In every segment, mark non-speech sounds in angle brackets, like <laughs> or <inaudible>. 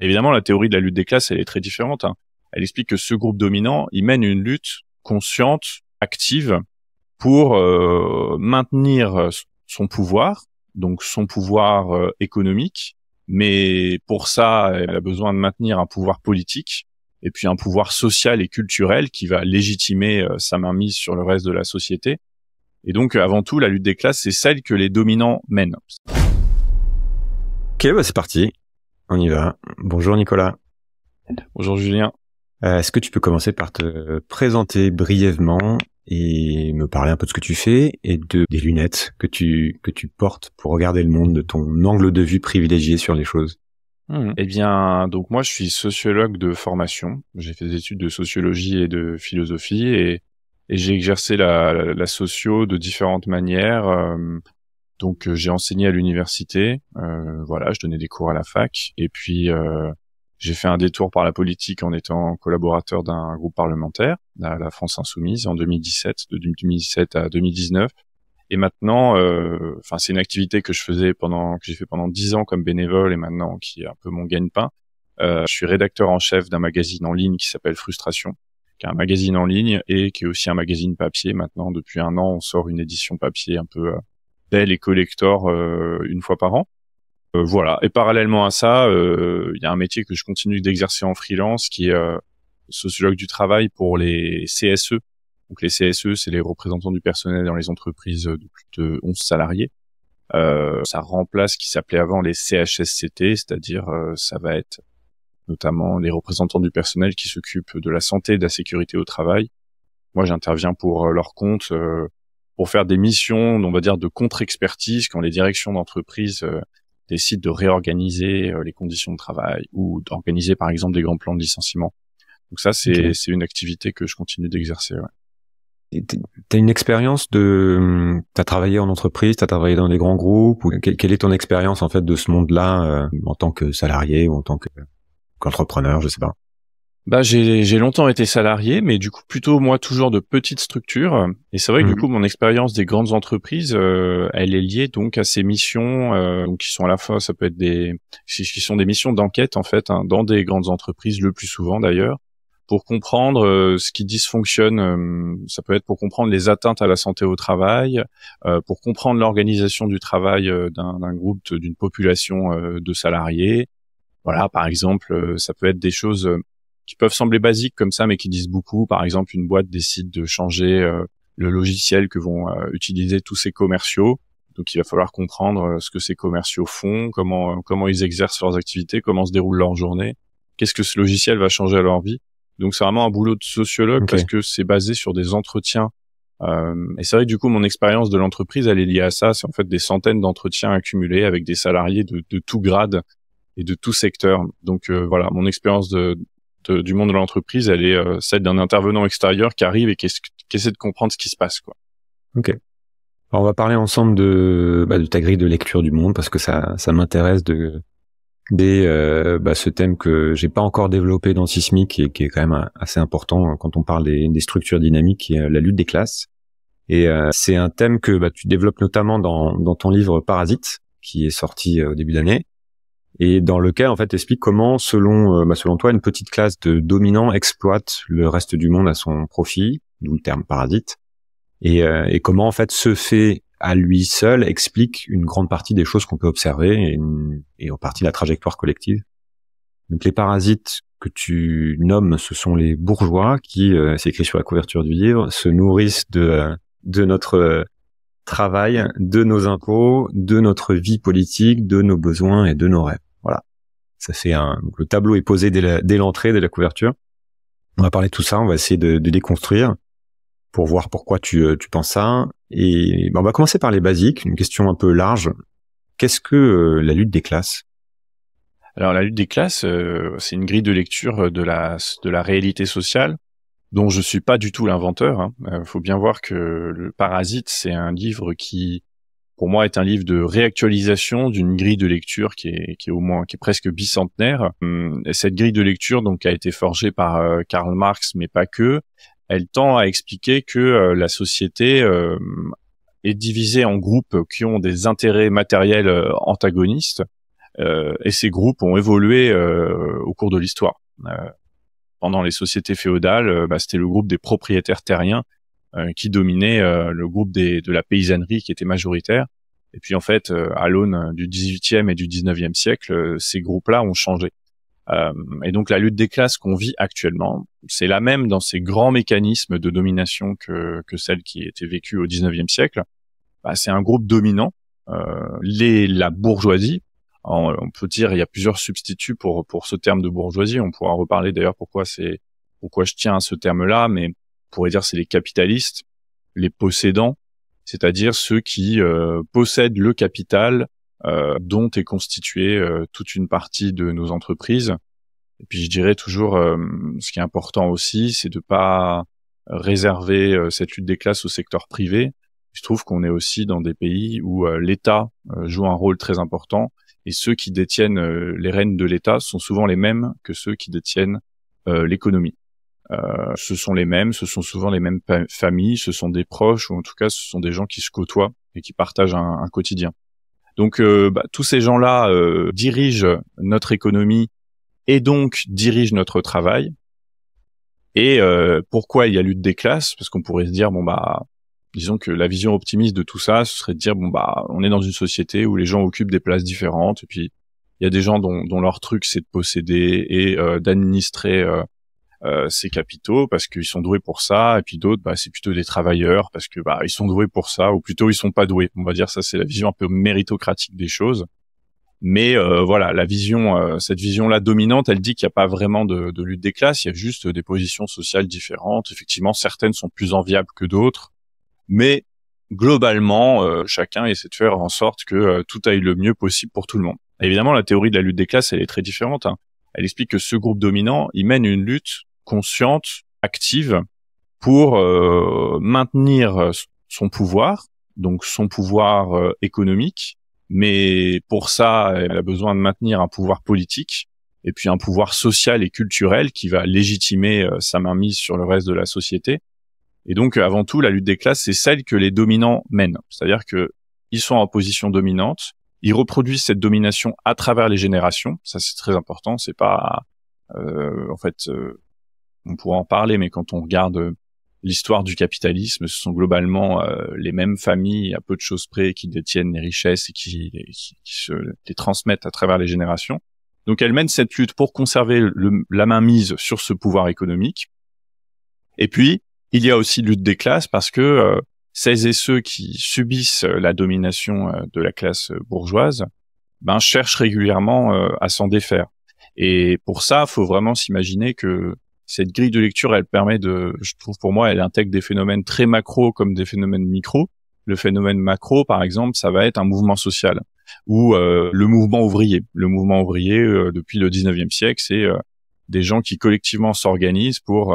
Évidemment, la théorie de la lutte des classes, elle est très différente. Hein. Elle explique que ce groupe dominant, il mène une lutte consciente, active, pour euh, maintenir son pouvoir, donc son pouvoir euh, économique, mais pour ça, elle a besoin de maintenir un pouvoir politique et puis un pouvoir social et culturel qui va légitimer euh, sa mainmise sur le reste de la société. Et donc, avant tout, la lutte des classes, c'est celle que les dominants mènent. Ok, bah, c'est parti. On y va. Bonjour Nicolas. Bonjour Julien. Euh, est-ce que tu peux commencer par te présenter brièvement et me parler un peu de ce que tu fais et de, des lunettes que tu, que tu portes pour regarder le monde, de ton angle de vue privilégié sur les choses hmm. Eh bien, donc moi je suis sociologue de formation. J'ai fait des études de sociologie et de philosophie et, j'ai exercé la, socio de différentes manières. Euh, donc euh, j'ai enseigné à l'université, euh, voilà, je donnais des cours à la fac, et puis euh, j'ai fait un détour par la politique en étant collaborateur d'un groupe parlementaire à la France Insoumise en 2017, de 2017 à 2019. Et maintenant, enfin, c'est une activité que je faisais pendant, que j'ai fait pendant dix ans comme bénévole et maintenant qui est un peu mon gagne-pain. je suis rédacteur en chef d'un magazine en ligne qui s'appelle Frustration, qui est un magazine en ligne et qui est aussi un magazine papier. Maintenant, depuis un an, on sort une édition papier un peu les et Collector euh, une fois par an. Euh, voilà. Et parallèlement à ça, euh, il y a un métier que je continue d'exercer en freelance qui est sociologue du travail pour les CSE. Donc les CSE, c'est les représentants du personnel dans les entreprises de plus de 11 salariés. Euh, ça remplace ce qui s'appelait avant les CHSCT, c'est-à-dire ça va être notamment les représentants du personnel qui s'occupent de la santé et de la sécurité au travail. Moi, j'interviens pour leur compte pour faire des missions, on va dire, de contre-expertise quand les directions d'entreprise euh, décident de réorganiser euh, les conditions de travail ou d'organiser, par exemple, des grands plans de licenciement. Donc ça, c'est une activité que je continue d'exercer. Ouais. T'as une expérience de, t'as travaillé en entreprise, t'as travaillé dans des grands groupes, quelle, est ton expérience en fait de ce monde-là euh, en tant que salarié ou en tant qu'entrepreneur, je sais pas bah, j'ai longtemps été salarié, mais du coup plutôt moi toujours de petites structures. Et c'est vrai que du mmh. coup mon expérience des grandes entreprises, euh, elle est liée donc à ces missions euh, qui sont à la fois, ça peut être des, qui sont des missions d'enquête en fait, hein, dans des grandes entreprises le plus souvent d'ailleurs, pour comprendre euh, ce qui dysfonctionne. ça peut être pour comprendre les atteintes à la santé au travail, pour comprendre l'organisation du travail d'un groupe, d'une population de salariés. Voilà, par exemple, ça peut être des choses qui peuvent sembler basiques comme ça, mais qui disent beaucoup. Par exemple, une boîte décide de changer euh, le logiciel que vont euh, utiliser tous ses commerciaux. Donc, il va falloir comprendre euh, ce que ces commerciaux font, comment comment ils exercent leurs activités, comment se déroule leur journée, qu'est-ce que ce logiciel va changer à leur vie. Donc, c'est vraiment un boulot de sociologue parce que c'est basé sur des entretiens. et c'est vrai que du coup, mon expérience de l'entreprise, elle est liée à ça. C'est en fait des centaines d'entretiens accumulés avec des salariés de, de tout grade et de tout secteur. Donc voilà, mon expérience de, du monde de l'entreprise, elle est euh, celle d'un intervenant extérieur qui arrive et qui, essaie de comprendre ce qui se passe. Quoi. Ok. Alors, on va parler ensemble de, bah, ta grille de lecture du monde parce que ça, m'intéresse de euh, bah, ce thème que j'ai pas encore développé dans Sismique et qui est quand même euh, assez important quand on parle des, structures dynamiques et la lutte des classes. Et c'est un thème que bah, tu développes notamment dans, dans ton livre Parasite qui est sorti au début d'année et dans lequel, en fait, explique comment, selon, euh, bah, selon toi, une petite classe de dominants exploite le reste du monde à son profit, d'où le terme parasite, et, euh, et comment, en fait, ce fait à lui seul explique une grande partie des choses qu'on peut observer et, une, et en partie la trajectoire collective. Donc les parasites que tu nommes, ce sont les bourgeois qui, euh, c'est écrit sur la couverture du livre, se nourrissent de, de notre travail, de nos impôts, de notre vie politique, de nos besoins et de nos rêves. Voilà. Ça fait un, le tableau est posé dès l'entrée, dès, la couverture. On va parler de tout ça, on va essayer de, déconstruire pour voir pourquoi tu, euh, tu penses ça. Et bah, on va commencer par les basiques, une question un peu large. Qu'est-ce que euh, la lutte des classes Alors la lutte des classes, euh, c'est une grille de lecture de la, de la réalité sociale dont je suis pas du tout l'inventeur. Hein. Euh, faut bien voir que le Parasite, c'est un livre qui, pour moi, est un livre de réactualisation d'une grille de lecture qui est, au moins, qui est presque bicentenaire. Hum, et cette grille de lecture, donc, a été forgée par euh, Karl Marx, mais pas que. Elle tend à expliquer que euh, la société est divisée en groupes qui ont des intérêts matériels antagonistes, et ces groupes ont évolué au cours de l'histoire pendant les sociétés féodales, euh, bah, c'était le groupe des propriétaires terriens euh, qui dominait euh, le groupe des, de la paysannerie qui était majoritaire. Et puis en fait, à l'aune du 18e et du 19e siècle, ces groupes-là ont changé. Euh, et donc la lutte des classes qu'on vit actuellement, c'est la même dans ces grands mécanismes de domination que, que celle qui était vécue au 19e siècle. Bah, c'est un groupe dominant, euh, les, la bourgeoisie, on peut dire il y a plusieurs substituts pour pour ce terme de bourgeoisie. On pourra reparler d'ailleurs pourquoi c'est pourquoi je tiens à ce terme-là, mais on pourrait dire c'est les capitalistes, les possédants, c'est-à-dire ceux qui euh, possèdent le capital euh, dont est constituée euh, toute une partie de nos entreprises. Et puis je dirais toujours, ce qui est important aussi, c'est de pas réserver cette lutte des classes au secteur privé. Je trouve qu'on est aussi dans des pays où l'État joue un rôle très important et ceux qui détiennent euh, les rênes de l'État sont souvent les mêmes que ceux qui détiennent euh, l'économie. Euh, ce sont les mêmes, ce sont souvent les mêmes familles, ce sont des proches ou en tout cas ce sont des gens qui se côtoient et qui partagent un, quotidien. Donc bah, tous ces gens-là dirigent notre économie et donc dirigent notre travail. Et pourquoi il y a lutte des classes Parce qu'on pourrait se dire bon bah disons que la vision optimiste de tout ça, ce serait de dire bon bah on est dans une société où les gens occupent des places différentes et puis il y a des gens dont, dont leur truc c'est de posséder et euh, d'administrer euh, euh, ces capitaux parce qu'ils sont doués pour ça et puis d'autres bah c'est plutôt des travailleurs parce que bah ils sont doués pour ça ou plutôt ils sont pas doués. On va dire ça c'est la vision un peu méritocratique des choses. Mais euh, voilà, la vision, cette vision-là dominante, elle dit qu'il n'y a pas vraiment de, de lutte des classes, il y a juste des positions sociales différentes. Effectivement, certaines sont plus enviables que d'autres, mais globalement, euh, chacun essaie de faire en sorte que euh, tout aille le mieux possible pour tout le monde. évidemment, la théorie de la lutte des classes, elle est très différente. Hein. Elle explique que ce groupe dominant, il mène une lutte consciente, active, pour euh, maintenir son pouvoir, donc son pouvoir économique, mais pour ça, elle a besoin de maintenir un pouvoir politique et puis un pouvoir social et culturel qui va légitimer sa mainmise sur le reste de la société et donc, euh, avant tout, la lutte des classes, c'est celle que les dominants mènent. C'est-à-dire que ils sont en position dominante, ils reproduisent cette domination à travers les générations. Ça, c'est très important. C'est pas, euh, en fait, euh, on pourra en parler, mais quand on regarde euh, l'histoire du capitalisme, ce sont globalement les mêmes familles, à peu de choses près, qui détiennent les richesses et qui, les, se les transmettent à travers les générations. Donc elles mènent cette lutte pour conserver le, la mainmise sur ce pouvoir économique. Et puis, il y a aussi lutte des classes parce que euh, celles et ceux qui subissent euh, la domination euh, de la classe bourgeoise, ben cherchent régulièrement à s'en défaire. Et pour ça, faut vraiment s'imaginer que cette grille de lecture, elle permet de, je trouve pour moi, elle intègre des phénomènes très macro comme des phénomènes micro. Le phénomène macro, par exemple, ça va être un mouvement social ou le mouvement ouvrier. Le mouvement ouvrier, depuis le 19e siècle, c'est des gens qui collectivement s'organisent pour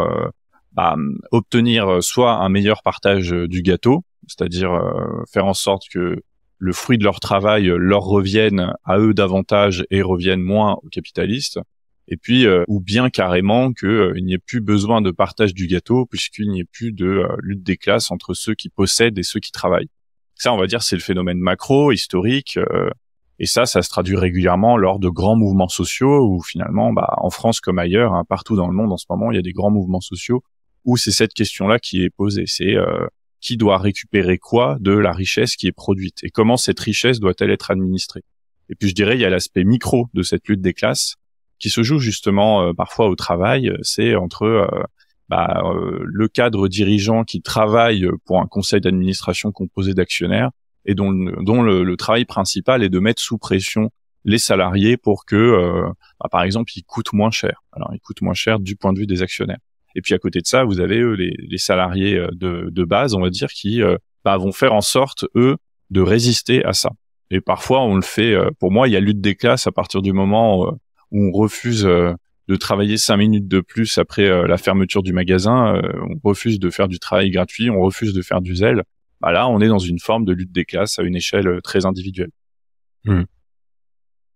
bah, obtenir euh, soit un meilleur partage euh, du gâteau, c'est-à-dire faire en sorte que le fruit de leur travail leur revienne à eux davantage et revienne moins aux capitalistes, et puis ou bien carrément qu'il n'y ait plus besoin de partage du gâteau puisqu'il n'y ait plus de lutte des classes entre ceux qui possèdent et ceux qui travaillent. Ça, on va dire, c'est le phénomène macro historique, et ça, ça se traduit régulièrement lors de grands mouvements sociaux où finalement, bah, en France comme ailleurs, hein, partout dans le monde en ce moment, il y a des grands mouvements sociaux où c'est cette question-là qui est posée. C'est euh, qui doit récupérer quoi de la richesse qui est produite et comment cette richesse doit-elle être administrée. Et puis je dirais, il y a l'aspect micro de cette lutte des classes qui se joue justement euh, parfois au travail. C'est entre euh, bah, le cadre dirigeant qui travaille pour un conseil d'administration composé d'actionnaires et dont, le, travail principal est de mettre sous pression les salariés pour que, bah, par exemple, ils coûtent moins cher. Alors, ils coûtent moins cher du point de vue des actionnaires. Et puis à côté de ça, vous avez les, les, salariés euh, de, de, base, on va dire, qui euh, bah, vont faire en sorte, eux, de résister à ça. Et parfois, on le fait. Euh, pour moi, il y a lutte des classes à partir du moment où on refuse de travailler cinq minutes de plus après la fermeture du magasin, on refuse de faire du travail gratuit, on refuse de faire du zèle. Bah là, on est dans une forme de lutte des classes à une échelle très individuelle. Mmh.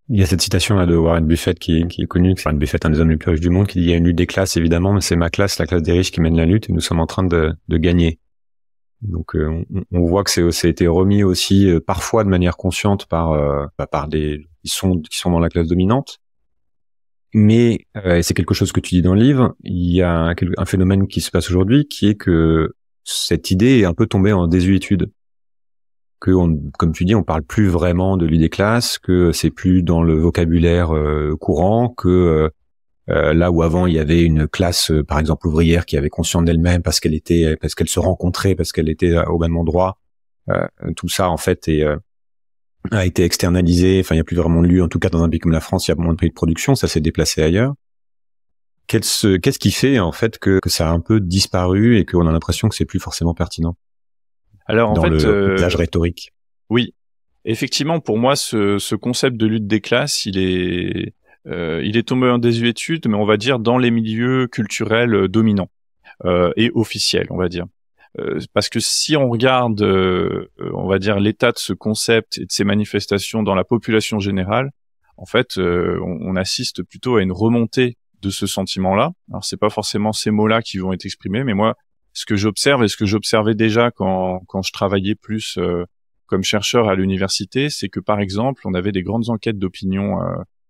Il y a cette citation là de Warren Buffett qui, est connue. Warren Buffett, un des hommes les plus riches du monde, qui dit il y a une lutte des classes évidemment, mais c'est ma classe, la classe des riches, qui mène la lutte et nous sommes en train de, gagner. Donc euh, on, voit que c'est ça été remis aussi euh, parfois de manière consciente par euh, bah, par des qui sont qui sont dans la classe dominante. Mais et c'est quelque chose que tu dis dans le livre. Il y a un phénomène qui se passe aujourd'hui qui est que cette idée est un peu tombée en désuétude que, comme tu dis, on parle plus vraiment de l'idée des classes, que c'est plus dans le vocabulaire euh, courant, que euh, euh, là où avant il y avait une classe, par exemple ouvrière, qui avait conscience d'elle-même parce qu'elle était, parce qu'elle se rencontrait, parce qu'elle était au même endroit. tout ça, en fait, a été externalisé. Enfin, il n'y a plus vraiment de lieu, en tout cas dans un pays comme la France, il y a moins de prix de production, ça s'est déplacé ailleurs. Qu'est-ce qui fait en fait que, que, ça a un peu disparu et qu'on a l'impression que c'est plus forcément pertinent alors en fait, euh, rhétorique. Oui, effectivement, pour moi, ce, concept de lutte des classes, il est, euh, il est tombé en désuétude, mais on va dire dans les milieux culturels euh, dominants et officiels, on va dire. Parce que si on regarde, on va dire l'état de ce concept et de ses manifestations dans la population générale, en fait, on, on assiste plutôt à une remontée de ce sentiment-là. Alors c'est pas forcément ces mots-là qui vont être exprimés, mais moi ce que j'observe et ce que j'observais déjà quand, quand je travaillais plus euh, comme chercheur à l'université, c'est que par exemple, on avait des grandes enquêtes d'opinion euh,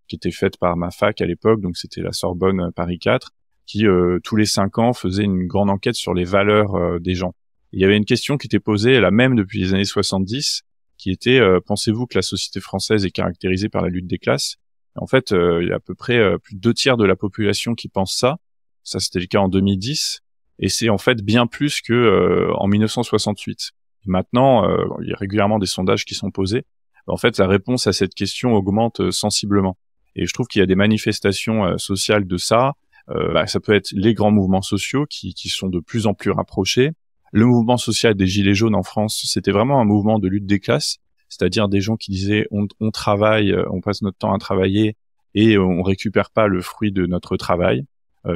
qui étaient faites par ma fac à l'époque, donc c'était la Sorbonne euh, Paris 4, qui tous les cinq ans faisait une grande enquête sur les valeurs des gens. il y avait une question qui était posée, la même depuis les années 70, qui était pensez-vous que la société française est caractérisée par la lutte des classes En fait, il y a à peu près plus de deux tiers de la population qui pense ça. Ça, c'était le cas en 2010 et c'est en fait bien plus que euh, en 1968. Maintenant, euh, il y a régulièrement des sondages qui sont posés. En fait, la réponse à cette question augmente euh, sensiblement. Et je trouve qu'il y a des manifestations sociales de ça. Bah, ça peut être les grands mouvements sociaux qui, sont de plus en plus rapprochés. Le mouvement social des Gilets jaunes en France, c'était vraiment un mouvement de lutte des classes, c'est-à-dire des gens qui disaient on, travaille, on passe notre temps à travailler et on récupère pas le fruit de notre travail.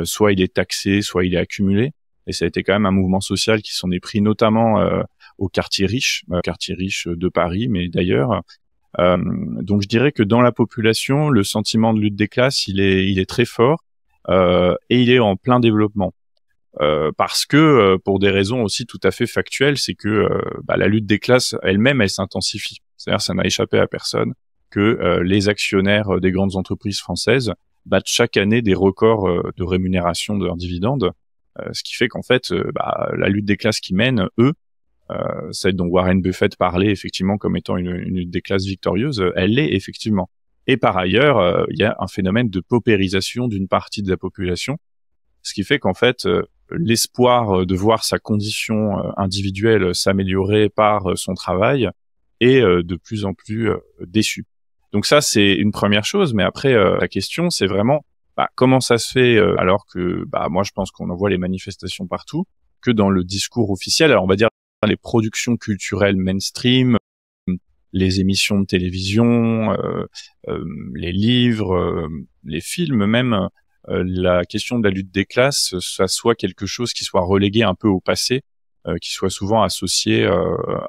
soit il est taxé, soit il est accumulé et ça a été quand même un mouvement social qui s'en est pris notamment euh, aux quartiers riches, euh, quartiers riches de Paris, mais d'ailleurs. Euh, donc je dirais que dans la population, le sentiment de lutte des classes, il est, il est très fort et il est en plein développement. parce que pour des raisons aussi tout à fait factuelles, c'est que bah, la lutte des classes elle-même, elle s'intensifie. C'est-à-dire, ça n'a échappé à personne que les actionnaires des grandes entreprises françaises battent chaque année des records de rémunération de leurs dividendes. Euh, ce qui fait qu'en fait, euh, bah, la lutte des classes qui mène, eux, euh, celle dont Warren Buffett parlait effectivement comme étant une, une lutte des classes victorieuse, elle l'est effectivement. Et par ailleurs, il y a un phénomène de paupérisation d'une partie de la population, ce qui fait qu'en fait, l'espoir de voir sa condition individuelle s'améliorer par son travail est de plus en plus déçu. Donc ça, c'est une première chose, mais après, la question, c'est vraiment bah, comment ça se fait euh, alors que bah, moi je pense qu'on en voit les manifestations partout, que dans le discours officiel, alors on va dire les productions culturelles mainstream, les émissions de télévision, euh, euh, les livres, les films même, la question de la lutte des classes, ça soit quelque chose qui soit relégué un peu au passé, qui soit souvent associé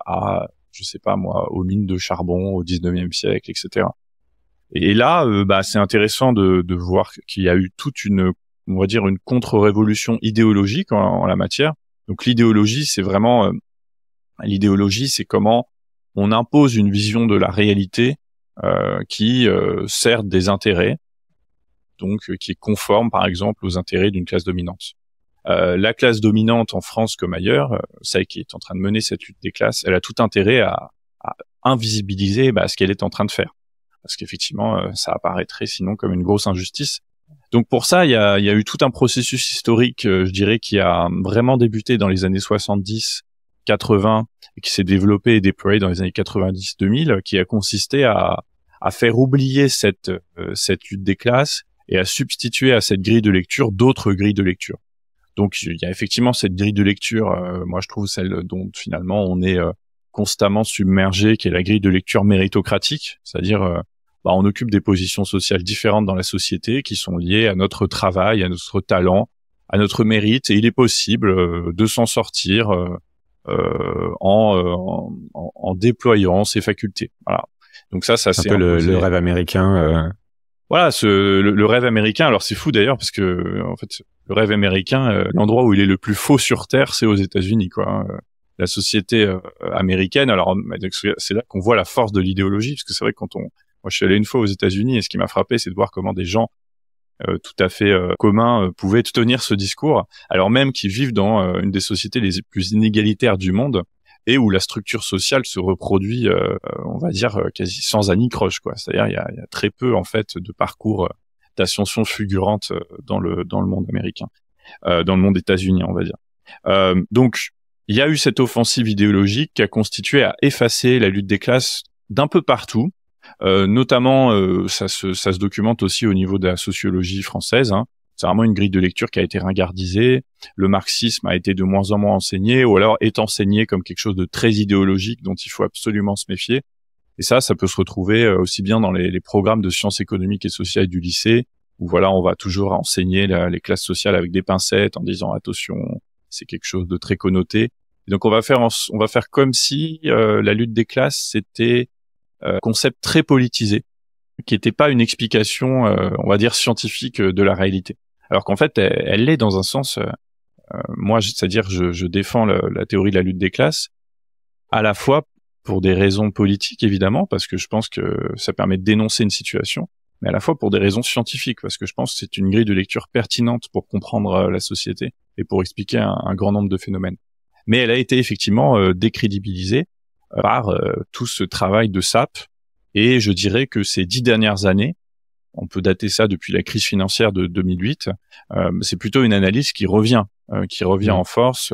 à, je sais pas moi, aux mines de charbon au 19e siècle, etc. Et là, euh, bah, c'est intéressant de, de voir qu'il y a eu toute une, on va dire, une contre-révolution idéologique en, la matière. Donc l'idéologie, c'est vraiment euh, l'idéologie, c'est comment on impose une vision de la réalité euh, qui euh, sert des intérêts, donc qui est conforme, par exemple, aux intérêts d'une classe dominante. la classe dominante en France comme ailleurs, celle qui est en train de mener cette lutte des classes, elle a tout intérêt à, à invisibiliser bah, ce qu'elle est en train de faire parce qu'effectivement, euh, ça apparaîtrait sinon comme une grosse injustice. Donc pour ça, il y a, y a eu tout un processus historique, euh, je dirais, qui a vraiment débuté dans les années 70, 80, et qui s'est développé et déployé dans les années 90-2000, qui a consisté à, à faire oublier cette, euh, cette lutte des classes et à substituer à cette grille de lecture d'autres grilles de lecture. Donc il y a effectivement cette grille de lecture, moi je trouve celle dont finalement on est constamment submergé, qui est la grille de lecture méritocratique, c'est-à-dire bah, on occupe des positions sociales différentes dans la société qui sont liées à notre travail, à notre talent, à notre mérite, et il est possible euh, de s'en sortir euh, euh, euh, en, en, déployant ses facultés. Voilà. Donc ça, ça c'est un peu le, rêve américain. Voilà, ce, le, rêve américain. Alors c'est fou d'ailleurs parce que en fait, le rêve américain, l'endroit où il est le plus faux sur terre, c'est aux États-Unis, quoi hein. la société américaine. Alors c'est là qu'on voit la force de l'idéologie, parce que c'est vrai que quand on moi, je suis allé une fois aux États-Unis et ce qui m'a frappé, c'est de voir comment des gens euh, tout à fait euh, communs euh, pouvaient tenir ce discours, alors même qu'ils vivent dans une des sociétés les plus inégalitaires du monde et où la structure sociale se reproduit, on va dire, quasi sans anicroche. Quoi. C'est-à-dire, il y a, y a, très peu en fait de parcours d'ascension fulgurante dans le dans le monde américain, dans le monde États-Unis, on va dire. donc, il y a eu cette offensive idéologique qui a constitué à effacer la lutte des classes d'un peu partout, euh, notamment, euh, ça se, ça, se, documente aussi au niveau de la sociologie française. Hein. C'est vraiment une grille de lecture qui a été ringardisée. Le marxisme a été de moins en moins enseigné, ou alors est enseigné comme quelque chose de très idéologique dont il faut absolument se méfier. Et ça, ça peut se retrouver euh, aussi bien dans les, programmes de sciences économiques et sociales du lycée, où voilà, on va toujours enseigner les classes sociales avec des pincettes en disant attention, c'est quelque chose de très connoté. Et donc on va faire, on va faire comme si la lutte des classes c'était euh, concept très politisé qui n'était pas une explication, euh, on va dire, scientifique euh, de la réalité. Alors qu'en fait, elle l'est dans un sens. moi, c'est-à-dire, je, je, défends la, théorie de la lutte des classes à la fois pour des raisons politiques évidemment parce que je pense que ça permet de dénoncer une situation mais à la fois pour des raisons scientifiques parce que je pense que c'est une grille de lecture pertinente pour comprendre la société et pour expliquer un, grand nombre de phénomènes mais elle a été effectivement décrédibilisée par euh, tout ce travail de SAP. Et je dirais que ces dix dernières années, on peut dater ça depuis la crise financière de 2008, euh, c'est plutôt une analyse qui revient, euh, qui revient mmh. en force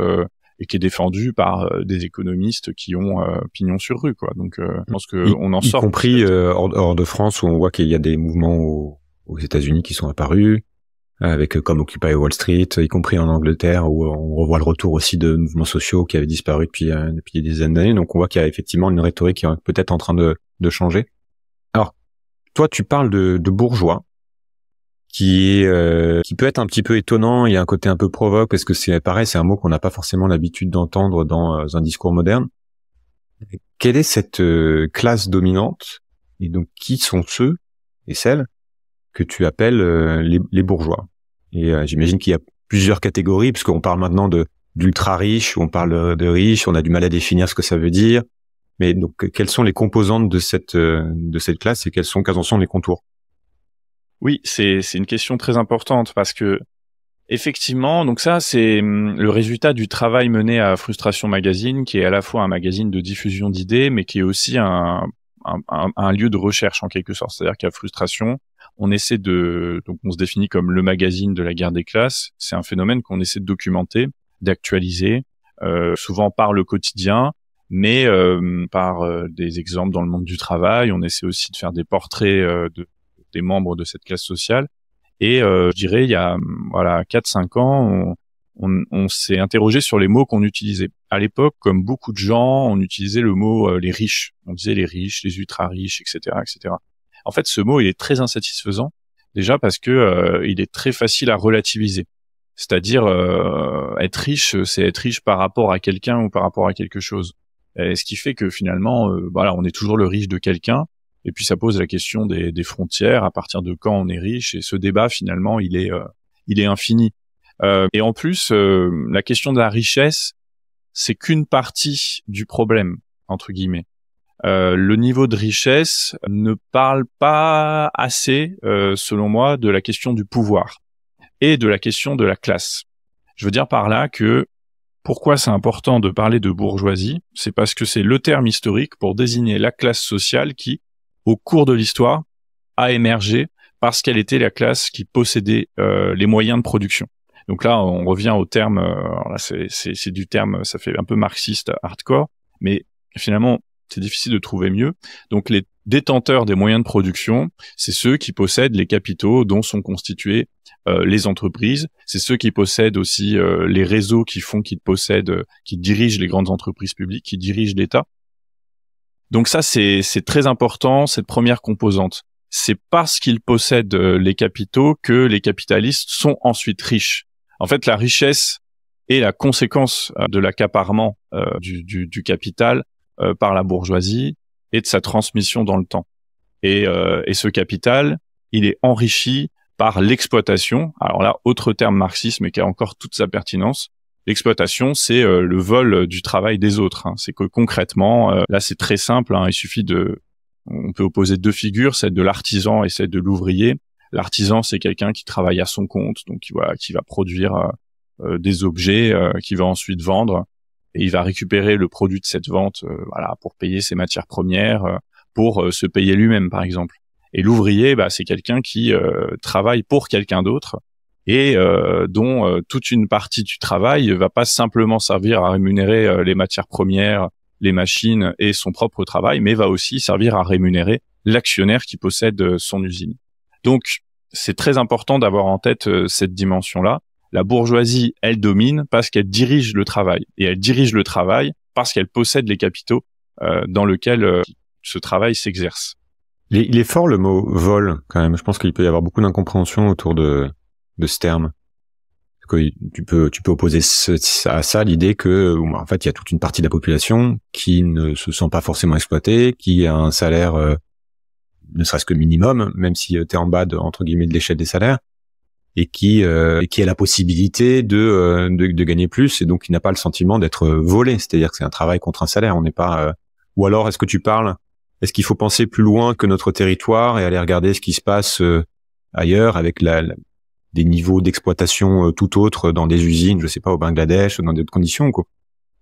et qui est défendue par des économistes qui ont pignon sur rue quoi. Donc je pense en sort compris hors, de France où on voit qu'il y a des mouvements aux États-Unis qui sont apparus, avec euh, comme Occupy Wall Street, y compris en Angleterre, où on revoit le retour aussi de mouvements sociaux qui avaient disparu depuis, euh, depuis des d'années. Donc on voit qu'il y a effectivement une rhétorique qui est peut-être en train de, changer. Alors, toi, tu parles de, bourgeois, qui est euh, qui peut être un petit peu étonnant. Il y a un côté un peu provoque parce que c'est pareil, c'est un mot qu'on n'a pas forcément l'habitude d'entendre dans un discours moderne. Quelle est cette classe dominante et donc qui sont ceux et celles que tu appelles les, bourgeois et euh, j'imagine qu'il y a plusieurs catégories, puisqu'on parle maintenant de d'ultra riches, on parle euh, de riches, on a du mal à définir ce que ça veut dire. Mais donc, euh, quelles sont les composantes de cette de cette classe et quels sont quels en sont les contours Oui, c'est c'est une question très importante parce que Effectivement, donc ça c'est hum, le résultat du travail mené à Frustration Magazine, qui est à la fois un magazine de diffusion d'idées, mais qui est aussi un, un, un, lieu de recherche en quelque sorte. C'est-à-dire qu'à Frustration, on essaie de, donc on se définit comme le magazine de la guerre des classes. C'est un phénomène qu'on essaie de documenter, d'actualiser, euh, souvent par le quotidien, mais euh, par euh, des exemples dans le monde du travail. On essaie aussi de faire des portraits de, des membres de cette classe sociale. Et je dirais, il y a voilà quatre cinq ans, on, on s'est interrogé sur les mots qu'on utilisait. À l'époque, comme beaucoup de gens, on utilisait le mot les riches. On disait les riches, les ultra riches, etc., etc. En fait, ce mot, est très insatisfaisant déjà parce que euh, il est très facile à relativiser. C'est-à-dire euh, être riche, c'est être riche par rapport à quelqu'un ou par rapport à quelque chose. Et ce qui fait que finalement, voilà, euh, bah on est toujours le riche de quelqu'un. Et puis ça pose la question des, des, frontières, à partir de quand on est riche. Et ce débat finalement, il est, il est infini. et en plus, la question de la richesse, c'est qu'une partie du problème entre guillemets. Euh, le niveau de richesse ne parle pas assez, euh, selon moi, de la question du pouvoir et de la question de la classe. Je veux dire par là que pourquoi c'est important de parler de bourgeoisie C'est parce que c'est le terme historique pour désigner la classe sociale qui, au cours de l'histoire, a émergé parce qu'elle était la classe qui possédait euh, les moyens de production. Donc là, on revient au terme, c'est du terme, ça fait un peu marxiste hardcore, mais finalement, c'est difficile de trouver mieux. Donc les détenteurs des moyens de production, c'est ceux qui possèdent les capitaux dont sont constituées euh, les entreprises, c'est ceux qui possèdent aussi euh, les réseaux qui font qu'ils possèdent, euh, qui dirigent les grandes entreprises publiques, qui dirigent l'État. Donc ça, c'est très important, cette première composante. C'est parce qu'ils possèdent les capitaux que les capitalistes sont ensuite riches. En fait, la richesse est la conséquence de l'accaparement du, du capital euh, par la bourgeoisie et de sa transmission dans le temps. Euh, et, ce capital, il est enrichi par l'exploitation. Alors là, autre terme marxiste, mais qui a encore toute sa pertinence. L'exploitation, c'est euh, le vol du travail des autres. Hein. C'est que concrètement, là, c'est très simple. Hein. Il suffit de, on peut opposer deux figures, celle de l'artisan et celle de l'ouvrier. L'artisan, c'est quelqu'un qui travaille à son compte, donc qui qui va produire des objets, qui va ensuite vendre il va récupérer le produit de cette vente euh, voilà, pour payer ses matières premières, euh, pour euh, se payer lui-même par exemple. Et l'ouvrier, bah, c'est quelqu'un qui travaille pour quelqu'un d'autre et dont toute une partie du travail va pas simplement servir à rémunérer les matières premières, les machines et son propre travail, mais va aussi servir à rémunérer l'actionnaire qui possède son usine. Donc c'est très important d'avoir en tête cette dimension-là la bourgeoisie, elle domine parce qu'elle dirige le travail. Et elle dirige le travail parce qu'elle possède les capitaux euh, dans lesquels euh, ce travail s'exerce. Il, est fort le mot vol quand même. Je pense qu'il peut y avoir beaucoup d'incompréhension autour de, ce terme. tu peux tu peux opposer à ça l'idée que en fait il y a toute une partie de la population qui ne se sent pas forcément exploitée, qui a un salaire euh, ne serait-ce que minimum, même si tu es en bas de entre guillemets de l'échelle des salaires, et qui euh, qui a la possibilité euh, de, de, gagner plus et donc qui n'a pas le sentiment d'être euh, volé, c'est-à-dire que c'est un travail contre un salaire, on n'est pas ou alors est-ce que tu parles est-ce qu'il faut penser plus loin que notre territoire et aller regarder ce qui se passe ailleurs avec la, des niveaux d'exploitation tout autres dans des usines, je sais pas au Bangladesh ou dans d'autres conditions quoi.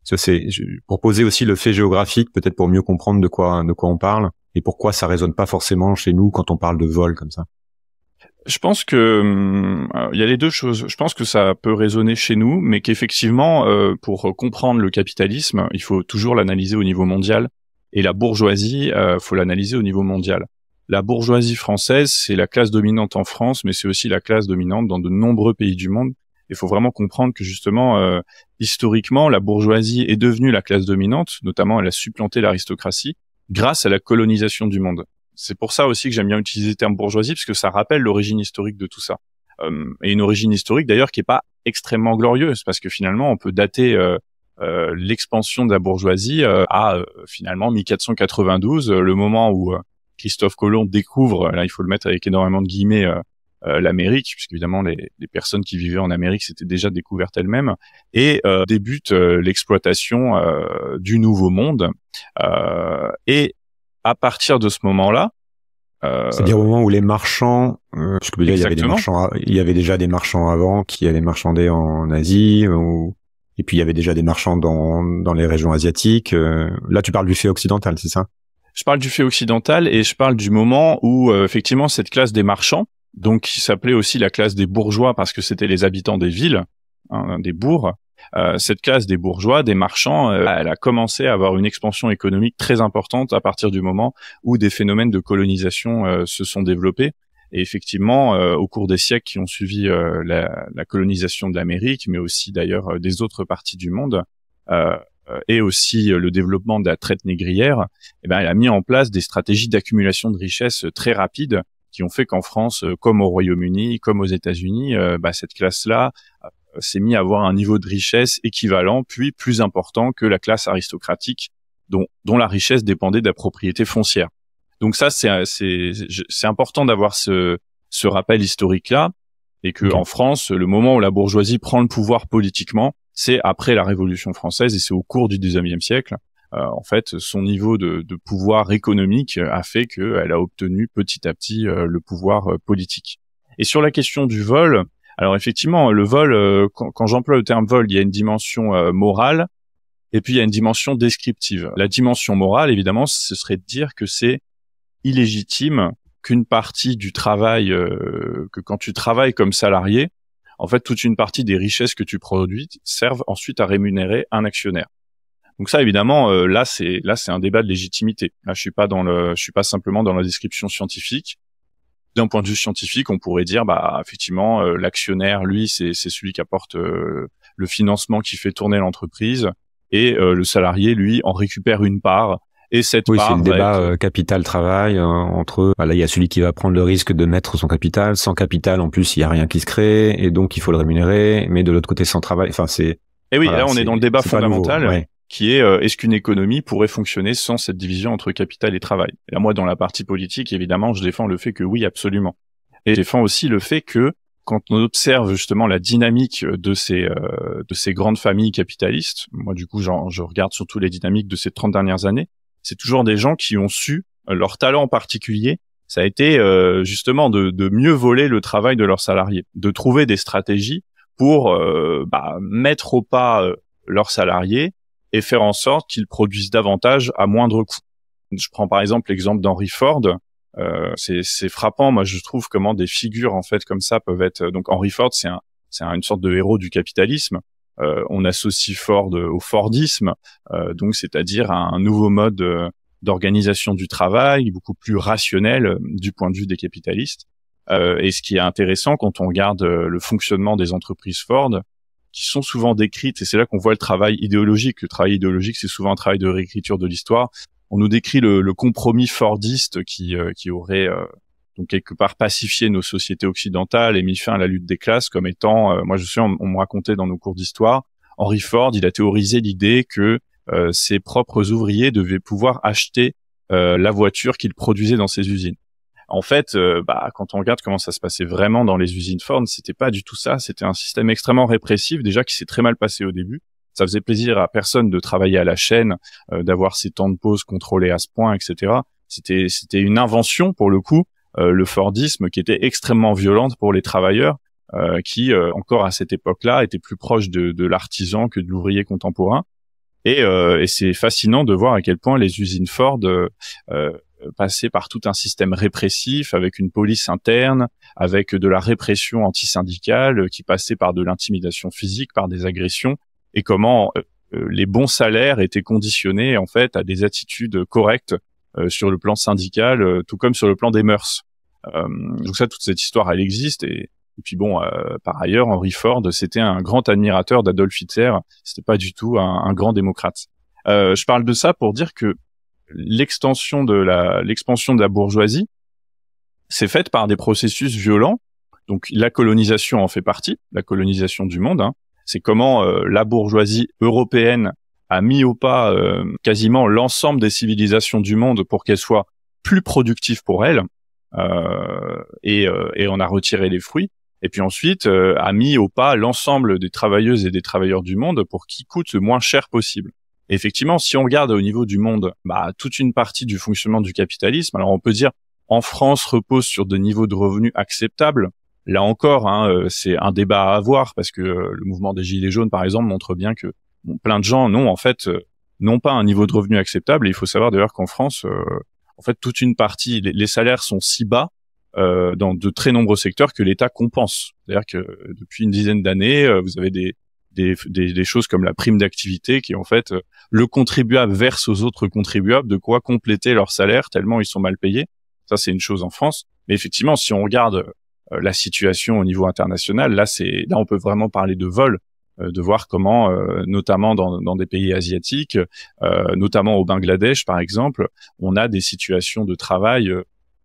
Ça c'est pour poser aussi le fait géographique peut-être pour mieux comprendre de quoi de quoi on parle et pourquoi ça résonne pas forcément chez nous quand on parle de vol comme ça. Je pense que euh, il y a les deux choses. Je pense que ça peut résonner chez nous, mais qu'effectivement, euh, pour comprendre le capitalisme, il faut toujours l'analyser au niveau mondial. Et la bourgeoisie, euh, faut l'analyser au niveau mondial. La bourgeoisie française, c'est la classe dominante en France, mais c'est aussi la classe dominante dans de nombreux pays du monde. Il faut vraiment comprendre que justement, historiquement, la bourgeoisie est devenue la classe dominante, notamment elle a supplanté l'aristocratie grâce à la colonisation du monde. C'est pour ça aussi que j'aime bien utiliser le terme bourgeoisie, parce que ça rappelle l'origine historique de tout ça. Euh, et une origine historique d'ailleurs qui est pas extrêmement glorieuse, parce que finalement on peut dater euh, euh, l'expansion de la bourgeoisie à finalement 1492, le moment où Christophe Colomb découvre, là il faut le mettre avec énormément de guillemets, l'Amérique, puisqu'évidemment les, les personnes qui vivaient en Amérique s'étaient déjà découvertes elles-mêmes, et euh, débute l'exploitation du Nouveau Monde. et à partir de ce moment-là, euh, c'est-à-dire au moment où les marchands, euh, il y, avait déjà des marchands avant qui allaient marchander en Asie, euh, ou, et puis il y avait déjà des marchands dans, dans les régions asiatiques. Euh. là, tu parles du fait occidental, c'est ça Je parle du fait occidental et je parle du moment où effectivement cette classe des marchands, donc qui s'appelait aussi la classe des bourgeois parce que c'était les habitants des villes, hein, des bourgs, euh, cette classe des bourgeois, des marchands, euh, elle a commencé à avoir une expansion économique très importante à partir du moment où des phénomènes de colonisation euh, se sont développés. Et effectivement, au cours des siècles qui ont suivi la, la, colonisation de l'Amérique, mais aussi d'ailleurs des autres parties du monde, et aussi le développement de la traite négrière, eh ben, elle a mis en place des stratégies d'accumulation de richesses très rapides qui ont fait qu'en France, comme au Royaume-Uni, comme aux États-Unis, bah, cette classe-là s'est mis à avoir un niveau de richesse équivalent, puis plus important que la classe aristocratique dont, la richesse dépendait de la propriété foncière. Donc ça, c'est important d'avoir ce, rappel historique-là, et que en France, le moment où la bourgeoisie prend le pouvoir politiquement, c'est après la Révolution française et c'est au cours du XIXe siècle. Euh, en fait, son niveau de, pouvoir économique a fait qu'elle a obtenu petit à petit euh, le pouvoir euh, politique. Et sur la question du vol, alors effectivement, le vol, euh, quand, j'emploie le terme vol, il y a une dimension euh, morale et puis il y a une dimension descriptive. La dimension morale, évidemment, ce serait de dire que c'est illégitime qu'une partie du travail, euh, que quand tu travailles comme salarié, en fait, toute une partie des richesses que tu produis servent ensuite à rémunérer un actionnaire. Donc ça, évidemment, là c'est là c'est un débat de légitimité. Là, je suis pas dans je suis pas simplement dans la description scientifique d'un point de vue scientifique, on pourrait dire, bah, effectivement, euh, l'actionnaire, lui, c'est celui qui apporte euh, le financement qui fait tourner l'entreprise, et euh, le salarié, lui, en récupère une part. Et cette oui, c'est le débat capital-travail entre. Là, il y a celui qui va prendre le risque de mettre son capital. Sans capital, en plus, il n'y a rien qui se crée, et donc il faut le rémunérer. Mais de l'autre côté, sans travail, enfin, c'est. Et eh oui, là, on est, dans le débat fondamental qui est euh, est-ce qu'une économie pourrait fonctionner sans cette division entre capital et travail moi, dans la partie politique, évidemment, je défends le fait que oui, absolument. Et je défends aussi le fait que quand on observe justement la dynamique de ces euh, de ces grandes familles capitalistes, moi du coup, je regarde surtout les dynamiques de ces 30 dernières années, c'est toujours des gens qui ont su euh, leur talent en particulier. Ça a été justement de, de mieux voler le travail de leurs salariés, de trouver des stratégies pour bah, mettre au pas leurs salariés, et faire en sorte qu'ils produisent davantage à moindre coût. Je prends par exemple l'exemple d'Henry Ford. Euh, c'est frappant, moi je trouve comment des figures en fait comme ça peuvent être. Donc Henry Ford, c'est un, c'est une sorte de héros du capitalisme. Euh, on associe Ford au Fordisme, euh, donc c'est-à-dire à un nouveau mode euh, d'organisation du travail, beaucoup plus rationnel euh, du point de vue des capitalistes. Euh, et ce qui est intéressant quand on regarde le fonctionnement des entreprises Ford, qui sont souvent décrites, et c'est là qu'on voit le travail idéologique. Le travail idéologique, c'est souvent un travail de réécriture de l'histoire. On nous décrit le, compromis fordiste qui, euh, qui aurait euh, donc quelque part pacifié nos sociétés occidentales et mis fin à la lutte des classes comme étant, euh, moi je suis, on, me racontait dans nos cours d'histoire, Henry Ford, il a théorisé l'idée que ses propres ouvriers devaient pouvoir acheter la voiture qu'ils produisaient dans ses usines en fait, euh, bah, quand on regarde comment ça se passait vraiment dans les usines Ford, c'était pas du tout ça. C'était un système extrêmement répressif, déjà qui s'est très mal passé au début. Ça faisait plaisir à personne de travailler à la chaîne, euh, d'avoir ses temps de pause contrôlés à ce point, etc. C'était c'était une invention pour le coup, euh, le Fordisme qui était extrêmement violente pour les travailleurs, qui encore à cette époque-là étaient plus proches de, l'artisan que de l'ouvrier contemporain. Et, c'est fascinant de voir à quel point les usines Ford euh, passer par tout un système répressif avec une police interne, avec de la répression antisyndicale euh, qui passait par de l'intimidation physique, par des agressions, et comment euh, les bons salaires étaient conditionnés en fait à des attitudes correctes sur le plan syndical, tout comme sur le plan des mœurs. donc ça, toute cette histoire, elle existe et, puis bon, par ailleurs, Henry Ford, c'était un grand admirateur d'Adolf Hitler. C'était pas du tout un, grand démocrate. je parle de ça pour dire que l'extension de la l'expansion de la bourgeoisie c'est faite par des processus violents. Donc la colonisation en fait partie, la colonisation du monde. Hein. C'est comment euh, la bourgeoisie européenne a mis au pas euh, quasiment l'ensemble des civilisations du monde pour qu'elles soient plus productives pour elle, euh, et, et on a retiré les fruits. Et puis ensuite a mis au pas l'ensemble des travailleuses et des travailleurs du monde pour qu'ils coûtent le moins cher possible effectivement, si on regarde au niveau du monde, bah, toute une partie du fonctionnement du capitalisme, alors on peut dire en France repose sur des niveaux de revenus acceptables. Là encore, hein, euh, c'est un débat à avoir parce que euh, le mouvement des Gilets jaunes, par exemple, montre bien que plein de gens n'ont en fait euh, n'ont pas un niveau de revenu acceptable. Et il faut savoir d'ailleurs qu'en France, en fait, toute une partie, les, salaires sont si bas dans de très nombreux secteurs que l'État compense. C'est-à-dire que depuis une dizaine d'années, vous avez des, des, choses comme la prime d'activité qui en fait euh, le contribuable verse aux autres contribuables de quoi compléter leur salaire tellement ils sont mal payés. Ça c'est une chose en France, mais effectivement si on regarde euh, la situation au niveau international, là c'est là on peut vraiment parler de vol euh, de voir comment, notamment dans, des pays asiatiques, notamment au Bangladesh par exemple, on a des situations de travail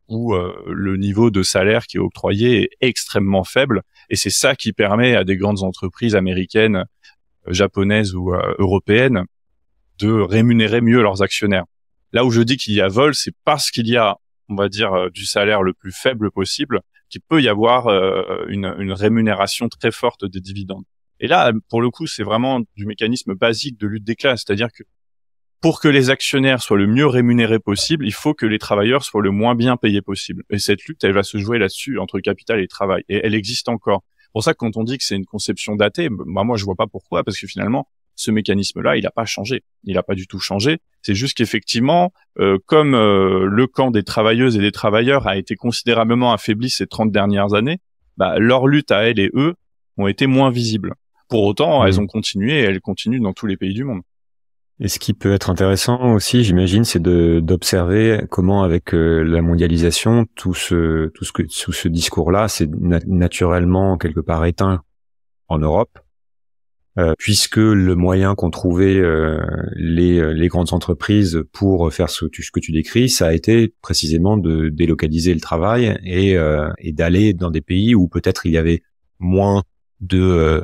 où euh, le niveau de salaire qui est octroyé est extrêmement faible. Et c'est ça qui permet à des grandes entreprises américaines, euh, japonaises ou euh, européennes de rémunérer mieux leurs actionnaires. Là où je dis qu'il y a vol, c'est parce qu'il y a, on va dire, du salaire le plus faible possible, qu'il peut y avoir une, une rémunération très forte des dividendes. Et là, pour le coup, c'est vraiment du mécanisme basique de lutte des classes, c'est-à-dire que pour que les actionnaires soient le mieux rémunérés possible, il faut que les travailleurs soient le moins bien payés possible. Et cette lutte, elle va se jouer là-dessus, entre capital et travail. Et elle existe encore. Pour ça, quand on dit que c'est une conception datée, bah moi, je vois pas pourquoi, parce que finalement, ce mécanisme-là, il n'a pas changé. Il n'a pas du tout changé. C'est juste qu'effectivement, euh, comme euh, le camp des travailleuses et des travailleurs a été considérablement affaibli ces 30 dernières années, bah, leur lutte à elles et eux ont été moins visibles. Pour autant, mmh. elles ont continué et elles continuent dans tous les pays du monde. Et ce qui peut être intéressant aussi, j'imagine, c'est d'observer comment, avec euh, la mondialisation, tout ce tout ce que sous ce discours-là, c'est naturellement quelque part éteint en Europe, euh, puisque le moyen qu'ont trouvé euh, les, grandes entreprises pour faire ce, que tu décris, ça a été précisément de délocaliser le travail et, et d'aller dans des pays où peut-être il y avait moins de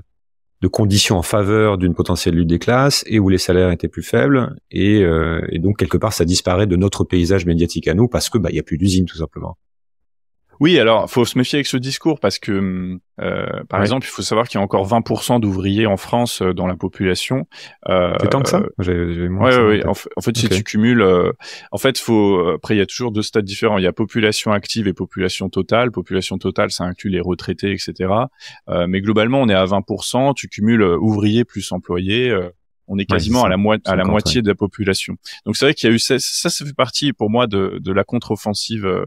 de conditions en faveur d'une potentielle lutte des classes et où les salaires étaient plus faibles euh, et, donc quelque part ça disparaît de notre paysage médiatique à nous parce que bah il y a plus d'usines tout simplement. Oui, alors faut se méfier avec ce discours parce que, hum, euh, par exemple, il faut savoir qu'il y a encore 20% d'ouvriers en France euh, dans la population. Euh, c'est tant que ça Oui, euh, ouais, ouais, en, fait, si tu cumules, euh, en fait, faut. Après, il y a toujours deux stades différents. Il y a population active et population totale. Population totale, ça inclut les retraités, etc. mais globalement, on est à 20%. Tu cumules ouvriers plus employés on est quasiment à la, à la moitié de la population. Donc c'est vrai qu'il y a eu ça, ça, fait partie pour moi de, de la contre-offensive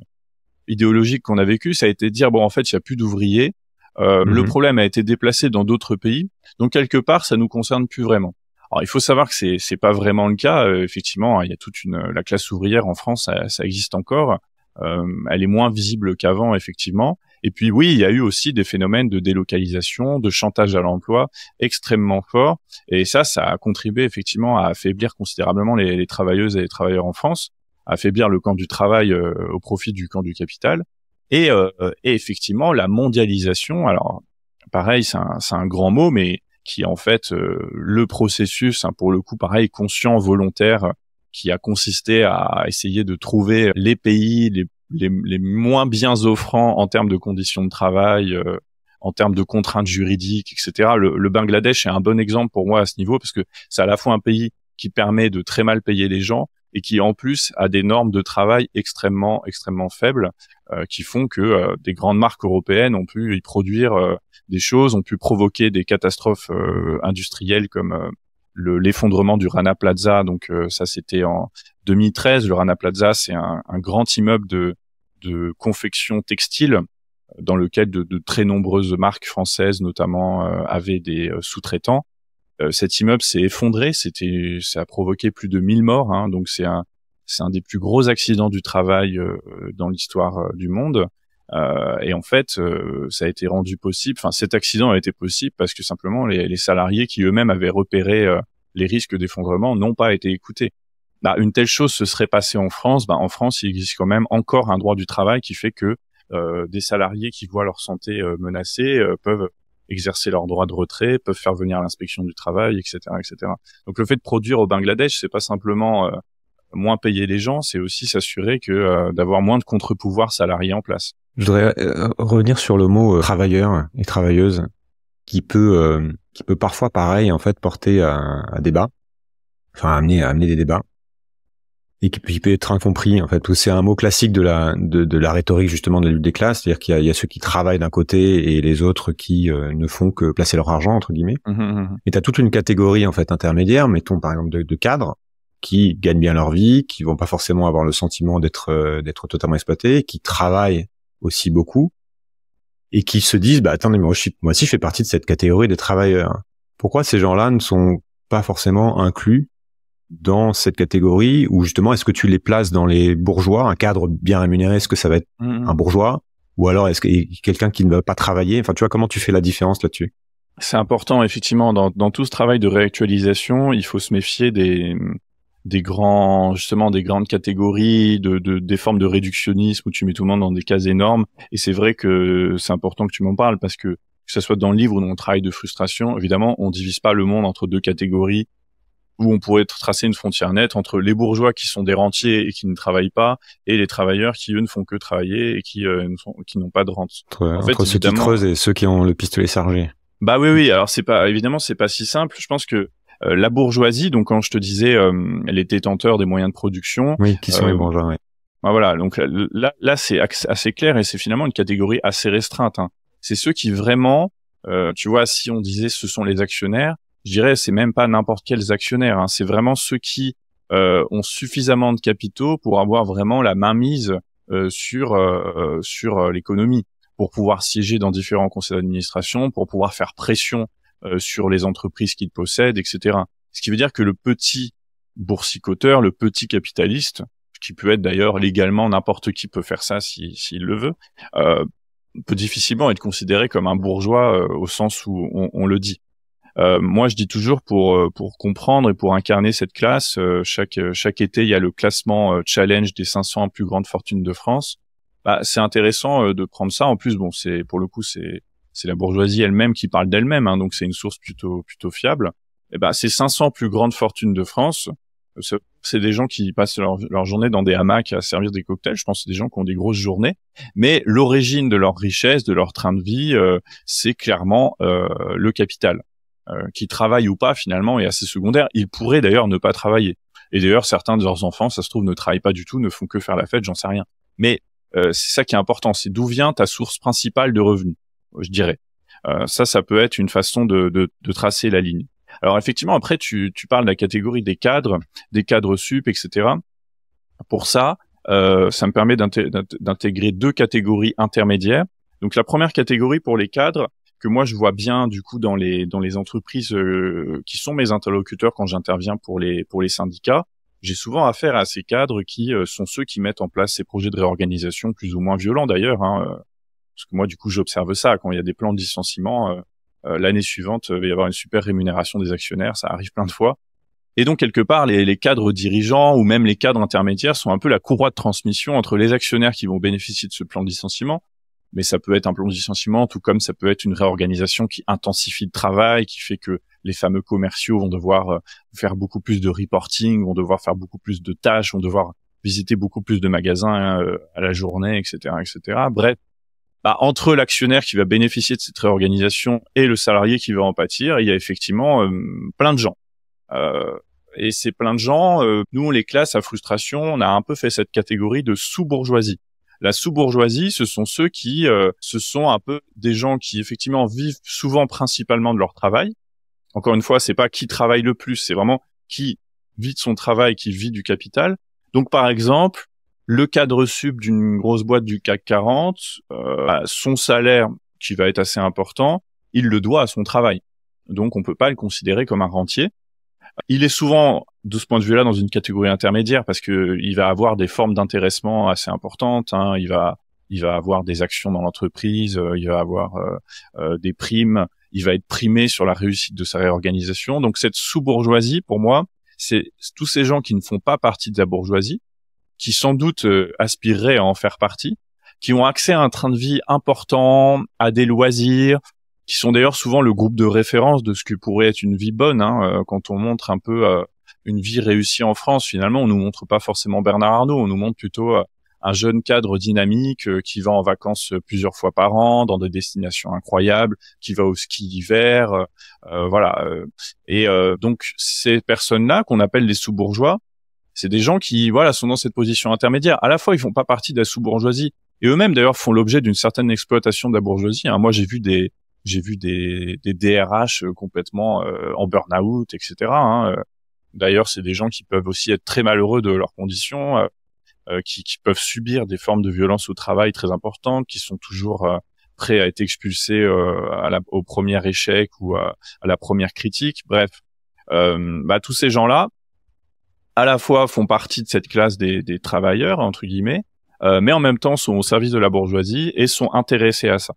idéologique qu'on a vécu, ça a été de dire bon en fait il n'y a plus d'ouvriers, euh, le mhm. problème a été déplacé dans d'autres pays, donc quelque part ça nous concerne plus vraiment. Alors il faut savoir que c'est c'est pas vraiment le cas. Euh, effectivement, hein, il y a toute une la classe ouvrière en France, ça, existe encore. Euh, elle est moins visible qu'avant effectivement. Et puis oui, il y a eu aussi des phénomènes de délocalisation, de chantage à l'emploi extrêmement fort, Et ça, ça a contribué effectivement à affaiblir considérablement les, les travailleuses et les travailleurs en France affaiblir le camp du travail euh, au profit du camp du capital. Euh, et, effectivement, la mondialisation, alors pareil, c'est un, un, grand mot, mais qui est en fait euh, le processus, hein, pour le coup, pareil, conscient, volontaire, qui a consisté à essayer de trouver les pays les, les, les moins bien offrants en termes de conditions de travail, en termes de contraintes juridiques, etc. le, Bangladesh est un bon exemple pour moi à ce niveau parce que c'est à la fois un pays qui permet de très mal payer les gens, et qui en plus a des normes de travail extrêmement extrêmement faibles euh, qui font que euh, des grandes marques européennes ont pu y produire euh, des choses, ont pu provoquer des catastrophes industrielles comme l'effondrement du Rana Plaza. Donc ça c'était en 2013. Le Rana Plaza c'est un, un, grand immeuble de, de confection textile dans lequel de, très nombreuses marques françaises notamment avaient des sous-traitants euh, cet immeuble s'est effondré, c'était, ça a provoqué plus de 1000 morts, hein, donc c'est un, c'est un des plus gros accidents du travail euh, dans l'histoire euh, du monde. et en fait, ça a été rendu possible. Enfin, cet accident a été possible parce que simplement les, salariés qui eux-mêmes avaient repéré les risques d'effondrement n'ont pas été écoutés. Bah, une telle chose se serait passée en France. Bah, en France, il existe quand même encore un droit du travail qui fait que des salariés qui voient leur santé menacée peuvent exercer leur droit de retrait, peuvent faire venir l'inspection du travail, etc., etc. Donc le fait de produire au Bangladesh, c'est pas simplement euh, moins payer les gens, c'est aussi s'assurer que euh, d'avoir moins de contre-pouvoirs salariés en place. Je voudrais euh, revenir sur le mot travailleur et travailleuse qui peut qui peut parfois pareil en fait porter à, à débat, enfin amener à amener des débats peut être incompris, en fait c'est un mot classique de la de, de, la rhétorique justement de la lutte des classes c'est-à-dire qu'il y, y, a ceux qui travaillent d'un côté et les autres qui euh, ne font que placer leur argent entre guillemets mmh, mmh, mmh. et tu as toute une catégorie en fait intermédiaire mettons par exemple de, cadres qui gagnent bien leur vie qui vont pas forcément avoir le sentiment d'être euh, d'être totalement exploités qui travaillent aussi beaucoup et qui se disent bah attendez moi moi aussi je fais partie de cette catégorie des travailleurs pourquoi ces gens-là ne sont pas forcément inclus dans cette catégorie Ou justement, est-ce que tu les places dans les bourgeois, un cadre bien rémunéré, est-ce que ça va être mm, mm. un bourgeois Ou alors est-ce que quelqu'un qui ne va pas travailler Enfin, tu vois, comment tu fais la différence là-dessus C'est important, effectivement, dans, tout ce travail de réactualisation, il faut se méfier des des grands justement des grandes catégories de, des formes de réductionnisme où tu mets tout le monde dans des cases énormes et c'est vrai que c'est important que tu m'en parles parce que que ce soit dans le livre ou dans le travail de frustration, évidemment, on divise pas le monde entre deux catégories où on pourrait tracer une frontière nette entre les bourgeois qui sont des rentiers et qui ne travaillent pas et les travailleurs qui eux ne font que travailler et qui euh, qui n'ont pas de rente. en fait, ceux qui creusent et ceux qui ont le pistolet chargé. Bah oui oui, alors c'est pas évidemment c'est pas si simple. Je pense que euh, la bourgeoisie, donc quand je te disais elle euh, est détenteur des moyens de production, oui, qui sont les bourgeois, Bah voilà, donc là là c'est assez clair et c'est finalement une catégorie assez restreinte. Hein. C'est ceux qui vraiment, tu vois, si on disait ce sont les actionnaires, je dirais, c'est même pas n'importe quels actionnaires. Hein. c'est vraiment ceux qui euh, ont suffisamment de capitaux pour avoir vraiment la main mise euh, sur euh, sur l'économie, pour pouvoir siéger dans différents conseils d'administration, pour pouvoir faire pression sur les entreprises qu'ils possèdent, etc. Ce qui veut dire que le petit boursicoteur, le petit capitaliste, qui peut être d'ailleurs légalement n'importe qui peut faire ça s'il le veut, peut difficilement être considéré comme un bourgeois au sens où on le dit. Euh, moi, je dis toujours pour euh, pour comprendre et pour incarner cette classe, euh, chaque chaque été, il y a le classement challenge des 500 plus grandes fortunes de France. Bah, c'est intéressant de prendre ça. En plus, bon, c'est pour le coup, c'est c'est la bourgeoisie elle-même qui parle d'elle-même, hein, donc c'est une source plutôt plutôt fiable. Et eh ben, bah, ces 500 plus grandes fortunes de France, c'est des gens qui passent leur, leur, journée dans des hamacs à servir des cocktails. Je pense que c'est des gens qui ont des grosses journées. Mais l'origine de leur richesse, de leur train de vie, c'est clairement le capital. Euh, qui travaillent ou pas finalement est assez secondaire. Ils pourraient d'ailleurs ne pas travailler. Et d'ailleurs, certains de leurs enfants, ça se trouve, ne travaillent pas du tout, ne font que faire la fête, j'en sais rien. Mais euh, c'est ça qui est important, c'est d'où vient ta source principale de revenus, je dirais. Euh, ça, ça peut être une façon de, tracer la ligne. Alors effectivement, après, tu, parles de la catégorie des cadres, des cadres sup, etc. Pour ça, ça me permet d'intégrer deux catégories intermédiaires. Donc la première catégorie pour les cadres, moi je vois bien du coup dans les dans les entreprises euh, qui sont mes interlocuteurs quand j'interviens pour les pour les syndicats, j'ai souvent affaire à ces cadres qui euh, sont ceux qui mettent en place ces projets de réorganisation plus ou moins violents d'ailleurs. Hein, euh, parce que moi du coup j'observe ça quand il y a des plans de licenciement l'année suivante il va y avoir une super rémunération des actionnaires, ça arrive plein de fois. Et donc quelque part les, les cadres dirigeants ou même les cadres intermédiaires sont un peu la courroie de transmission entre les actionnaires qui vont bénéficier de ce plan de licenciement mais ça peut être un plan de licenciement, tout comme ça peut être une réorganisation qui intensifie le travail, qui fait que les fameux commerciaux vont devoir euh, faire beaucoup plus de reporting, vont devoir faire beaucoup plus de tâches, vont devoir visiter beaucoup plus de magasins euh, à la journée, etc., etc. Bref, bah, entre l'actionnaire qui va bénéficier de cette réorganisation et le salarié qui va en pâtir, il y a effectivement euh, plein de gens. et ces plein de gens, nous on les classes à frustration. On a un peu fait cette catégorie de sous-bourgeoisie. La sous-bourgeoisie, ce sont ceux qui, euh, ce sont un peu des gens qui effectivement vivent souvent principalement de leur travail. Encore une fois, c'est pas qui travaille le plus, c'est vraiment qui vit de son travail, qui vit du capital. Donc par exemple, le cadre sub d'une grosse boîte du CAC 40, euh, son salaire qui va être assez important, il le doit à son travail. Donc on peut pas le considérer comme un rentier. Il est souvent de ce point de vue-là dans une catégorie intermédiaire parce que il va avoir des formes d'intéressement assez importantes. Hein. Il va avoir des actions dans l'entreprise, euh, il va avoir euh, euh, des primes, il va être primé sur la réussite de sa réorganisation. Donc cette sous-bourgeoisie, pour moi, c'est tous ces gens qui ne font pas partie de la bourgeoisie, qui sans doute aspireraient à en faire partie, qui ont accès à un train de vie important, à des loisirs, qui sont d'ailleurs souvent le groupe de référence de ce que pourrait être une vie bonne. Hein, euh, quand on montre un peu euh, une vie réussie en France, finalement, on nous montre pas forcément Bernard Arnault, on nous montre plutôt euh, un jeune cadre dynamique qui va en vacances plusieurs fois par an dans des destinations incroyables, qui va au ski d'hiver, voilà. et donc ces personnes-là qu'on appelle les sous-bourgeois, c'est des gens qui voilà sont dans cette position intermédiaire. À la fois, ils font pas partie de la sous-bourgeoisie. Et eux-mêmes, d'ailleurs, font l'objet d'une certaine exploitation de la bourgeoisie. Hein. Moi, j'ai vu des, j'ai vu des, des, DRH euh, complètement euh, en burn-out, etc. Hein. Euh. D'ailleurs, c'est des gens qui peuvent aussi être très malheureux de leurs conditions, qui, qui, peuvent subir des formes de violence au travail très importantes, qui sont toujours prêts à être expulsés à la, au premier échec ou à, la première critique. Bref, bah, tous ces gens-là, à la fois font partie de cette classe des, des travailleurs, entre guillemets, mais en même temps sont au service de la bourgeoisie et sont intéressés à ça.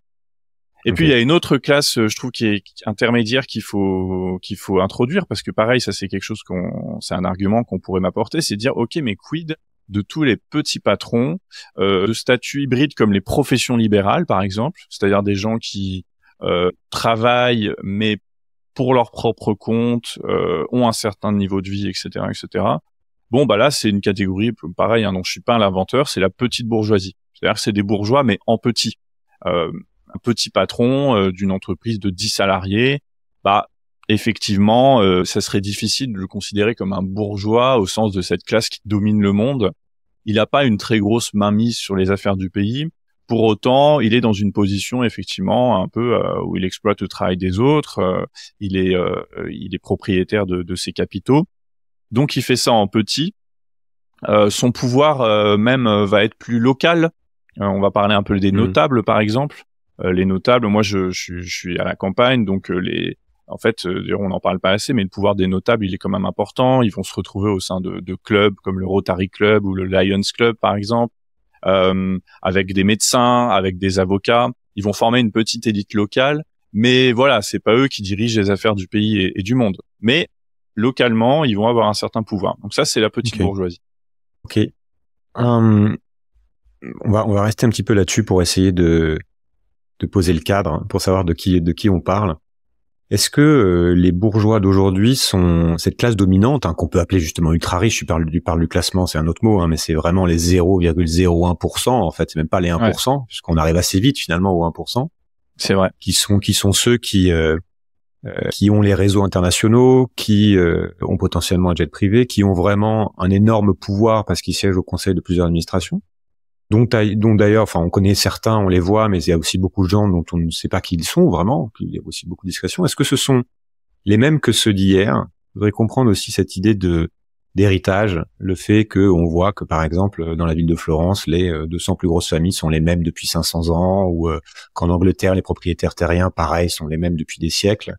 Et puis il y a une autre classe, euh, je trouve, qui est intermédiaire qu'il faut qu'il faut introduire parce que pareil, ça c'est quelque chose qu'on, c'est un argument qu'on pourrait m'apporter, c'est dire ok, mais quid de tous les petits patrons euh, de statut hybride comme les professions libérales par exemple, c'est-à-dire des gens qui euh, travaillent mais pour leur propre compte, euh, ont un certain niveau de vie, etc., etc. Bon bah là c'est une catégorie pareil, hein, donc je suis pas l'inventeur, c'est la petite bourgeoisie, c'est-à-dire c'est des bourgeois mais en petit. Euh, un petit patron euh, d'une entreprise de 10 salariés, bah effectivement, euh, ça serait difficile de le considérer comme un bourgeois au sens de cette classe qui domine le monde. Il n'a pas une très grosse mainmise sur les affaires du pays. Pour autant, il est dans une position effectivement un peu euh, où il exploite le travail des autres. il est il est propriétaire de, de, ses capitaux, donc il fait ça en petit. son pouvoir même va être plus local. on va parler un peu des mmh. notables par exemple euh, les notables. Moi, je, suis à la campagne, donc euh, les en fait, euh, on n'en parle pas assez, mais le pouvoir des notables, il est quand même important. Ils vont se retrouver au sein de, de clubs comme le Rotary Club ou le Lions Club, par exemple, avec des médecins, avec des avocats. Ils vont former une petite élite locale, mais voilà, c'est pas eux qui dirigent les affaires du pays et, du monde. Mais localement, ils vont avoir un certain pouvoir. Donc ça, c'est la petite bourgeoisie. Ok. Hum, on va rester un petit peu là-dessus pour essayer de de poser le cadre pour savoir de qui de qui on parle. Est-ce que euh, les bourgeois d'aujourd'hui sont cette classe dominante hein, qu'on peut appeler justement ultra riche, je parle du, parle du classement, c'est un autre mot, hein, mais c'est vraiment les 0,01% en fait, c'est même pas les 1%, puisqu'on arrive assez vite finalement au 1%. C'est vrai. Qui sont qui sont ceux qui euh, euh, qui ont les réseaux internationaux, qui ont potentiellement un jet privé, qui ont vraiment un énorme pouvoir parce qu'ils siègent au conseil de plusieurs administrations dont, d'ailleurs, enfin, on connaît certains, on les voit, mais il y a aussi beaucoup de gens dont on ne sait pas qui ils sont vraiment. Il y a aussi beaucoup de discrétion. Est-ce que ce sont les mêmes que ceux d'hier Je voudrais comprendre aussi cette idée de d'héritage, le fait que on voit que par exemple dans la ville de Florence, les 200 euh, plus grosses familles sont les mêmes depuis 500 ans, ou euh, qu'en Angleterre, les propriétaires terriens, pareil, sont les mêmes depuis des siècles.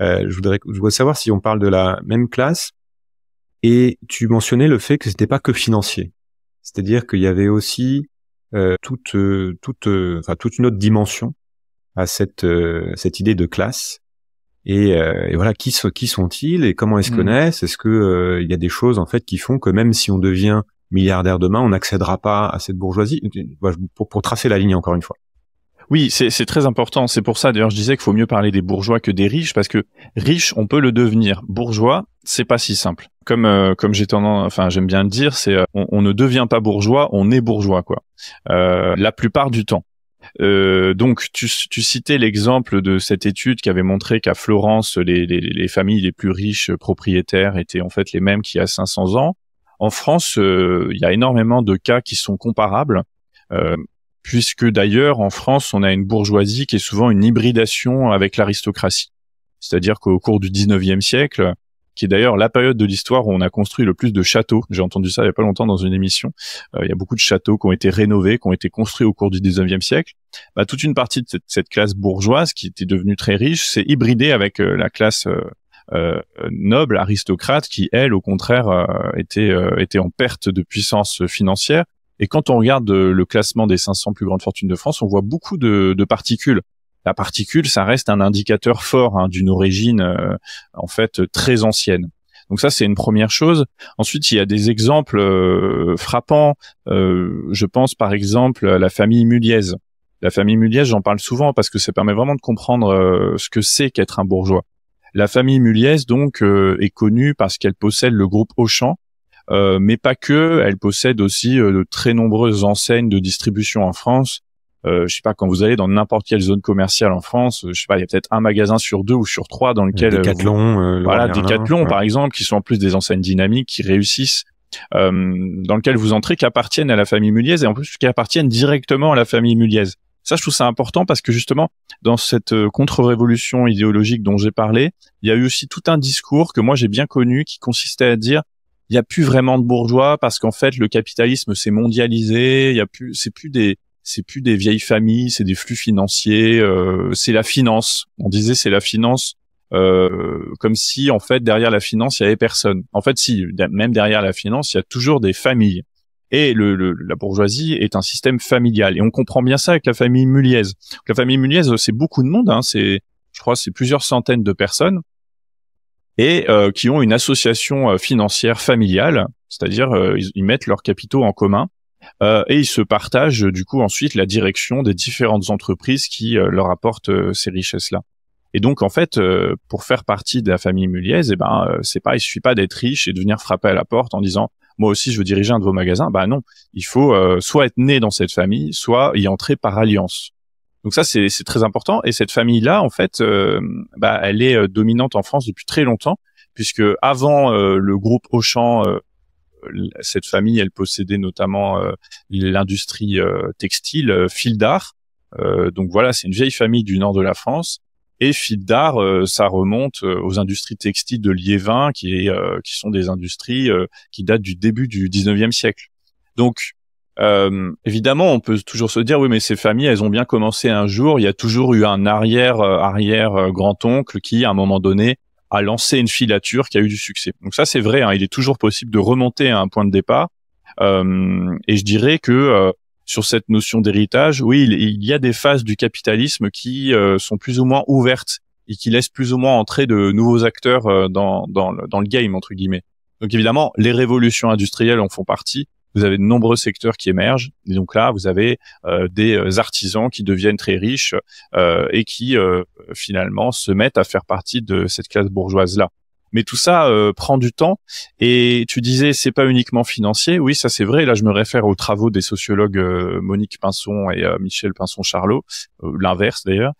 Euh, je voudrais, je voudrais savoir si on parle de la même classe. Et tu mentionnais le fait que c'était pas que financier. C'est-à-dire qu'il y avait aussi euh, toute, euh, toute, euh, enfin, toute une autre dimension à cette, cette idée de classe. Et, voilà, qui, qui sont-ils et comment ils se mmh. connaissent Est-ce que il y a des choses en fait qui font que même si on devient milliardaire demain, on n'accédera pas à cette bourgeoisie pour tracer la ligne encore une fois. Oui, c'est très important. C'est pour ça, d'ailleurs, je disais qu'il faut mieux parler des bourgeois que des riches, parce que riche, on peut le devenir. Bourgeois, c'est pas si simple. Comme euh, comme j'ai tendance, enfin j'aime bien le dire, c'est euh, on, ne devient pas bourgeois, on est bourgeois quoi. Euh, la plupart du temps. donc tu, citais l'exemple de cette étude qui avait montré qu'à Florence les, les, familles les plus riches propriétaires étaient en fait les mêmes qu'il y a 500 ans. En France, il y a énormément de cas qui sont comparables puisque d'ailleurs en France on a une bourgeoisie qui est souvent une hybridation avec l'aristocratie. C'est-à-dire qu'au cours du 19e siècle, qui est d'ailleurs la période de l'histoire où on a construit le plus de châteaux. J'ai entendu ça il y a pas longtemps dans une émission. Euh, il y a beaucoup de châteaux qui ont été rénovés, qui ont été construits au cours du 19e siècle. Bah, toute une partie de cette, classe bourgeoise qui était devenue très riche s'est hybridée avec euh, la classe euh, noble, aristocrate, qui elle, au contraire, était en perte de puissance financière et quand on regarde euh, le classement des 500 plus grandes fortunes de France, on voit beaucoup de, particules. La particule, ça reste un indicateur fort hein, d'une origine euh, en fait très ancienne. Donc ça, c'est une première chose. Ensuite, il y a des exemples euh, frappants. je pense par exemple à la famille Muliez. La famille Muliez, j'en parle souvent parce que ça permet vraiment de comprendre ce que c'est qu'être un bourgeois. La famille Muliez, donc, est connue parce qu'elle possède le groupe Auchan, euh, mais pas que. Elle possède aussi euh, de très nombreuses enseignes de distribution en France. Euh, je sais pas quand vous allez dans n'importe quelle zone commerciale en France, euh, je sais pas, il y a peut-être un magasin sur deux ou sur trois dans lequel Des vous, voilà, Decathlon par exemple, qui sont en plus des enseignes dynamiques qui réussissent dans lequel vous entrez qui appartiennent à la famille Muliez et en plus qui appartiennent directement à la famille Muliez. Ça, je trouve ça important parce que justement, dans cette contre-révolution idéologique dont j'ai parlé, il y a eu aussi tout un discours que moi j'ai bien connu qui consistait à dire il y a plus vraiment de bourgeois parce qu'en fait le capitalisme s'est mondialisé, il y a plus c'est plus des c'est plus des vieilles familles, c'est des flux financiers, euh, c'est la finance. On disait c'est la finance euh, comme si en fait derrière la finance il y avait personne. En fait si même derrière la finance il y a toujours des familles. Et le, la bourgeoisie est un système familial. Et on comprend bien ça avec la famille Muliez. La famille Muliez, c'est beaucoup de monde. Hein, c'est, je crois, c'est plusieurs centaines de personnes et euh, qui ont une association euh, financière familiale, c'est-à-dire euh, ils, mettent leurs capitaux en commun. et ils se partagent du coup ensuite la direction des différentes entreprises qui leur apportent ces richesses-là. Et donc en fait, euh, pour faire partie de la famille Muliez, eh ben c'est pas, il suffit pas d'être riche et de venir frapper à la porte en disant moi aussi je veux diriger un de vos magasins. Bah non, il faut soit être né dans cette famille, soit y entrer par alliance. Donc ça, c'est très important. Et cette famille-là, en fait, euh, bah, elle est euh, dominante en France depuis très longtemps, puisque avant euh, le groupe Auchan, cette famille, elle possédait notamment l'industrie textile, fil d'art. donc voilà, c'est une vieille famille du nord de la France. Et fil d'art, ça remonte aux industries textiles de Liévin, qui, est, qui sont des industries qui datent du début du 19e siècle. Donc euh, évidemment, on peut toujours se dire oui, mais ces familles, elles ont bien commencé un jour. Il y a toujours eu un arrière euh, arrière euh, grand oncle qui, à un moment donné, a lancé une filature qui a eu du succès. Donc ça, c'est vrai. Hein. il est toujours possible de remonter à un point de départ. Euh, et je dirais que sur cette notion d'héritage, oui, il, y a des phases du capitalisme qui sont plus ou moins ouvertes et qui laissent plus ou moins entrer de nouveaux acteurs dans le, dans le game entre guillemets. Donc évidemment, les révolutions industrielles en font partie vous avez de nombreux secteurs qui émergent. Et donc là, vous avez euh, des euh, artisans qui deviennent très riches euh, et qui finalement se mettent à faire partie de cette classe bourgeoise là. Mais tout ça prend du temps. Et tu disais, c'est pas uniquement financier. Oui, ça c'est vrai. Là, je me réfère aux travaux des sociologues Monique Pinson et Michel Pinson-Charlot, l'inverse d'ailleurs,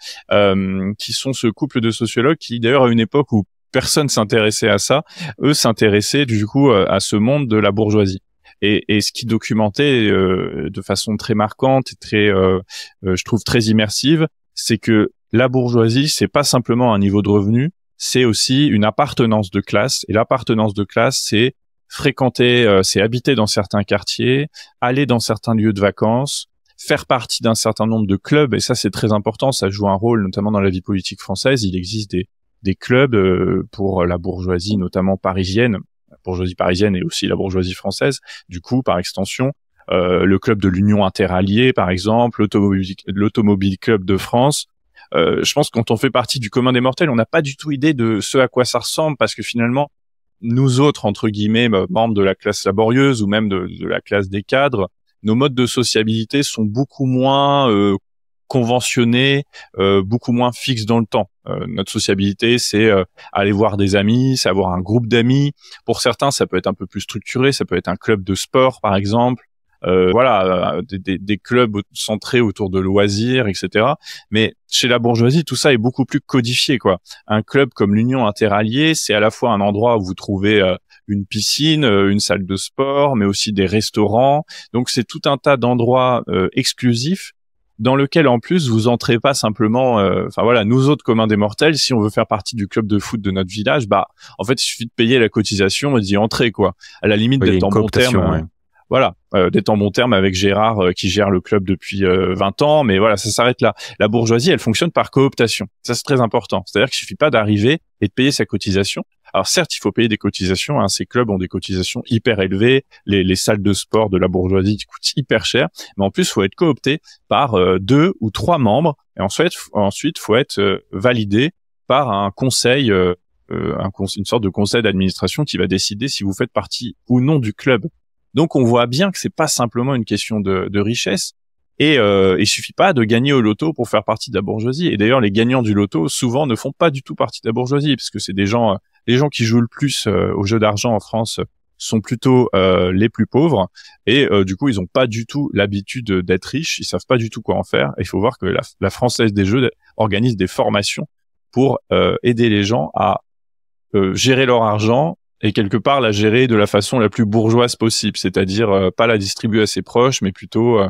qui sont ce couple de sociologues qui, d'ailleurs, à une époque où personne s'intéressait à ça, eux s'intéressaient du coup à ce monde de la bourgeoisie et, ce qui documentait euh, de façon très marquante et très, euh, euh, je trouve très immersive, c'est que la bourgeoisie, c'est pas simplement un niveau de revenu, c'est aussi une appartenance de classe. Et l'appartenance de classe, c'est fréquenter, c'est habiter dans certains quartiers, aller dans certains lieux de vacances, faire partie d'un certain nombre de clubs, et ça c'est très important, ça joue un rôle notamment dans la vie politique française, il existe des, des clubs pour la bourgeoisie, notamment parisienne, bourgeoisie parisienne et aussi la bourgeoisie française, du coup, par extension. Euh, le club de l'Union Interalliée, par exemple, l'Automobile Club de France. Euh, je pense que quand on fait partie du commun des mortels, on n'a pas du tout idée de ce à quoi ça ressemble, parce que finalement, nous autres, entre guillemets, bah, membres de la classe laborieuse ou même de, de la classe des cadres, nos modes de sociabilité sont beaucoup moins euh, conventionnés, euh, beaucoup moins fixes dans le temps. Euh, notre sociabilité, c'est euh, aller voir des amis, c'est avoir un groupe d'amis. Pour certains, ça peut être un peu plus structuré, ça peut être un club de sport, par exemple. Euh, voilà, des, des, clubs centrés autour de loisirs, etc. Mais chez la bourgeoisie, tout ça est beaucoup plus codifié, quoi. Un club comme l'Union Interalliée, c'est à la fois un endroit où vous trouvez une piscine, une salle de sport, mais aussi des restaurants. Donc c'est tout un tas d'endroits exclusifs dans lequel en plus vous entrez pas simplement, euh, enfin voilà, nous autres communs des mortels, si on veut faire partie du club de foot de notre village, bah en fait il suffit de payer la cotisation et d'y entrer quoi. À la limite d'être en bon terme. Euh, voilà, euh, d'être en bon terme avec Gérard qui gère le club depuis 20 ans, mais voilà, ça s'arrête là. La bourgeoisie, elle fonctionne par cooptation. Ça c'est très important. C'est-à-dire qu'il suffit pas d'arriver et de payer sa cotisation. Alors certes, il faut payer des cotisations. Hein. ces clubs ont des cotisations hyper élevées. Les, salles de sport de la bourgeoisie coûtent hyper cher. Mais en plus, faut être coopté par euh, deux ou trois membres. Et ensuite, ensuite, faut être euh, validé par un conseil, euh, une sorte de conseil d'administration qui va décider si vous faites partie ou non du club. Donc, on voit bien que c'est pas simplement une question de, richesse. Et euh, il suffit pas de gagner au loto pour faire partie de la bourgeoisie. Et d'ailleurs, les gagnants du loto souvent ne font pas du tout partie de la bourgeoisie, parce que c'est des gens les gens qui jouent le plus euh, aux jeux d'argent en France sont plutôt euh, les plus pauvres et euh, du coup ils n'ont pas du tout l'habitude d'être riches, ils savent pas du tout quoi en faire. Il faut voir que la, française des jeux organise des formations pour aider les gens à gérer leur argent et quelque part la gérer de la façon la plus bourgeoise possible, c'est-à-dire pas la distribuer à ses proches, mais plutôt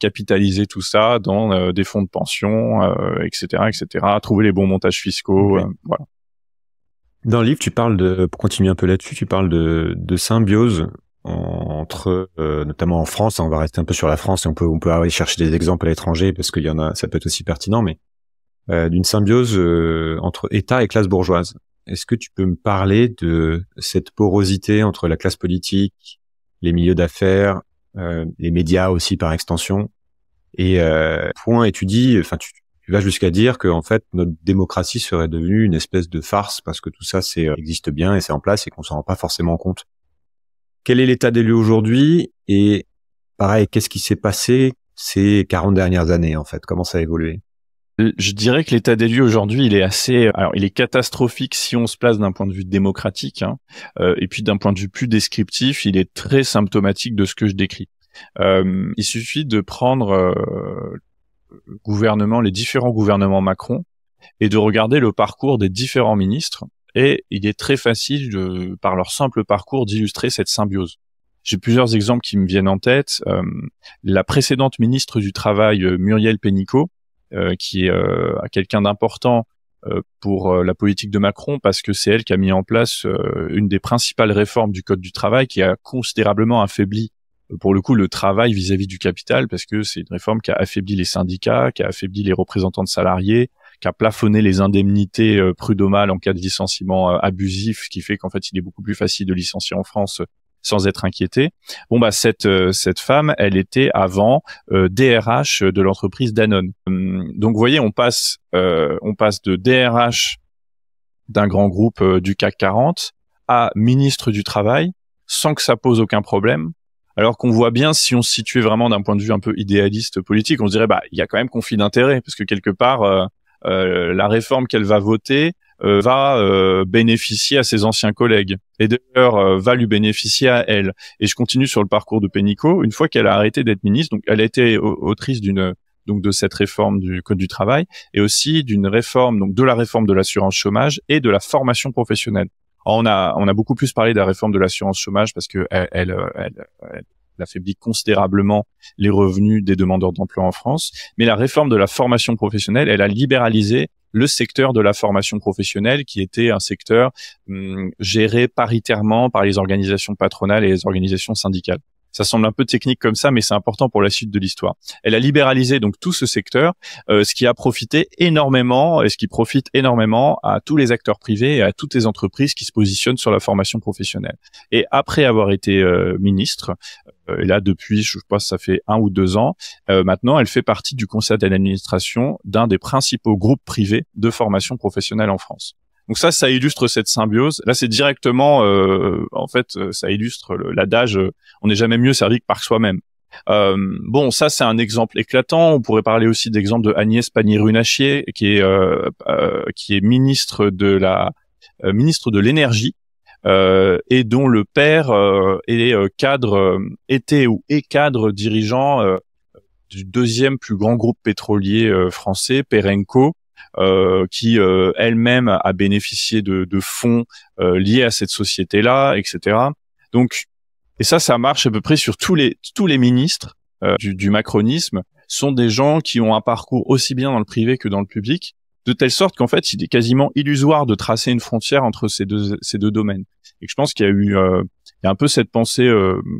capitaliser tout ça dans des fonds de pension, etc., etc., trouver les bons montages fiscaux, voilà. Dans le livre, tu parles de, pour continuer un peu là-dessus, tu parles de, de symbiose entre, euh, notamment en France, hein, on va rester un peu sur la France et on peut, on peut aller chercher des exemples à l'étranger parce qu'il y en a, ça peut être aussi pertinent, mais euh, d'une symbiose euh, entre État et classe bourgeoise. Est-ce que tu peux me parler de cette porosité entre la classe politique, les milieux d'affaires, euh, les médias aussi par extension et point, étudie. enfin, tu, il va jusqu'à dire que en fait notre démocratie serait devenue une espèce de farce parce que tout ça c'est euh, existe bien et c'est en place et qu'on s'en rend pas forcément compte. Quel est l'état des lieux aujourd'hui et pareil, qu'est-ce qui s'est passé ces 40 dernières années en fait Comment ça a évolué euh, je dirais que l'état des lieux aujourd'hui, il est assez, euh, alors il est catastrophique si on se place d'un point de vue démocratique, hein, et puis d'un point de vue plus descriptif, il est très symptomatique de ce que je décris. il suffit de prendre gouvernement, les différents gouvernements Macron, et de regarder le parcours des différents ministres. Et il est très facile, de, par leur simple parcours, d'illustrer cette symbiose. J'ai plusieurs exemples qui me viennent en tête. Euh, la précédente ministre du Travail, euh, Muriel Pénicaud, euh, qui est quelqu'un d'important pour la politique de Macron, parce que c'est elle qui a mis en place une des principales réformes du Code du travail, qui a considérablement affaibli pour le coup le travail vis-à-vis du capital parce que c'est une réforme qui a affaibli les syndicats, qui a affaibli les représentants de salariés, qui a plafonné les indemnités euh, prud'homales en cas de licenciement euh, abusif, ce qui fait qu'en fait il est beaucoup plus facile de licencier en France euh, sans être inquiété. Bon bah cette cette femme, elle était avant DRH de l'entreprise Danone. Hum, donc vous voyez, on passe on passe de DRH d'un grand groupe du CAC 40 à ministre du travail sans que ça pose aucun problème, alors qu'on voit bien, si on se situait vraiment d'un point de vue un peu idéaliste politique, on se dirait bah il y a quand même conflit d'intérêts parce que quelque part euh, euh, la réforme qu'elle va voter euh, va bénéficier à ses anciens collègues et d'ailleurs va lui bénéficier à elle. Et je continue sur le parcours de Pénico Une fois qu'elle a arrêté d'être ministre, donc elle a été autrice d'une donc de cette réforme du code du travail et aussi d'une réforme donc de la réforme de l'assurance chômage et de la formation professionnelle. On a, beaucoup plus parlé de la réforme de l'assurance chômage parce que euh, euh, elle, affaiblit considérablement les revenus des demandeurs d'emploi en France. Mais la réforme de la formation professionnelle, elle a libéralisé le secteur de la formation professionnelle, qui était un secteur hum, géré paritairement par les organisations patronales et les organisations syndicales. Ça semble un peu technique comme ça, mais c'est important pour la suite de l'histoire. Elle a libéralisé donc tout ce secteur, euh, ce qui a profité énormément et ce qui profite énormément à tous les acteurs privés et à toutes les entreprises qui se positionnent sur la formation professionnelle. Et après avoir été euh, ministre, euh, et là depuis, je pense, ça fait un ou deux ans. maintenant, elle fait partie du conseil d'administration d'un des principaux groupes privés de formation professionnelle en France. Donc ça, ça illustre cette symbiose. Là, c'est directement, euh, en fait, euh, ça illustre l'adage euh, on n'est jamais mieux servi que par soi-même. bon, ça c'est un exemple éclatant. On pourrait parler aussi d'exemple de Agnès Pannier-Runachier, qui est euh, qui est ministre de la ministre de l'énergie et dont le père est cadre était ou est cadre dirigeant du deuxième plus grand groupe pétrolier français, Perenco, euh, qui euh, elle-même a bénéficié de, de fonds euh, liés à cette société-là, etc. Donc, et ça, ça marche à peu près sur tous les tous les ministres du, du macronisme sont des gens qui ont un parcours aussi bien dans le privé que dans le public, de telle sorte qu'en fait, il est quasiment illusoire de tracer une frontière entre ces deux, ces deux domaines. Et je pense qu'il y a eu il y a un peu cette pensée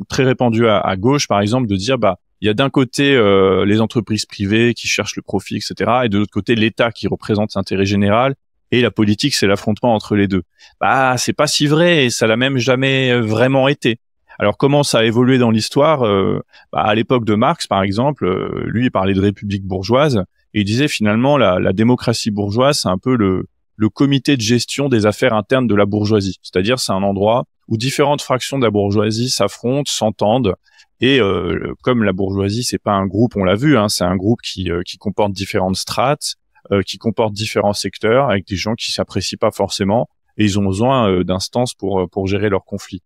très répandue à, à, gauche, par exemple, de dire bah il y a d'un côté euh, les entreprises privées qui cherchent le profit, etc., et de l'autre côté l'État qui représente l'intérêt général. Et la politique, c'est l'affrontement entre les deux. Bah, c'est pas si vrai, et ça l'a même jamais euh, vraiment été. Alors comment ça a évolué dans l'histoire euh, bah, À l'époque de Marx, par exemple, lui il parlait de république bourgeoise et il disait finalement la, démocratie bourgeoise, c'est un peu le, le comité de gestion des affaires internes de la bourgeoisie. C'est-à-dire c'est un endroit où différentes fractions de la bourgeoisie s'affrontent, s'entendent, et euh, comme la bourgeoisie, c'est pas un groupe, on l'a vu, hein, c'est un groupe qui, euh, qui comporte différentes strates, euh, qui comporte différents secteurs, avec des gens qui s'apprécient pas forcément, et ils ont besoin d'instances pour pour gérer leurs conflits.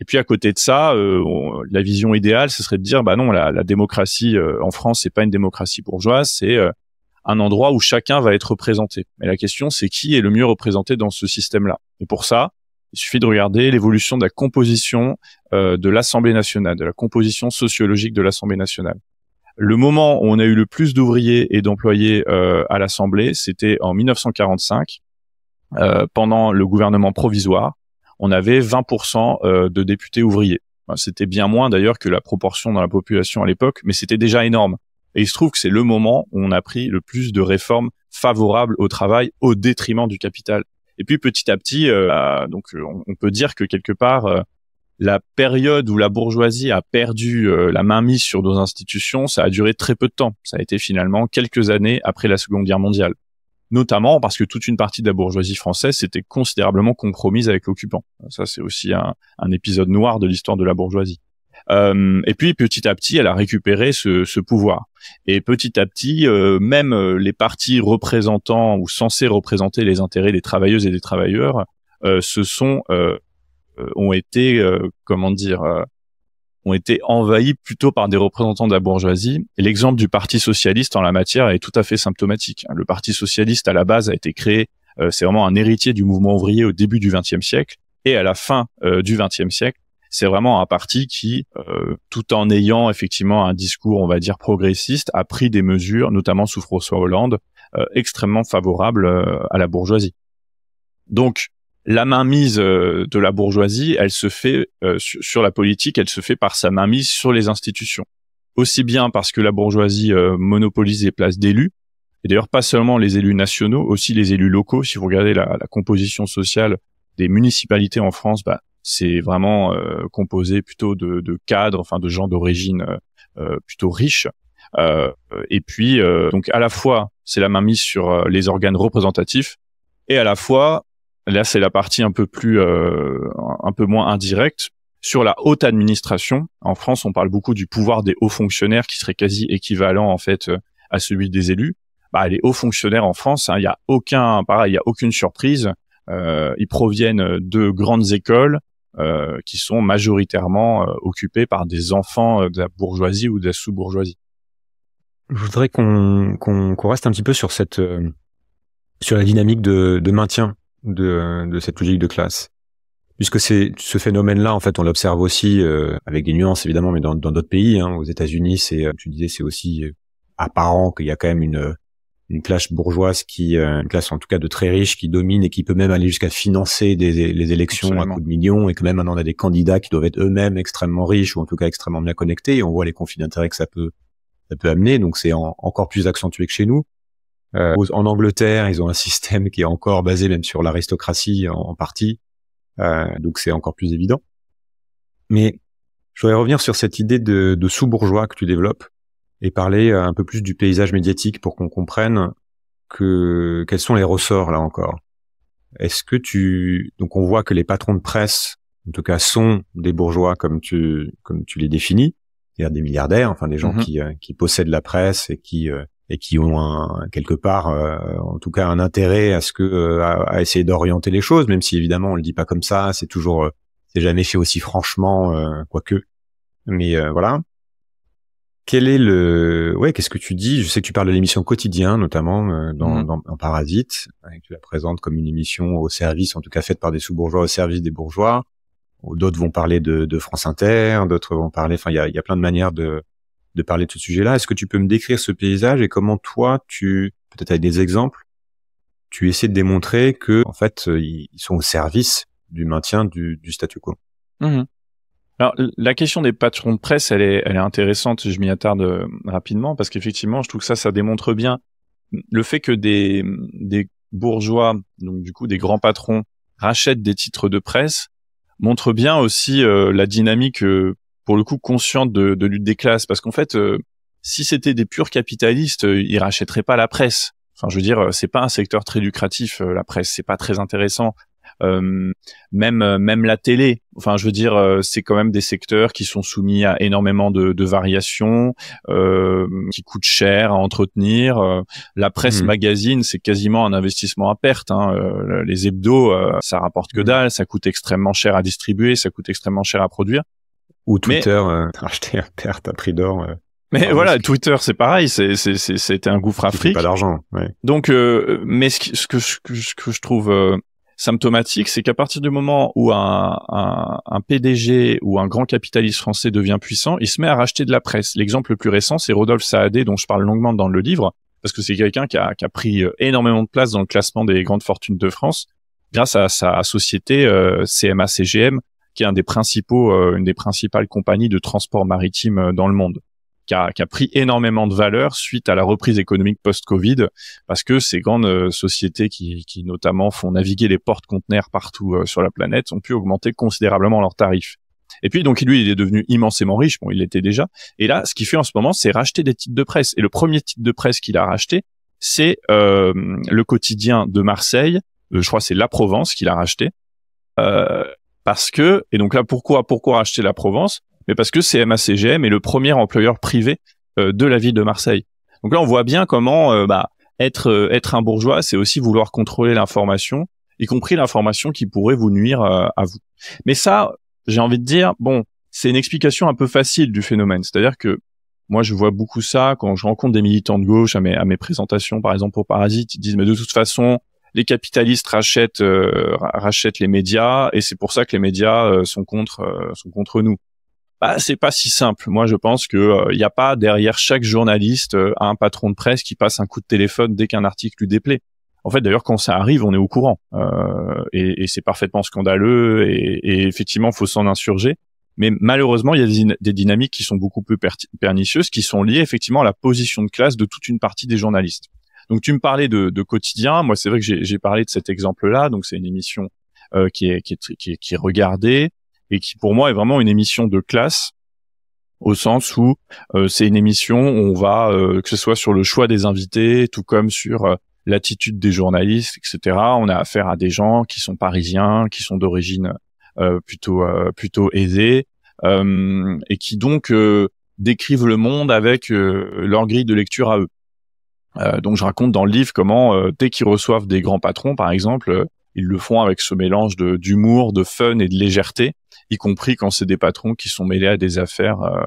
Et puis à côté de ça, la vision idéale, ce serait de dire, bah non, la, la démocratie en France, c'est pas une démocratie bourgeoise, c'est un endroit où chacun va être représenté. Mais la question, c'est qui est le mieux représenté dans ce système-là. Et pour ça, il suffit de regarder l'évolution de la composition euh, de l'Assemblée nationale, de la composition sociologique de l'Assemblée nationale. Le moment où on a eu le plus d'ouvriers et d'employés euh, à l'Assemblée, c'était en 1945, euh, pendant le gouvernement provisoire. On avait 20% euh, de députés ouvriers. c'était bien moins d'ailleurs que la proportion dans la population à l'époque, mais c'était déjà énorme. Et il se trouve que c'est le moment où on a pris le plus de réformes favorables au travail au détriment du capital. Et puis petit à petit, euh, bah, donc euh, on, peut dire que quelque part, euh, la période où la bourgeoisie a perdu la mainmise sur nos institutions, ça a duré très peu de temps. Ça a été finalement quelques années après la Seconde Guerre mondiale. Notamment parce que toute une partie de la bourgeoisie française s'était considérablement compromise avec l'occupant. Ça, c'est aussi un épisode noir de l'histoire de la bourgeoisie. Euh, et puis petit à petit, elle a récupéré ce, ce pouvoir. Et petit à petit, euh, même euh, les partis représentant ou censés représenter les intérêts des travailleuses et des travailleurs se sont ont été comment dire ont été envahis plutôt par des représentants de la bourgeoisie. L'exemple du Parti socialiste en la matière est tout à fait symptomatique. Hein. Le Parti socialiste, à la base, a été créé, c'est vraiment un héritier du mouvement ouvrier au début du XXe siècle. Et à la fin du XXe siècle, c'est vraiment un parti qui, euh, tout en ayant effectivement un discours, on va dire progressiste, a pris des mesures, notamment sous François Hollande, euh, extrêmement favorables euh, à la bourgeoisie. Donc la mainmise de la bourgeoisie, elle se fait sur, la politique, elle se fait par sa mainmise sur les institutions. Aussi bien parce que la bourgeoisie monopolise les places d'élus, et d'ailleurs pas seulement les élus nationaux, aussi les élus locaux. Si vous regardez la, la composition sociale des municipalités en France, bah, c'est vraiment euh, composé plutôt de, de, cadres, enfin de gens d'origine euh, euh, plutôt riches. et puis donc à la fois c'est la main mise sur les organes représentatifs et à la fois là c'est la partie un peu plus un peu moins indirecte sur la haute administration. En France, on parle beaucoup du pouvoir des hauts fonctionnaires qui serait quasi équivalent en fait à celui des élus. Bah, les hauts fonctionnaires en France, hein, il hein, n'y a aucun, pareil, il y a aucune surprise. Euh, ils proviennent de grandes écoles, euh, qui sont majoritairement euh, occupés par des enfants euh, de la bourgeoisie ou de la sous-bourgeoisie. Je voudrais qu'on qu qu'on reste un petit peu sur cette sur la dynamique de, de maintien de, de, cette logique de classe, puisque c'est ce phénomène-là en fait on l'observe aussi avec des nuances évidemment, mais dans d'autres pays, hein, aux États-Unis, c'est tu disais c'est aussi apparent qu'il y a quand même une une classe bourgeoise qui, euh, une classe en tout cas de très riches qui domine et qui peut même aller jusqu'à financer des, les élections à coups de millions et que même maintenant on a des candidats qui doivent être eux-mêmes extrêmement riches ou en tout cas extrêmement bien connectés et on voit les conflits d'intérêts que ça peut, ça peut amener. Donc c'est encore plus accentué que chez nous. Euh, en Angleterre, ils ont un système qui est encore basé même sur l'aristocratie en, partie. Euh, donc c'est encore plus évident. Mais je voudrais revenir sur cette idée de, de sous-bourgeois que tu développes et parler euh, un peu plus du paysage médiatique pour qu'on comprenne que quels sont les ressorts là encore. Est-ce que tu donc on voit que les patrons de presse en tout cas sont des bourgeois comme tu comme tu les définis, c'est-à-dire des milliardaires, enfin des gens mhm. qui, euh, qui possèdent la presse et qui euh, et qui ont quelque part, en tout cas, un intérêt à ce que à, essayer d'orienter les choses, même si évidemment on le dit pas comme ça, c'est toujours, c'est jamais fait aussi franchement, quoique. Mais voilà. Quel est le ouais Qu'est-ce que tu dis Je sais que tu parles de l'émission quotidien, notamment euh, dans, mhm. dans, Parasite, et que tu la présentes comme une émission au service, en tout cas faite par des sous-bourgeois au service des bourgeois. D'autres vont parler de, de France Inter, d'autres vont parler. Enfin, il y a, y a plein de manières de, de parler de ce sujet-là. Est-ce que tu peux me décrire ce paysage et comment toi, tu peut-être avec des exemples, tu essaies de démontrer que en fait, euh, ils sont au service du maintien du, du statu quo. Mhm. Alors, la question des patrons de presse, elle est, elle est intéressante, je m'y attarde euh, rapidement, parce qu'effectivement, je trouve que ça, ça démontre bien le fait que des, des bourgeois, donc du coup des grands patrons, rachètent des titres de presse, montre bien aussi euh, la dynamique, euh, pour le coup, consciente de, lutte des classes, parce qu'en fait, si c'était des purs capitalistes, ils rachèteraient pas la presse. Enfin, je veux dire, c'est pas un secteur très lucratif, la presse, c'est pas très intéressant. Euh, même euh, même la télé. Enfin, je veux dire, euh, c'est quand même des secteurs qui sont soumis à énormément de, de variations, qui coûtent cher à entretenir. La presse mmh. magazine, c'est quasiment un investissement à perte. Hein. Les hebdos, ça rapporte que mmh. dalle, ça coûte extrêmement cher à distribuer, ça coûte extrêmement cher à produire. Ou Twitter, <laughs> acheter à perte à prix d'or. Mais voilà, Twitter, c'est pareil, c'est c'était un gouffre à fric. Pas d'argent. Ouais. Donc, mais ce, que, ce que je trouve symptomatique, c'est qu'à partir du moment où un, PDG ou un grand capitaliste français devient puissant, il se met à racheter de la presse. L'exemple le plus récent, c'est Rodolphe Saadé, dont je parle longuement dans le livre, parce que c'est quelqu'un qui a, pris euh, énormément de place dans le classement des grandes fortunes de France grâce à sa société euh, CMA-CGM, qui est un des principaux, euh, une des principales compagnies de transport maritime dans le monde qui a, pris énormément de valeur suite à la reprise économique post-Covid, parce que ces grandes euh, sociétés qui, qui notamment font naviguer les portes-conteneurs partout euh, sur la planète ont pu augmenter considérablement leurs tarifs. Et puis donc lui, il est devenu immensément riche, bon, il l'était déjà. Et là, ce qu'il fait en ce moment, c'est racheter des titres de presse. Et le premier titre de presse qu'il a racheté, c'est euh, le quotidien de Marseille. Euh, je crois c'est La Provence qu'il a racheté. Euh, parce que, et donc là, pourquoi pourquoi racheter La Provence mais parce que c'est MACGM est le premier employeur privé euh, de la ville de Marseille. Donc là, on voit bien comment euh, bah, être, euh, être un bourgeois, c'est aussi vouloir contrôler l'information, y compris l'information qui pourrait vous nuire à vous. Mais ça, j'ai envie de dire, bon, c'est une explication un peu facile du phénomène. C'est-à-dire que moi, je vois beaucoup ça quand je rencontre des militants de gauche à mes, à mes présentations, par exemple pour Parasite, ils disent mais de toute façon, les capitalistes rachètent, rachètent les médias et c'est pour ça que les médias sont contre, sont contre nous bah, c'est pas si simple. Moi, je pense que n'y euh, a pas derrière chaque journaliste euh, un patron de presse qui passe un coup de téléphone dès qu'un article lui déplaît. En fait, d'ailleurs, quand ça arrive, on est au courant, euh, et, c'est parfaitement scandaleux, et, et effectivement, faut s'en insurger. Mais malheureusement, il y a des, dynamiques qui sont beaucoup plus pernicieuses, qui sont liées effectivement à la position de classe de toute une partie des journalistes. Donc, tu me parlais de, quotidien. Moi, c'est vrai que j'ai parlé de cet exemple-là. Donc, c'est une émission qui est regardée, et qui pour moi est vraiment une émission de classe au sens où euh, c'est une émission où on va, euh, que ce soit sur le choix des invités, tout comme sur euh, l'attitude des journalistes, etc. On a affaire à des gens qui sont parisiens, qui sont d'origine plutôt plutôt aisée et qui donc décrivent le monde avec leur grille de lecture à eux. donc je raconte dans le livre comment dès qu'ils reçoivent des grands patrons, par exemple, ils le font avec ce mélange d'humour, de, fun et de légèreté, y compris quand c'est des patrons qui sont mêlés à des affaires euh,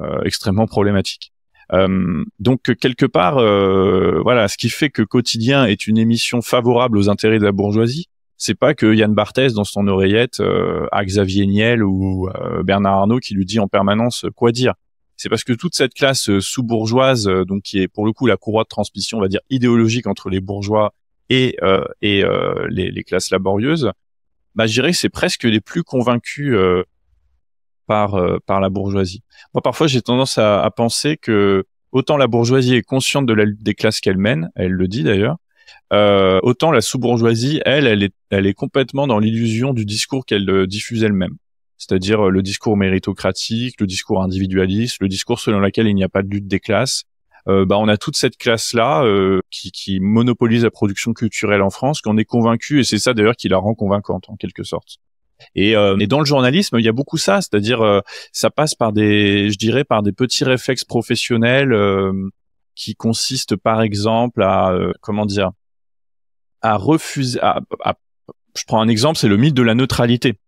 euh, extrêmement problématiques. Euh, donc quelque part, euh, voilà, ce qui fait que Quotidien est une émission favorable aux intérêts de la bourgeoisie, c'est pas que Yann Barthès dans son oreillette euh, à Xavier Niel ou euh, Bernard Arnault qui lui dit en permanence quoi dire. C'est parce que toute cette classe sous-bourgeoise, donc qui est pour le coup la courroie de transmission, on va dire idéologique entre les bourgeois et, euh, et euh, les, les, classes laborieuses, bah, je dirais que c'est presque les plus convaincus euh, par, par la bourgeoisie. Moi, parfois, j'ai tendance à, à, penser que autant la bourgeoisie est consciente de la lutte des classes qu'elle mène, elle le dit d'ailleurs, euh, autant la sous-bourgeoisie, elle, elle est, elle est complètement dans l'illusion du discours qu'elle diffuse elle-même. C'est-à-dire le discours méritocratique, le discours individualiste, le discours selon lequel il n'y a pas de lutte des classes, euh, bah, on a toute cette classe-là euh, qui, monopolise la production culturelle en France, qu'on est convaincu, et c'est ça d'ailleurs qui la rend convaincante en quelque sorte. Et, euh, dans le journalisme, il y a beaucoup ça, c'est-à-dire ça passe par des, je dirais, par des petits réflexes professionnels qui consistent par exemple à, comment dire, à refuser, je prends un exemple, c'est le mythe de la neutralité.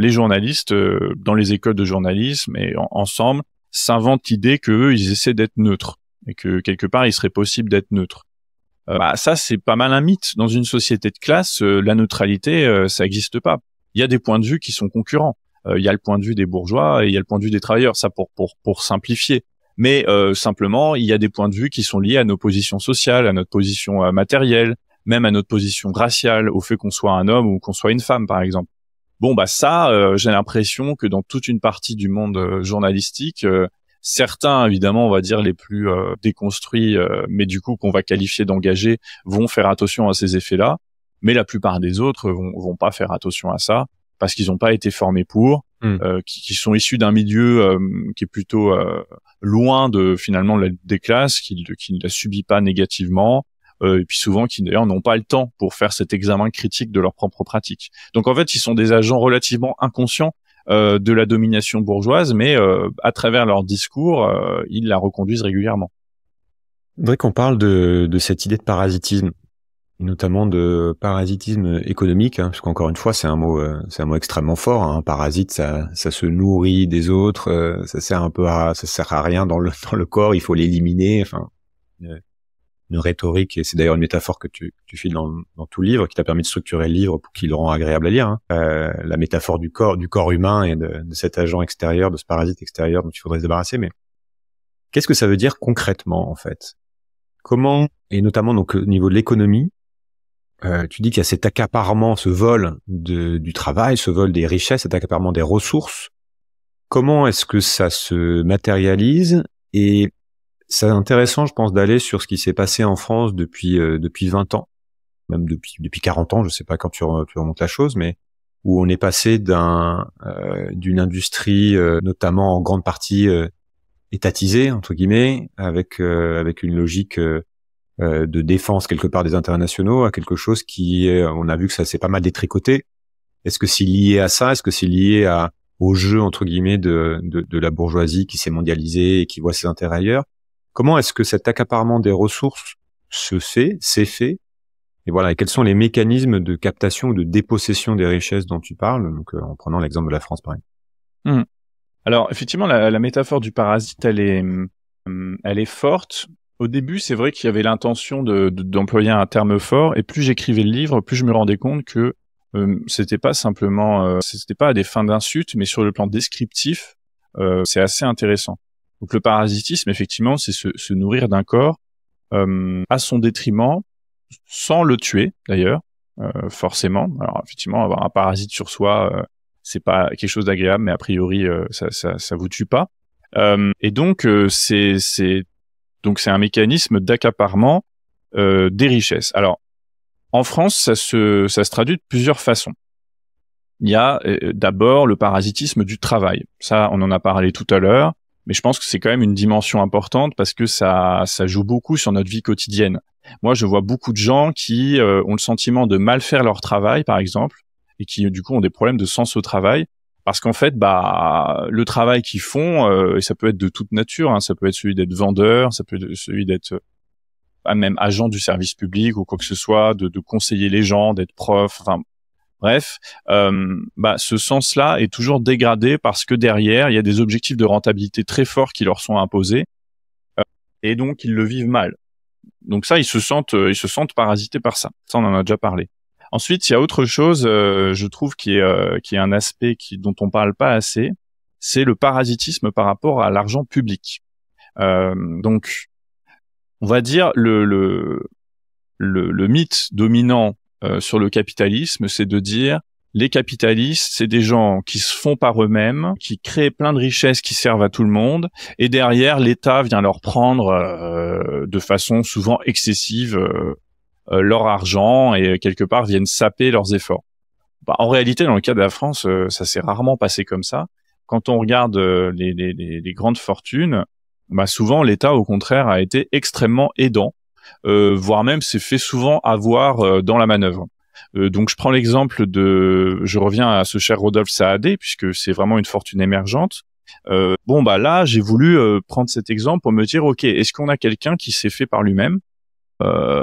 les journalistes dans les écoles de journalisme et ensemble s'inventent l'idée qu'eux, ils essaient d'être neutres et que quelque part il serait possible d'être neutre. Euh, bah, ça c'est pas mal un mythe. Dans une société de classe, euh, la neutralité euh, ça n'existe pas. Il y a des points de vue qui sont concurrents. Il y a le point de vue des bourgeois et il y a le point de vue des travailleurs. Ça pour pour pour simplifier. Mais simplement, il y a des points de vue qui sont liés à nos positions sociales, à notre position matérielle, même à notre position raciale, au fait qu'on soit un homme ou qu'on soit une femme, par exemple. Bon, bah ça, j'ai l'impression que dans toute une partie du monde journalistique, Certains, évidemment, on va dire les plus euh, déconstruits, euh, mais du coup qu'on va qualifier d'engagés, vont faire attention à ces effets-là. Mais la plupart des autres vont, vont pas faire attention à ça parce qu'ils n'ont pas été formés pour, hmm. euh, qui, sont issus d'un milieu qui est plutôt loin de finalement des classes, qui, qui ne la subit pas négativement, et puis souvent qui d'ailleurs n'ont pas le temps pour faire cet examen critique de leur propre pratique. Donc en fait, ils sont des agents relativement inconscients euh, de la domination bourgeoise, mais euh, à travers leur discours, euh, ils la reconduisent régulièrement. Je voudrais qu'on parle de, de, cette idée de parasitisme, notamment de parasitisme économique, hein, parce qu'encore une fois, c'est un mot, c'est un mot extrêmement fort. Un hein. parasite, ça, ça, se nourrit des autres, ça sert un peu à, ça sert à rien dans le <laughs> dans le corps, il faut l'éliminer. Enfin, une rhétorique, et c'est d'ailleurs une métaphore que tu, tu files dans, tout livre, qui t'a permis de structurer le livre pour qu'il le rend agréable à lire. Hein. Euh, la métaphore du corps, du corps humain et de, cet agent extérieur, de ce parasite extérieur dont tu faudrait se débarrasser. Mais qu'est-ce que ça veut dire concrètement, en fait Comment, et notamment donc au niveau de l'économie, euh, tu dis qu'il y a cet accaparement, ce vol du travail, ce vol des richesses, cet accaparement des ressources. Comment est-ce que ça se matérialise et c'est intéressant, je pense, d'aller sur ce qui s'est passé en France depuis euh, depuis 20 ans, même depuis depuis 40 ans, je sais pas quand tu, remontes la chose, mais où on est passé d'un euh, d'une industrie euh, notamment en grande partie étatisée entre guillemets, avec avec une logique de défense quelque part des internationaux à quelque chose qui on a vu que ça s'est pas mal détricoté. Est-ce que c'est lié à ça Est-ce que c'est lié à au jeu entre guillemets de, de, de la bourgeoisie qui s'est mondialisée et qui voit ses intérêts ailleurs Comment est-ce que cet accaparement des ressources se fait, s'est fait et voilà, quels sont les mécanismes de captation ou de dépossession des richesses dont tu parles, donc euh, en prenant l'exemple de la France par exemple. Mmh. Alors effectivement, la, métaphore du parasite, elle est, mmh, elle est forte. Au début, c'est vrai qu'il y avait l'intention d'employer un terme fort, et plus j'écrivais le livre, plus je me rendais compte que euh, c'était pas simplement, euh, c'était pas à des fins d'insulte, mais sur le plan descriptif, c'est assez intéressant. Donc le parasitisme, effectivement, c'est se, se nourrir d'un corps euh, à son détriment, sans le tuer d'ailleurs, euh, forcément. Alors effectivement, avoir un parasite sur soi, euh, c'est pas quelque chose d'agréable, mais a priori, ça, ça, ça, vous tue pas. et donc c'est c'est donc c'est un mécanisme d'accaparement des richesses. Alors en France, ça se ça se traduit de plusieurs façons. Il y a d'abord le parasitisme du travail. Ça, on en a parlé tout à l'heure mais je pense que c'est quand même une dimension importante parce que ça, ça joue beaucoup sur notre vie quotidienne. Moi, je vois beaucoup de gens qui euh, ont le sentiment de mal faire leur travail, par exemple, et qui du coup ont des problèmes de sens au travail parce qu'en fait, bah, le travail qu'ils font, euh, et ça peut être de toute nature, hein, ça peut être celui d'être vendeur, ça peut être celui d'être euh, même agent du service public ou quoi que ce soit, de, de conseiller les gens, d'être prof, enfin Bref, euh, bah, ce sens-là est toujours dégradé parce que derrière, il y a des objectifs de rentabilité très forts qui leur sont imposés euh, et donc ils le vivent mal. Donc ça, ils se sentent, euh, ils se sentent parasités par ça. Ça, on en a déjà parlé. Ensuite, il y a autre chose, je trouve, qui est, qui un aspect qui, dont on parle pas assez, c'est le parasitisme par rapport à l'argent public. donc, on va dire le, le, le mythe dominant euh, sur le capitalisme, c'est de dire les capitalistes, c'est des gens qui se font par eux-mêmes, qui créent plein de richesses qui servent à tout le monde, et derrière l'État vient leur prendre euh, de façon souvent excessive euh, leur argent et quelque part viennent saper leurs efforts. Bah, en réalité, dans le cas de la France, ça s'est rarement passé comme ça. Quand on regarde les, les grandes fortunes, bah souvent l'État, au contraire, a été extrêmement aidant euh, voire même s'est fait souvent avoir euh, dans la manœuvre. Euh, donc je prends l'exemple de, je reviens à ce cher Rodolphe Saadé puisque c'est vraiment une fortune émergente. bon bah là, j'ai voulu prendre cet exemple pour me dire, ok, est-ce qu'on a quelqu'un qui s'est fait par lui-même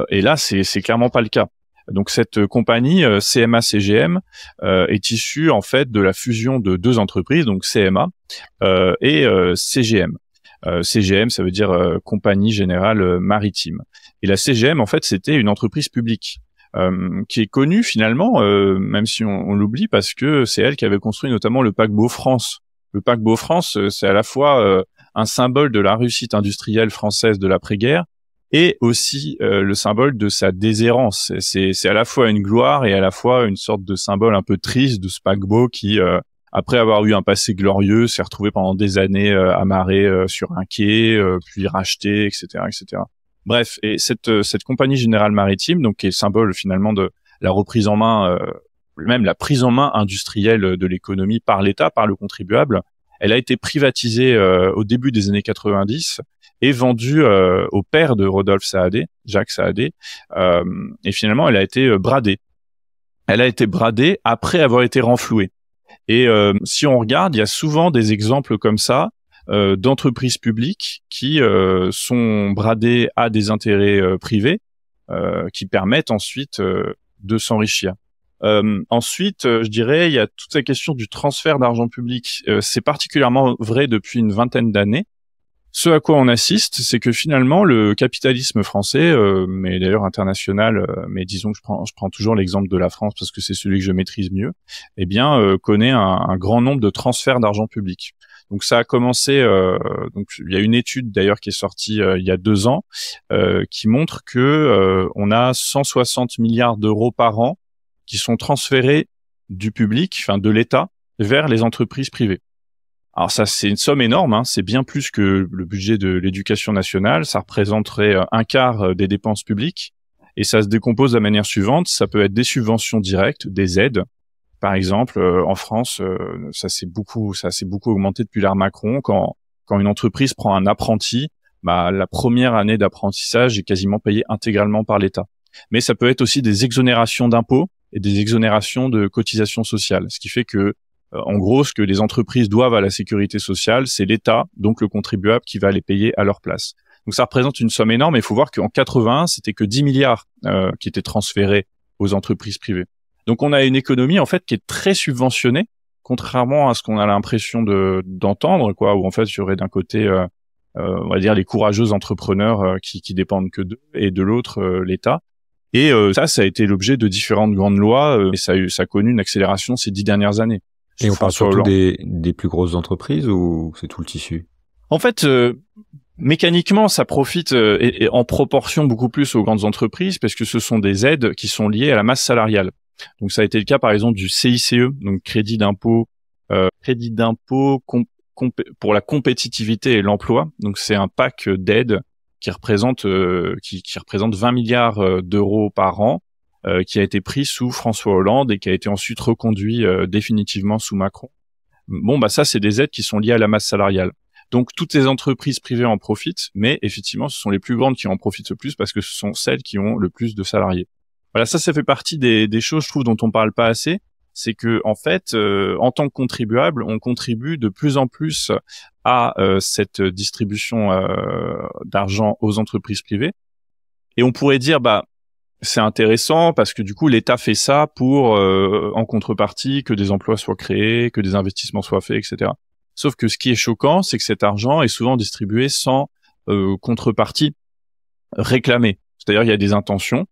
Et là, c'est c'est clairement pas le cas. Donc cette compagnie CMA CGM est issue en fait de la fusion de deux entreprises, donc CMA et CGM. Euh, CGM, ça veut dire euh, Compagnie Générale euh, Maritime. Et la CGM, en fait, c'était une entreprise publique. qui est connue finalement, même si on, l'oublie, parce que c'est elle qui avait construit notamment le paquebot France. Le paquebot France, c'est à la fois un symbole de la réussite industrielle française de l'après-guerre et aussi le symbole de sa déshérence. C'est à la fois une gloire et à la fois une sorte de symbole un peu triste de ce paquebot qui après avoir eu un passé glorieux, s'est retrouvé pendant des années euh, amarré euh, sur un quai, euh, puis racheté, etc., etc. Bref, et cette cette compagnie générale maritime, donc qui est symbole finalement de la reprise en main, même la prise en main industrielle de l'économie par l'État, par le contribuable, elle a été privatisée au début des années 90 et vendue au père de Rodolphe Saadé, Jacques Saadé, et finalement elle a été bradée. Elle a été bradée après avoir été renflouée. Et euh, si on regarde, il y a souvent des exemples comme ça euh, d'entreprises publiques qui euh, sont bradées à des intérêts privés, qui permettent ensuite de s'enrichir. ensuite, je dirais, il y a toute la question du transfert d'argent public. c'est particulièrement vrai depuis une vingtaine d'années. Ce à quoi on assiste, c'est que finalement le capitalisme français, euh, mais d'ailleurs international, euh, mais disons que je prends, je prends toujours l'exemple de la France parce que c'est celui que je maîtrise mieux, eh bien euh, connaît un, grand nombre de transferts d'argent public. Donc ça a commencé. donc il y a une étude d'ailleurs qui est sortie il y a deux ans qui montre que on a 160 milliards d'euros par an qui sont transférés du public, enfin de l'État, vers les entreprises privées. Alors ça, c'est une somme énorme, hein. c'est bien plus que le budget de l'éducation nationale, ça représenterait euh, un quart euh, des dépenses publiques, et ça se décompose de la manière suivante, ça peut être des subventions directes, des aides. Par exemple, euh, en France, ça s'est beaucoup, ça beaucoup augmenté depuis l'ère Macron. Quand, quand une entreprise prend un apprenti, bah, la première année d'apprentissage est quasiment payée intégralement par l'État. Mais ça peut être aussi des exonérations d'impôts et des exonérations de cotisations sociales, ce qui fait que euh, en gros, ce que les entreprises doivent à la sécurité sociale, c'est l'État, donc le contribuable, qui va les payer à leur place. Donc ça représente une somme énorme. il faut voir qu'en 81, c'était que 10 milliards euh, qui étaient transférés aux entreprises privées. Donc on a une économie en fait qui est très subventionnée, contrairement à ce qu'on a l'impression de d'entendre, quoi. Où en fait, il y aurait d'un côté, euh, on va dire, les courageux entrepreneurs qui, dépendent que d'eux, et de l'autre l'État. Et ça, ça a été l'objet de différentes grandes lois, et ça ça a connu une accélération ces dix dernières années. Et on parle surtout des, plus grosses entreprises ou c'est tout le tissu En fait, euh, mécaniquement, ça profite euh, et, en proportion beaucoup plus aux grandes entreprises parce que ce sont des aides qui sont liées à la masse salariale. Donc ça a été le cas par exemple du CICE, donc crédit d'impôt, euh, crédit d'impôt pour la compétitivité et l'emploi. Donc c'est un pack d'aides qui représente qui, représente 20 milliards d'euros par an euh, qui a été pris sous François Hollande et qui a été ensuite reconduit euh, définitivement sous Macron. Bon, bah ça, c'est des aides qui sont liées à la masse salariale. Donc toutes les entreprises privées en profitent, mais effectivement, ce sont les plus grandes qui en profitent le plus parce que ce sont celles qui ont le plus de salariés. Voilà, ça, ça fait partie des, des choses, je trouve, dont on parle pas assez. C'est que, en fait, euh, en tant que contribuable, on contribue de plus en plus à cette distribution d'argent aux entreprises privées. Et on pourrait dire, bah, c'est intéressant parce que du coup l'État fait ça pour euh, en contrepartie que des emplois soient créés, que des investissements soient faits, etc. Sauf que ce qui est choquant, c'est que cet argent est souvent distribué sans euh, contrepartie réclamée. C'est-à-dire il y a des intentions.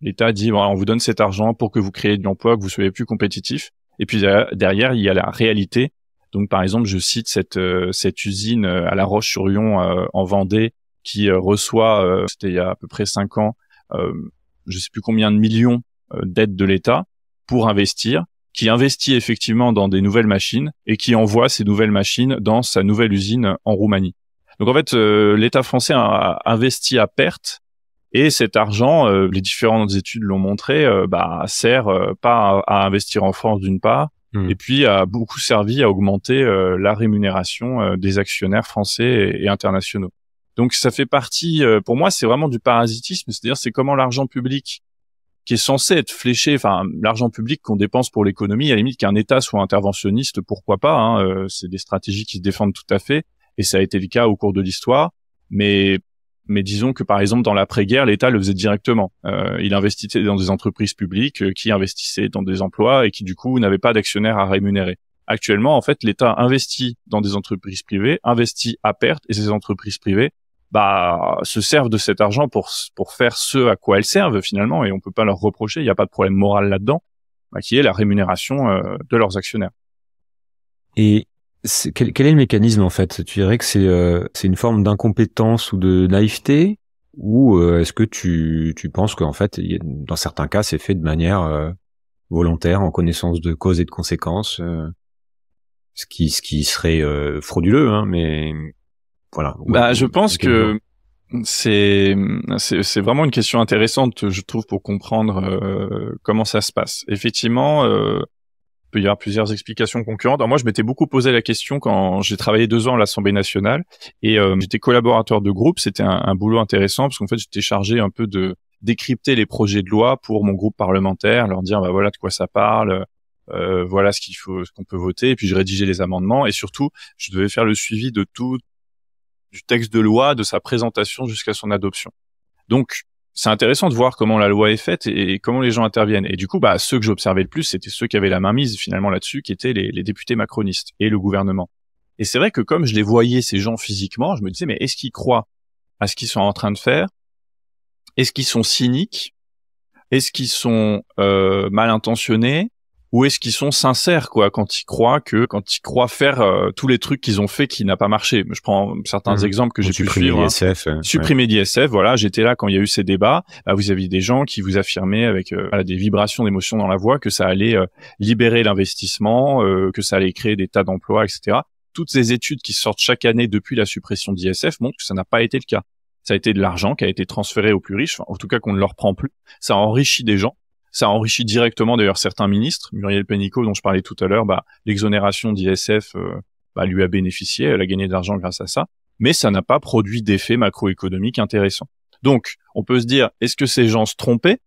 L'État dit on vous donne cet argent pour que vous créez de l'emploi, que vous soyez plus compétitif. Et puis derrière il y a la réalité. Donc par exemple je cite cette euh, cette usine à La Roche-sur-Yon en Vendée qui reçoit c'était il y a à peu près cinq ans je sais plus combien de millions euh, d'aides de l'État pour investir, qui investit effectivement dans des nouvelles machines et qui envoie ces nouvelles machines dans sa nouvelle usine en Roumanie. Donc en fait, euh, l'État français a investi à perte et cet argent, euh, les différentes études l'ont montré, bah, sert pas à, investir en France d'une part, hmm. et puis a beaucoup servi à augmenter la rémunération des actionnaires français et internationaux. Donc ça fait partie, euh, pour moi, c'est vraiment du parasitisme, c'est-à-dire c'est comment l'argent public qui est censé être fléché, enfin l'argent public qu'on dépense pour l'économie, à la limite qu'un État soit interventionniste, pourquoi pas, hein, euh, c'est des stratégies qui se défendent tout à fait, et ça a été le cas au cours de l'histoire, mais mais disons que par exemple dans l'après-guerre, l'État le faisait directement. Euh, il investissait dans des entreprises publiques qui investissaient dans des emplois et qui du coup n'avaient pas d'actionnaires à rémunérer. Actuellement, en fait, l'État investit dans des entreprises privées, investit à perte et ces entreprises privées bah, se servent de cet argent pour, pour faire ce à quoi elles servent finalement, et on peut pas leur reprocher, il n'y a pas de problème moral là-dedans, bah, qui est la rémunération euh, de leurs actionnaires. Et quel, est le mécanisme en fait Tu dirais que c'est euh, une forme d'incompétence ou de naïveté ou euh, est-ce que tu, tu penses qu'en fait, dans certains cas, c'est fait de manière euh, volontaire, en connaissance de cause et de conséquences, ce, qui, ce qui serait frauduleux, hein, mais bah, je pense que c'est c'est vraiment une question intéressante, je trouve, pour comprendre euh, comment ça se passe. Effectivement, euh, il peut y avoir plusieurs explications concurrentes. Alors moi, je m'étais beaucoup posé la question quand j'ai travaillé deux ans à l'Assemblée nationale et euh, j'étais collaborateur de groupe. C'était un, boulot intéressant parce qu'en fait, j'étais chargé un peu de décrypter les projets de loi pour mon groupe parlementaire, leur dire bah voilà de quoi ça parle, euh, voilà ce qu'il faut, ce qu'on peut voter, et puis je rédigeais les amendements, et surtout, je devais faire le suivi de tout du texte de loi, de sa présentation jusqu'à son adoption. Donc, c'est intéressant de voir comment la loi est faite et, comment les gens interviennent. Et du coup, bah, ceux que j'observais le plus, c'était ceux qui avaient la main mise finalement là-dessus, qui étaient les, députés macronistes et le gouvernement. Et c'est vrai que comme je les voyais ces gens physiquement, je me disais mais est-ce qu'ils croient à ce qu'ils sont en train de faire Est-ce qu'ils sont cyniques Est-ce qu'ils sont euh, mal intentionnés ou est-ce qu'ils sont sincères quoi quand ils croient que quand ils croient faire euh, tous les trucs qu'ils ont fait qui n'a pas marché je prends certains mhm. exemples que j'ai pu suivre hein. l'ISF, supprimer l'ISF voilà j'étais là quand il y a eu ces débats vous aviez des gens qui vous affirmaient avec euh, des vibrations d'émotion dans la voix que ça allait euh, libérer l'investissement que ça allait créer des tas d'emplois etc toutes ces études qui sortent chaque année depuis la suppression d'ISF montrent que ça n'a pas été le cas ça a été de l'argent qui a été transféré aux plus riches, en tout cas qu'on ne leur prend plus. Ça enrichit des gens ça enrichit directement d'ailleurs certains ministres. Muriel Pénicaud, dont je parlais tout à l'heure, bah, l'exonération d'ISF euh, bah, lui a bénéficié, elle a gagné de l'argent grâce à ça, mais ça n'a pas produit d'effet macroéconomique intéressant. Donc, on peut se dire, est-ce que ces gens se trompaient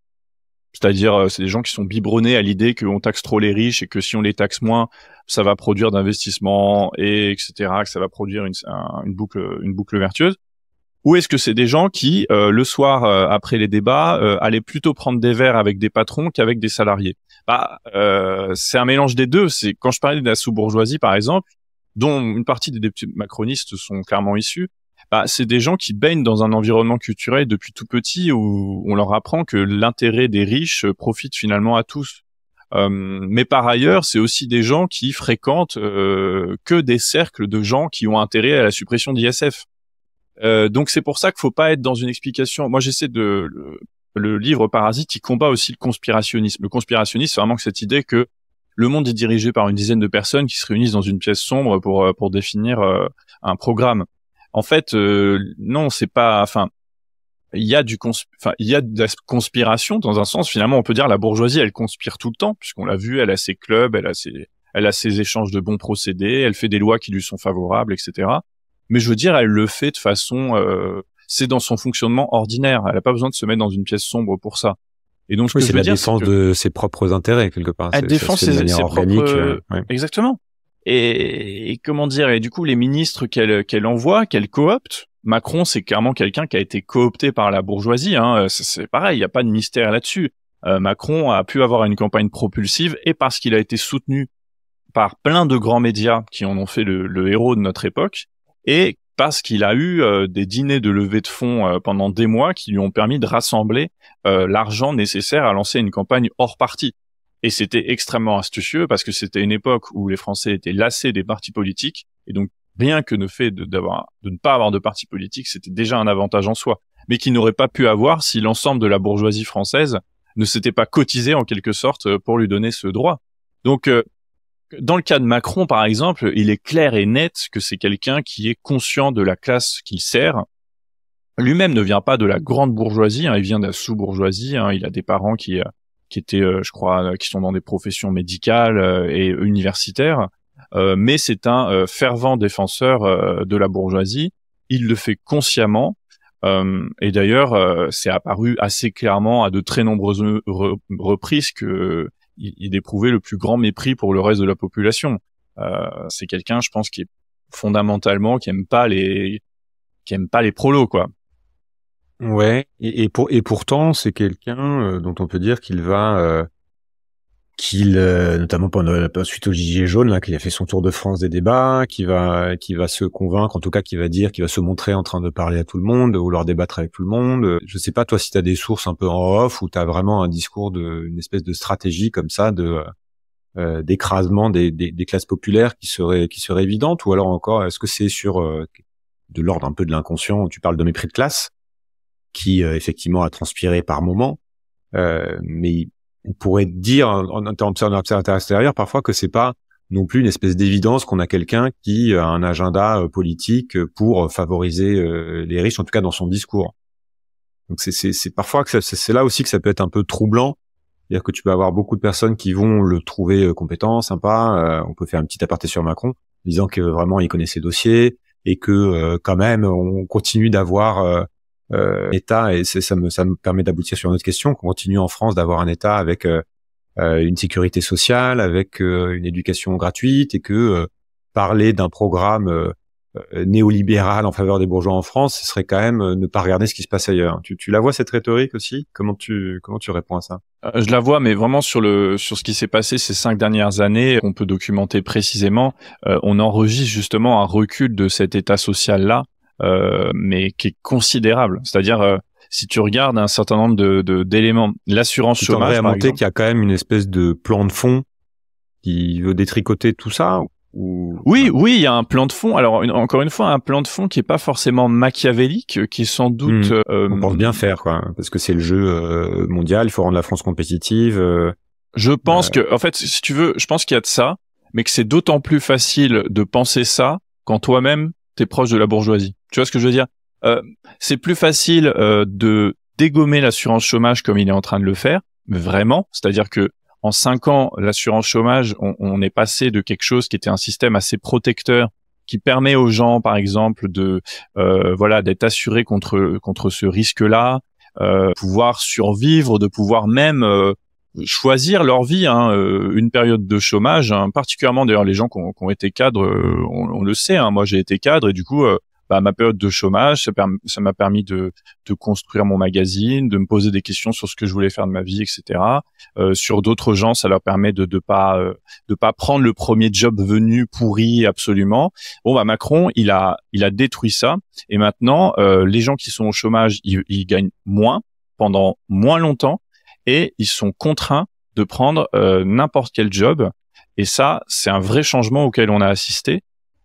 c'est-à-dire, euh, c'est des gens qui sont biberonnés à l'idée qu'on taxe trop les riches et que si on les taxe moins, ça va produire d'investissements, et etc. Que ça va produire une boucle, une boucle vertueuse ou est-ce que c'est des gens qui, euh, le soir euh, après les débats, euh, allaient plutôt prendre des verres avec des patrons qu'avec des salariés bah, C'est un mélange des deux. C'est Quand je parlais de la sous-bourgeoisie, par exemple, dont une partie des députés macronistes sont clairement issus, bah, c'est des gens qui baignent dans un environnement culturel depuis tout petit où on leur apprend que l'intérêt des riches profite finalement à tous. mais par ailleurs, c'est aussi des gens qui fréquentent que des cercles de gens qui ont intérêt à la suppression d'ISF. Euh, donc c'est pour ça qu'il faut pas être dans une explication. Moi j'essaie de le, le, livre Parasite, il combat aussi le conspirationnisme. Le conspirationnisme, c'est vraiment cette idée que le monde est dirigé par une dizaine de personnes qui se réunissent dans une pièce sombre pour euh, pour définir euh, un programme. En fait, non, c'est pas. Enfin, il y a du enfin il y a de la conspiration dans un sens. Finalement, on peut dire la bourgeoisie, elle conspire tout le temps puisqu'on l'a vu, elle a ses clubs, elle a ses elle a ses échanges de bons procédés, elle fait des lois qui lui sont favorables, etc mais je veux dire, elle le fait de façon, euh, c'est dans son fonctionnement ordinaire. Elle n'a pas besoin de se mettre dans une pièce sombre pour ça. Et donc, oui, c'est la dire, défense de ses propres intérêts quelque part. Elle défend ses, ses propres, euh, exactement. Et, comment dire Et du coup, les ministres qu'elle qu'elle envoie, qu'elle coopte. Macron, c'est clairement quelqu'un qui a été coopté par la bourgeoisie. Hein. Euh, c'est pareil, il n'y a pas de mystère là-dessus. Euh, Macron a pu avoir une campagne propulsive et parce qu'il a été soutenu par plein de grands médias qui en ont fait le héros de notre époque, et parce qu'il a eu euh, des dîners de levée de fonds euh, pendant des mois qui lui ont permis de rassembler euh, l'argent nécessaire à lancer une campagne hors parti. Et c'était extrêmement astucieux parce que c'était une époque où les Français étaient lassés des partis politiques et donc rien que le fait de, ne pas avoir de parti politique, c'était déjà un avantage en soi, mais qu'il n'aurait pas pu avoir si l'ensemble de la bourgeoisie française ne s'était pas cotisé en quelque sorte pour lui donner ce droit. Donc dans le cas de Macron, par exemple, il est clair et net que c'est quelqu'un qui est conscient de la classe qu'il sert. Lui-même ne vient pas de la grande bourgeoisie, hein, il vient de la sous-bourgeoisie. Hein, il a des parents qui euh, qui étaient, euh, je crois, euh, qui sont dans des professions médicales et universitaires. Euh, mais c'est un fervent défenseur de la bourgeoisie. Il le fait consciemment. et d'ailleurs, c'est apparu assez clairement à de très nombreuses reprises que il, éprouvait le plus grand mépris pour le reste de la population. Euh, c'est quelqu'un, je pense, qui est fondamentalement qui aime pas les qui aime pas les prolos, quoi. Ouais. Et, pour et pourtant, c'est quelqu'un euh, dont on peut dire qu'il va euh, qu'il, euh, notamment pendant suite au gilet jaune, là, qu'il a fait son tour de France des débats, qui va, qui va se convaincre, en tout cas, qui va dire, qu'il va se montrer en train de parler à tout le monde, ou leur débattre avec tout le monde. Je sais pas toi si t'as des sources un peu en off, ou t'as vraiment un discours de, une espèce de stratégie comme ça de euh, d'écrasement des, des, des, classes populaires qui serait qui serait évidente, ou alors encore, est-ce que c'est sur euh, de l'ordre un peu de l'inconscient Tu parles de mépris de classe, qui effectivement a transpiré par moment. mais on pourrait dire en, en en extérieur parfois que c'est pas non plus une espèce d'évidence qu'on a quelqu'un qui euh, a un agenda euh, politique euh, pour favoriser les riches, en tout cas dans son discours. Donc c'est parfois que c'est là aussi que ça peut être un peu troublant, c'est-à-dire que tu peux avoir beaucoup de personnes qui vont le trouver compétent, sympa. on peut faire un petit aparté sur Macron, disant que vraiment il connaît ses dossiers et que quand même on continue d'avoir euh, état, et ça me, permet d'aboutir sur une autre question, qu'on continue en France d'avoir un État avec euh, euh, une sécurité sociale, avec une éducation gratuite, et que parler d'un programme néolibéral en faveur des bourgeois en France, ce serait quand même ne pas regarder ce qui se passe ailleurs. Tu, la vois cette rhétorique aussi Comment tu comment tu réponds à ça Je la vois, mais vraiment sur le sur ce qui s'est passé ces cinq dernières années, on peut documenter précisément. on enregistre justement un recul de cet état social là euh, mais qui est considérable. C'est-à-dire euh, si tu regardes un certain nombre de d'éléments, l'assurance chômage. Tu à qu'il y a quand même une espèce de plan de fond qui veut détricoter tout ça. Ou... Oui, oui, il y a un plan de fond. Alors encore une fois, un plan de fond qui est pas forcément machiavélique, qui est sans doute. Hmm. Euh, On pense bien faire, quoi, parce que c'est le jeu mondial. Il faut rendre la France compétitive. je pense que, en fait, si tu veux, je pense qu'il y a de ça, mais que c'est d'autant plus facile de penser ça quand toi-même t'es proche de la bourgeoisie. Tu vois ce que je veux dire euh, C'est plus facile euh, de dégommer l'assurance chômage comme il est en train de le faire, vraiment. C'est-à-dire que en cinq ans, l'assurance chômage, on, est passé de quelque chose qui était un système assez protecteur qui permet aux gens, par exemple, de euh, voilà d'être assurés contre contre ce risque-là, pouvoir survivre, de pouvoir même choisir leur vie, hein, une période de chômage, hein. particulièrement d'ailleurs les gens qui ont, été cadres, on, le sait, hein. moi j'ai été cadre et du coup bah, ma période de chômage, ça m'a permis de, de, construire mon magazine, de me poser des questions sur ce que je voulais faire de ma vie, etc. Euh, sur d'autres gens, ça leur permet de ne pas euh, pas prendre le premier job venu pourri absolument. Bon bah Macron, il a il a détruit ça et maintenant euh, les gens qui sont au chômage, ils, ils gagnent moins pendant moins longtemps et ils sont contraints de prendre euh, n'importe quel job. Et ça, c'est un vrai changement auquel on a assisté.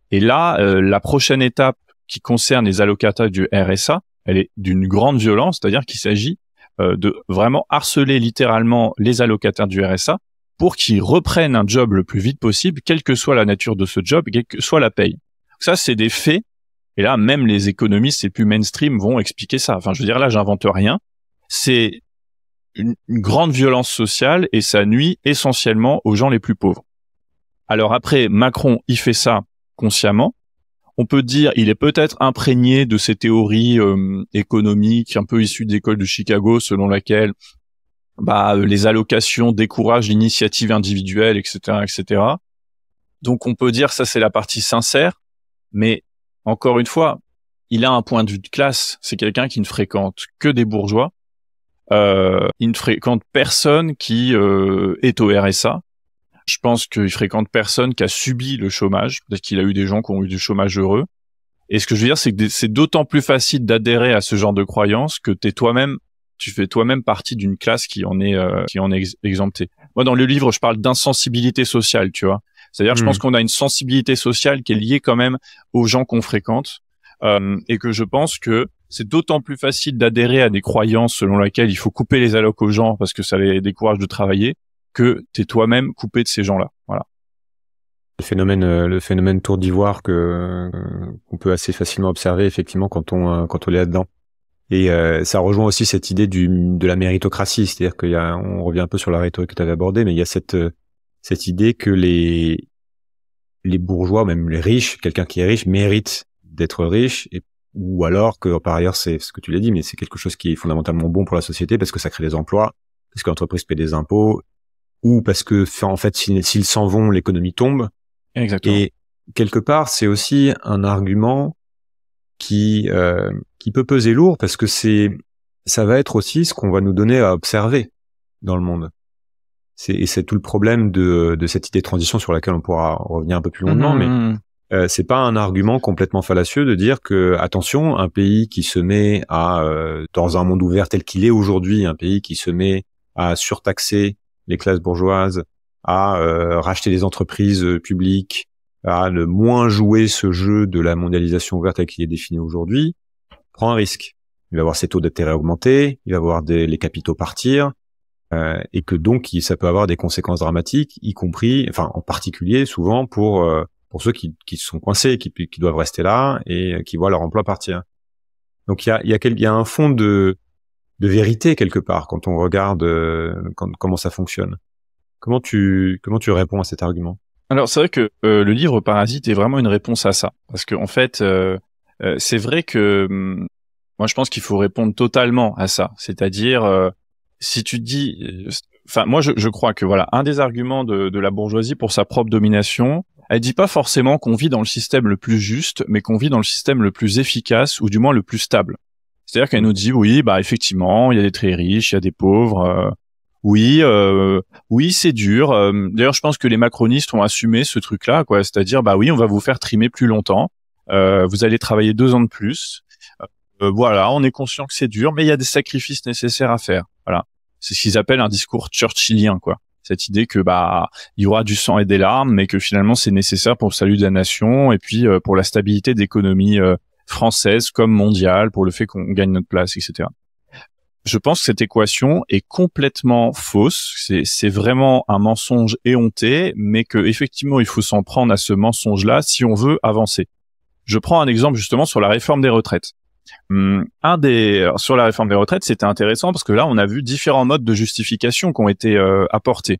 Et là, euh, la prochaine étape qui concerne les allocataires du RSA, elle est d'une grande violence, c'est-à-dire qu'il s'agit euh, de vraiment harceler littéralement les allocataires du RSA pour qu'ils reprennent un job le plus vite possible, quelle que soit la nature de ce job, quelle que soit la paye. Ça, c'est des faits. Et là, même les économistes les plus mainstream vont expliquer ça. Enfin, je veux dire, là, j'invente rien. C'est une, une grande violence sociale et ça nuit essentiellement aux gens les plus pauvres. Alors après, Macron, il fait ça consciemment on peut dire, il est peut-être imprégné de ces théories euh, économiques un peu issues d'écoles de Chicago, selon laquelle bah, euh, les allocations découragent l'initiative individuelle, etc., etc. Donc on peut dire ça c'est la partie sincère, mais encore une fois, il a un point de vue de classe. C'est quelqu'un qui ne fréquente que des bourgeois. Euh, il ne fréquente personne qui euh, est au RSA. Je pense qu'il fréquente personne qui a subi le chômage. Peut-être qu'il a eu des gens qui ont eu du chômage heureux. Et ce que je veux dire, c'est que c'est d'autant plus facile d'adhérer à ce genre de croyance que t'es toi-même, tu fais toi-même partie d'une classe qui en est, euh, qui en est exemptée. Moi, dans le livre, je parle d'insensibilité sociale, tu vois. C'est-à-dire, je pense hmm. qu'on a une sensibilité sociale qui est liée quand même aux gens qu'on fréquente, euh, et que je pense que c'est d'autant plus facile d'adhérer à des croyances selon lesquelles il faut couper les allocs aux gens parce que ça les décourage de travailler, que tu es toi-même coupé de ces gens-là. Voilà. Le phénomène, euh, le phénomène tour d'ivoire que euh, qu'on peut assez facilement observer effectivement quand on euh, quand on est là-dedans. Et ça rejoint aussi cette idée du, de la méritocratie, c'est-à-dire qu'il y a, on revient un peu sur la rhétorique que tu avais abordée, mais il y a cette cette idée que les les bourgeois, même les riches, quelqu'un qui est riche mérite d'être riche, et, ou alors que par ailleurs c'est ce que tu l'as dit, mais c'est quelque chose qui est fondamentalement bon pour la société parce que ça crée des emplois, parce que l'entreprise paie des impôts, ou parce que en fait s'ils s'en vont, l'économie tombe. Exactement. Et quelque part, c'est aussi un argument qui euh, qui peut peser lourd parce que c'est ça va être aussi ce qu'on va nous donner à observer dans le monde. C'est, et c'est tout le problème de, de cette idée de transition sur laquelle on pourra revenir un peu plus longuement, mais mhm. euh, c'est pas un argument complètement fallacieux de dire que attention, un pays qui se met à euh, dans un monde ouvert tel qu'il est aujourd'hui, un pays qui se met à surtaxer les classes bourgeoises à euh, racheter des entreprises euh, publiques, à ne moins jouer ce jeu de la mondialisation ouverte qui est défini aujourd'hui, prend un risque. Il va voir ses taux d'intérêt augmenter, il va voir des, les capitaux partir, euh, et que donc ça peut avoir des conséquences dramatiques, y compris, enfin en particulier souvent pour pour ceux qui, qui sont coincés, qui, qui doivent rester là et qui voient leur emploi partir. Donc il y a, y, y a un fond de de vérité quelque part quand on regarde euh, comment ça fonctionne. Comment tu comment tu réponds à cet argument Alors c'est vrai que euh, le livre Parasite est vraiment une réponse à ça parce que en fait euh, c'est vrai que hum, moi je pense qu'il faut répondre totalement à ça, c'est-à-dire si tu dis enfin moi je, crois que voilà un des arguments de, de la bourgeoisie pour sa propre domination elle dit pas forcément qu'on vit dans le système le plus juste, mais qu'on vit dans le système le plus efficace ou du moins le plus stable. C'est-à-dire qu'elle nous dit oui, bah effectivement, il y a des très riches, il y a des pauvres. Euh, oui, euh, oui, c'est dur. Euh, d'ailleurs, je pense que les macronistes ont assumé ce truc-là, quoi. C'est-à-dire, bah oui, on va vous faire trimer plus longtemps. vous allez travailler deux ans de plus. voilà, on est conscient que c'est dur, mais il y a des sacrifices nécessaires à faire. Voilà, c'est ce qu'ils appellent un discours churchillien, quoi. Cette idée que bah il y aura du sang et des larmes, mais que finalement c'est nécessaire pour le salut de la nation et puis pour la stabilité d'économie française comme mondiale pour le fait qu'on gagne notre place, etc. Je pense que cette équation est complètement fausse. C'est vraiment un mensonge éhonté, mais que effectivement il faut s'en prendre à ce mensonge-là si on veut avancer. Je prends un exemple justement sur la réforme des retraites. Hum, un des sur la réforme des retraites, c'était intéressant parce que là, on a vu différents modes de justification qui ont été euh, apportés.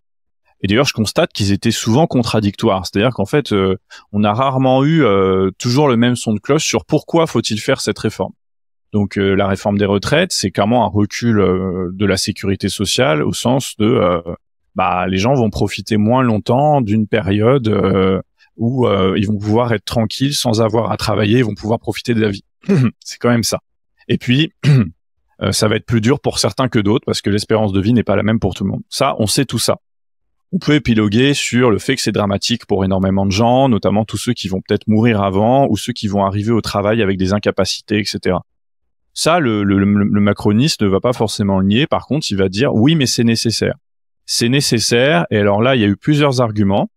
Et d'ailleurs, je constate qu'ils étaient souvent contradictoires. C'est-à-dire qu'en fait, euh, on a rarement eu euh, toujours le même son de cloche sur pourquoi faut-il faire cette réforme. Donc euh, la réforme des retraites, c'est clairement un recul de la sécurité sociale au sens de bah les gens vont profiter moins longtemps d'une période où ils vont pouvoir être tranquilles sans avoir à travailler, ils vont pouvoir profiter de la vie. <clears throat> c'est quand même ça. Et puis <clears throat> ça va être plus dur pour certains que d'autres parce que l'espérance de vie n'est pas la même pour tout le monde. Ça, on sait tout ça on peut épiloguer sur le fait que c'est dramatique pour énormément de gens, notamment tous ceux qui vont peut-être mourir avant ou ceux qui vont arriver au travail avec des incapacités, etc. Ça, le, macroniste ne va pas forcément le nier. Par contre, il va dire oui, mais c'est nécessaire. C'est nécessaire. Et alors là, il y a eu plusieurs arguments.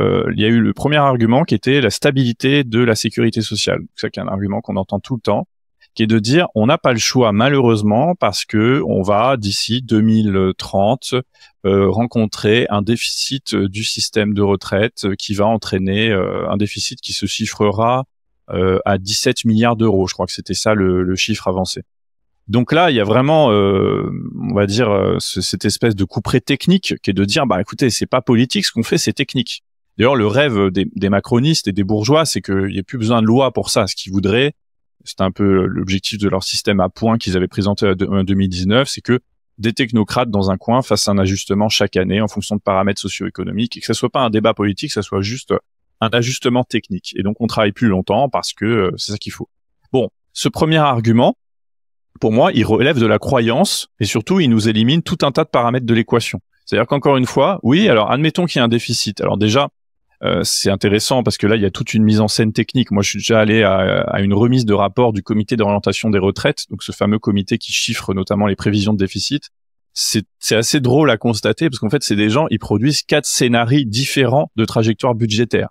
Euh, il y a eu le premier argument qui était la stabilité de la sécurité sociale. C'est un argument qu'on entend tout le temps qui est de dire on n'a pas le choix malheureusement parce que on va d'ici 2030 euh, rencontrer un déficit euh, du système de retraite euh, qui va entraîner euh, un déficit qui se chiffrera euh, à 17 milliards d'euros. Je crois que c'était ça le, chiffre avancé. Donc là, il y a vraiment, on va dire, cette espèce de couperet technique qui est de dire, bah écoutez, c'est pas politique, ce qu'on fait, c'est technique. D'ailleurs, le rêve des, des, macronistes et des bourgeois, c'est qu'il n'y ait plus besoin de loi pour ça. Ce qu'ils voudraient, c'est un peu euh, l'objectif de leur système à points qu'ils avaient présenté en 2019, c'est que des technocrates dans un coin fassent un ajustement chaque année en fonction de paramètres socio-économiques et que ça soit pas un débat politique, ça soit juste un ajustement technique. Et donc on travaille plus longtemps parce que euh, c'est ça qu'il faut. Bon, ce premier argument, pour moi, il relève de la croyance et surtout il nous élimine tout un tas de paramètres de l'équation. C'est-à-dire qu'encore une fois, oui, alors admettons qu'il y a un déficit. Alors déjà, euh, c'est intéressant parce que là, il y a toute une mise en scène technique. Moi, je suis déjà allé à, une remise de rapport du comité d'orientation des retraites, donc ce fameux comité qui chiffre notamment les prévisions de déficit. C'est assez drôle à constater parce qu'en fait, c'est des gens, ils produisent quatre scénarios différents de trajectoire budgétaires.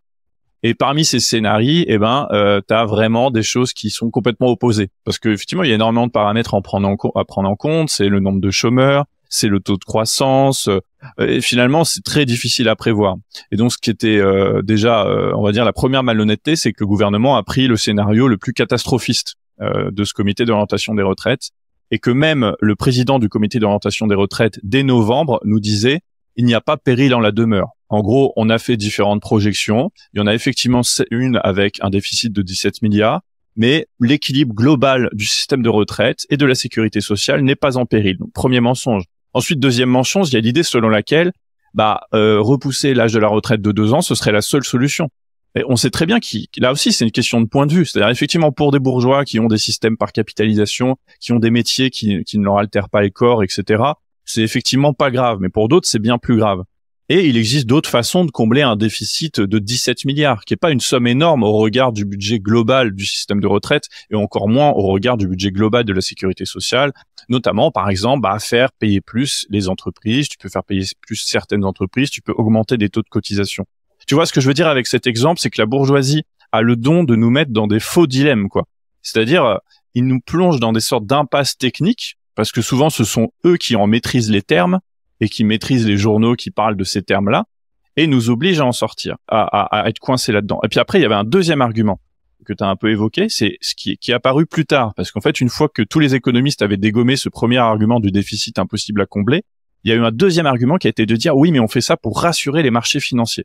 Et parmi ces scénarios, eh ben, euh, tu as vraiment des choses qui sont complètement opposées. Parce que effectivement, il y a énormément de paramètres à prendre en compte. C'est le nombre de chômeurs, c'est le taux de croissance, euh, euh, et finalement c'est très difficile à prévoir. Et donc ce qui était euh, déjà, euh, on va dire, la première malhonnêteté, c'est que le gouvernement a pris le scénario le plus catastrophiste de ce comité d'orientation des retraites, et que même le président du comité d'orientation des retraites, dès novembre, nous disait, il n'y a pas péril en la demeure. En gros, on a fait différentes projections. Il y en a effectivement une avec un déficit de 17 milliards, mais l'équilibre global du système de retraite et de la sécurité sociale n'est pas en péril. Donc, premier mensonge. Ensuite, deuxième mention, il y a l'idée selon laquelle bah, euh, repousser l'âge de la retraite de deux ans, ce serait la seule solution. Et on sait très bien que là aussi, c'est une question de point de vue. C'est-à-dire effectivement pour des bourgeois qui ont des systèmes par capitalisation, qui ont des métiers qui, qui ne leur altèrent pas les corps, etc. C'est effectivement pas grave, mais pour d'autres, c'est bien plus grave. Et il existe d'autres façons de combler un déficit de 17 milliards, qui n'est pas une somme énorme au regard du budget global du système de retraite et encore moins au regard du budget global de la sécurité sociale. Notamment, par exemple, bah, faire payer plus les entreprises, tu peux faire payer plus certaines entreprises, tu peux augmenter des taux de cotisation. Tu vois ce que je veux dire avec cet exemple, c'est que la bourgeoisie a le don de nous mettre dans des faux dilemmes, quoi. C'est-à-dire, euh, ils nous plongent dans des sortes d'impasses techniques parce que souvent ce sont eux qui en maîtrisent les termes et qui maîtrisent les journaux qui parlent de ces termes-là et nous oblige à en sortir, à, être coincés là-dedans. Et puis après, il y avait un deuxième argument que tu as un peu évoqué, c'est ce qui, est apparu plus tard, parce qu'en fait, une fois que tous les économistes avaient dégommé ce premier argument du déficit impossible à combler, il y a eu un deuxième argument qui a été de dire oui, mais on fait ça pour rassurer les marchés financiers.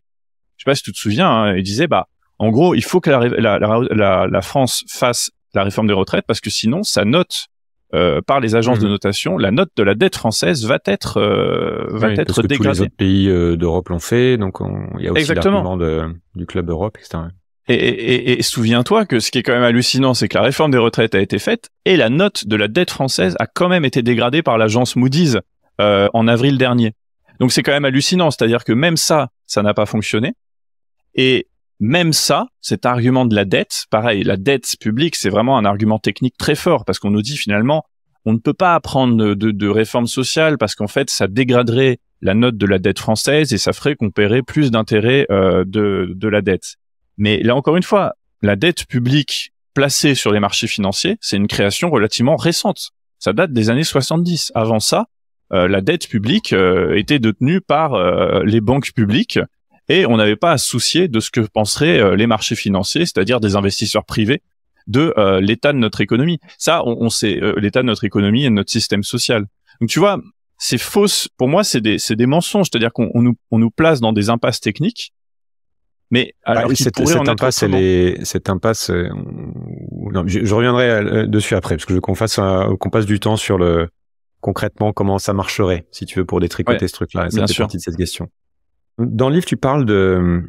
Je sais pas si tu te souviens, hein, il disait bah en gros, il faut que la, France fasse la réforme des retraites parce que sinon ça note euh, par les agences de mhm. notation, la note de la dette française va être euh, va être parce que dégradée. Tous les autres pays euh, d'Europe l'ont fait, donc il y a aussi l'argument du club Europe, etc. Et, et, et, et souviens-toi que ce qui est quand même hallucinant, c'est que la réforme des retraites a été faite et la note de la dette française a quand même été dégradée par l'agence Moody's en avril dernier. Donc c'est quand même hallucinant, c'est-à-dire que même ça, ça n'a pas fonctionné. Et même ça, cet argument de la dette, pareil, la dette publique, c'est vraiment un argument technique très fort parce qu'on nous dit finalement, on ne peut pas apprendre de, de, de réforme sociale parce qu'en fait, ça dégraderait la note de la dette française et ça ferait qu'on paierait plus d'intérêts euh, de, la dette. Mais là encore une fois, la dette publique placée sur les marchés financiers, c'est une création relativement récente. Ça date des années 70. Avant ça, euh, la dette publique euh, était détenue par les banques publiques et on n'avait pas à se soucier de ce que penseraient euh, les marchés financiers, c'est-à-dire des investisseurs privés de euh, l'état de notre économie. Ça, on, sait euh, l'état de notre économie et de notre système social. Donc tu vois, c'est fausse. Pour moi, c'est des, des mensonges. C'est-à-dire qu'on on nous, on nous place dans des impasses techniques. Mais ah, alors, cette, impasse, elle est, cette impasse, je, reviendrai dessus après, parce que je veux qu'on fasse, qu'on passe du temps sur le concrètement comment ça marcherait, si tu veux, pour détricoter ce truc-là. Ça fait partie de cette question. Dans le livre, tu parles de,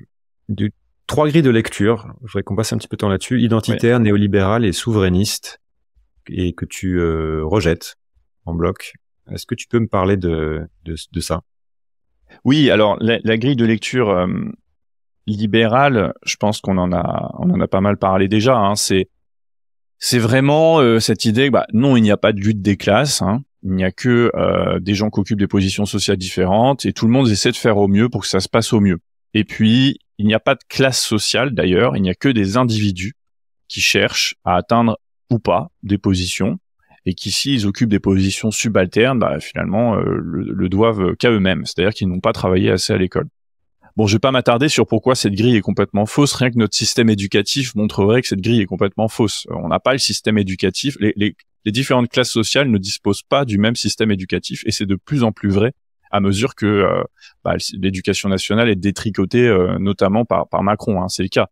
du trois grilles de lecture. Je voudrais qu'on passe un petit peu de temps là-dessus. Identitaire, néolibéral et souverainiste, et que tu euh, rejettes en bloc. Est-ce que tu peux me parler de, de, de ça Oui, alors la, la, grille de lecture euh, libérale, je pense qu'on en a, on en a pas mal parlé déjà. Hein. C'est c'est vraiment euh, cette idée, bah, non, il n'y a pas de lutte des classes. Hein il n'y a que euh, des gens qui occupent des positions sociales différentes et tout le monde essaie de faire au mieux pour que ça se passe au mieux. Et puis, il n'y a pas de classe sociale d'ailleurs, il n'y a que des individus qui cherchent à atteindre ou pas des positions et qui, s'ils occupent des positions subalternes, bah, finalement, euh, le, doivent qu'à eux-mêmes, c'est-à-dire qu'ils n'ont pas travaillé assez à l'école. Bon, je vais pas m'attarder sur pourquoi cette grille est complètement fausse. Rien que notre système éducatif montrerait que cette grille est complètement fausse. Euh, on n'a pas le système éducatif. Les, les, les, différentes classes sociales ne disposent pas du même système éducatif, et c'est de plus en plus vrai à mesure que euh, bah, l'éducation nationale est détricotée, euh, notamment par, par Macron. Hein, c'est le cas.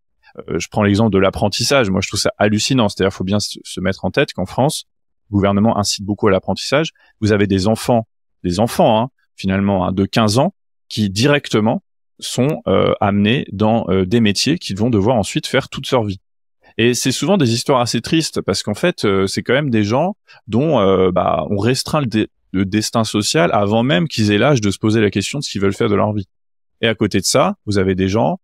je prends l'exemple de l'apprentissage. Moi, je trouve ça hallucinant. C'est-à-dire, faut bien se mettre en tête qu'en France, le gouvernement incite beaucoup à l'apprentissage. Vous avez des enfants, des enfants hein, finalement hein, de 15 ans, qui directement sont euh, amenés dans euh, des métiers qu'ils vont devoir ensuite faire toute leur vie. Et c'est souvent des histoires assez tristes parce qu'en fait, euh, c'est quand même des gens dont bah, on restreint le, destin social avant même qu'ils aient l'âge de se poser la question de ce qu'ils veulent faire de leur vie. Et à côté de ça, vous avez des gens,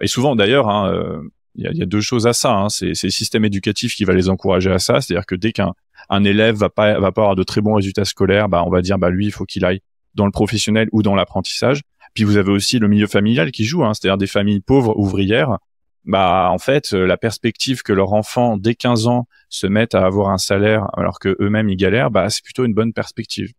et souvent d'ailleurs, hein, il y, y, a, deux choses à ça. Hein. c'est le système éducatif qui va les encourager à ça, c'est-à-dire que dès qu'un un élève va pas va pas avoir de très bons résultats scolaires, bah on va dire bah lui il faut qu'il aille dans le professionnel ou dans l'apprentissage. Puis vous avez aussi le milieu familial qui joue, hein, c'est-à-dire des familles pauvres, ouvrières. Bah, en fait, euh, la perspective que leurs enfants, dès 15 ans, se mettent à avoir un salaire alors que eux-mêmes ils galèrent, bah, c'est plutôt une bonne perspective.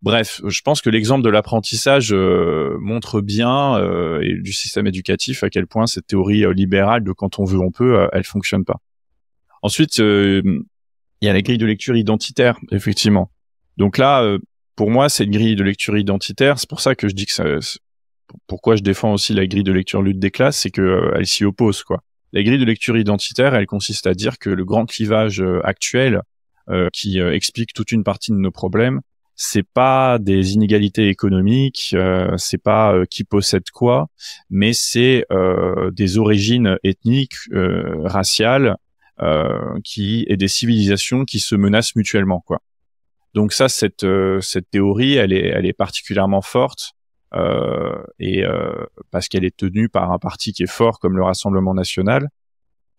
Bref, je pense que l'exemple de l'apprentissage euh, montre bien euh, et du système éducatif à quel point cette théorie libérale de quand on veut on peut, elle fonctionne pas. Ensuite, il y a la grille de lecture identitaire, effectivement. Donc là, pour moi, c'est grille de lecture identitaire. C'est pour ça que je dis que ça, pourquoi je défends aussi la grille de lecture lutte des classes, c'est que euh, elle s'y oppose, quoi. La grille de lecture identitaire, elle consiste à dire que le grand clivage euh, actuel euh, qui explique toute une partie de nos problèmes, c'est pas des inégalités économiques, c'est pas qui possède quoi, mais c'est des origines ethniques, raciales, qui et des civilisations qui se menacent mutuellement, quoi. Donc ça, euh, cette, théorie, elle est, elle particulièrement forte euh, et euh, parce qu'elle est tenue par un parti qui est fort comme le Rassemblement national.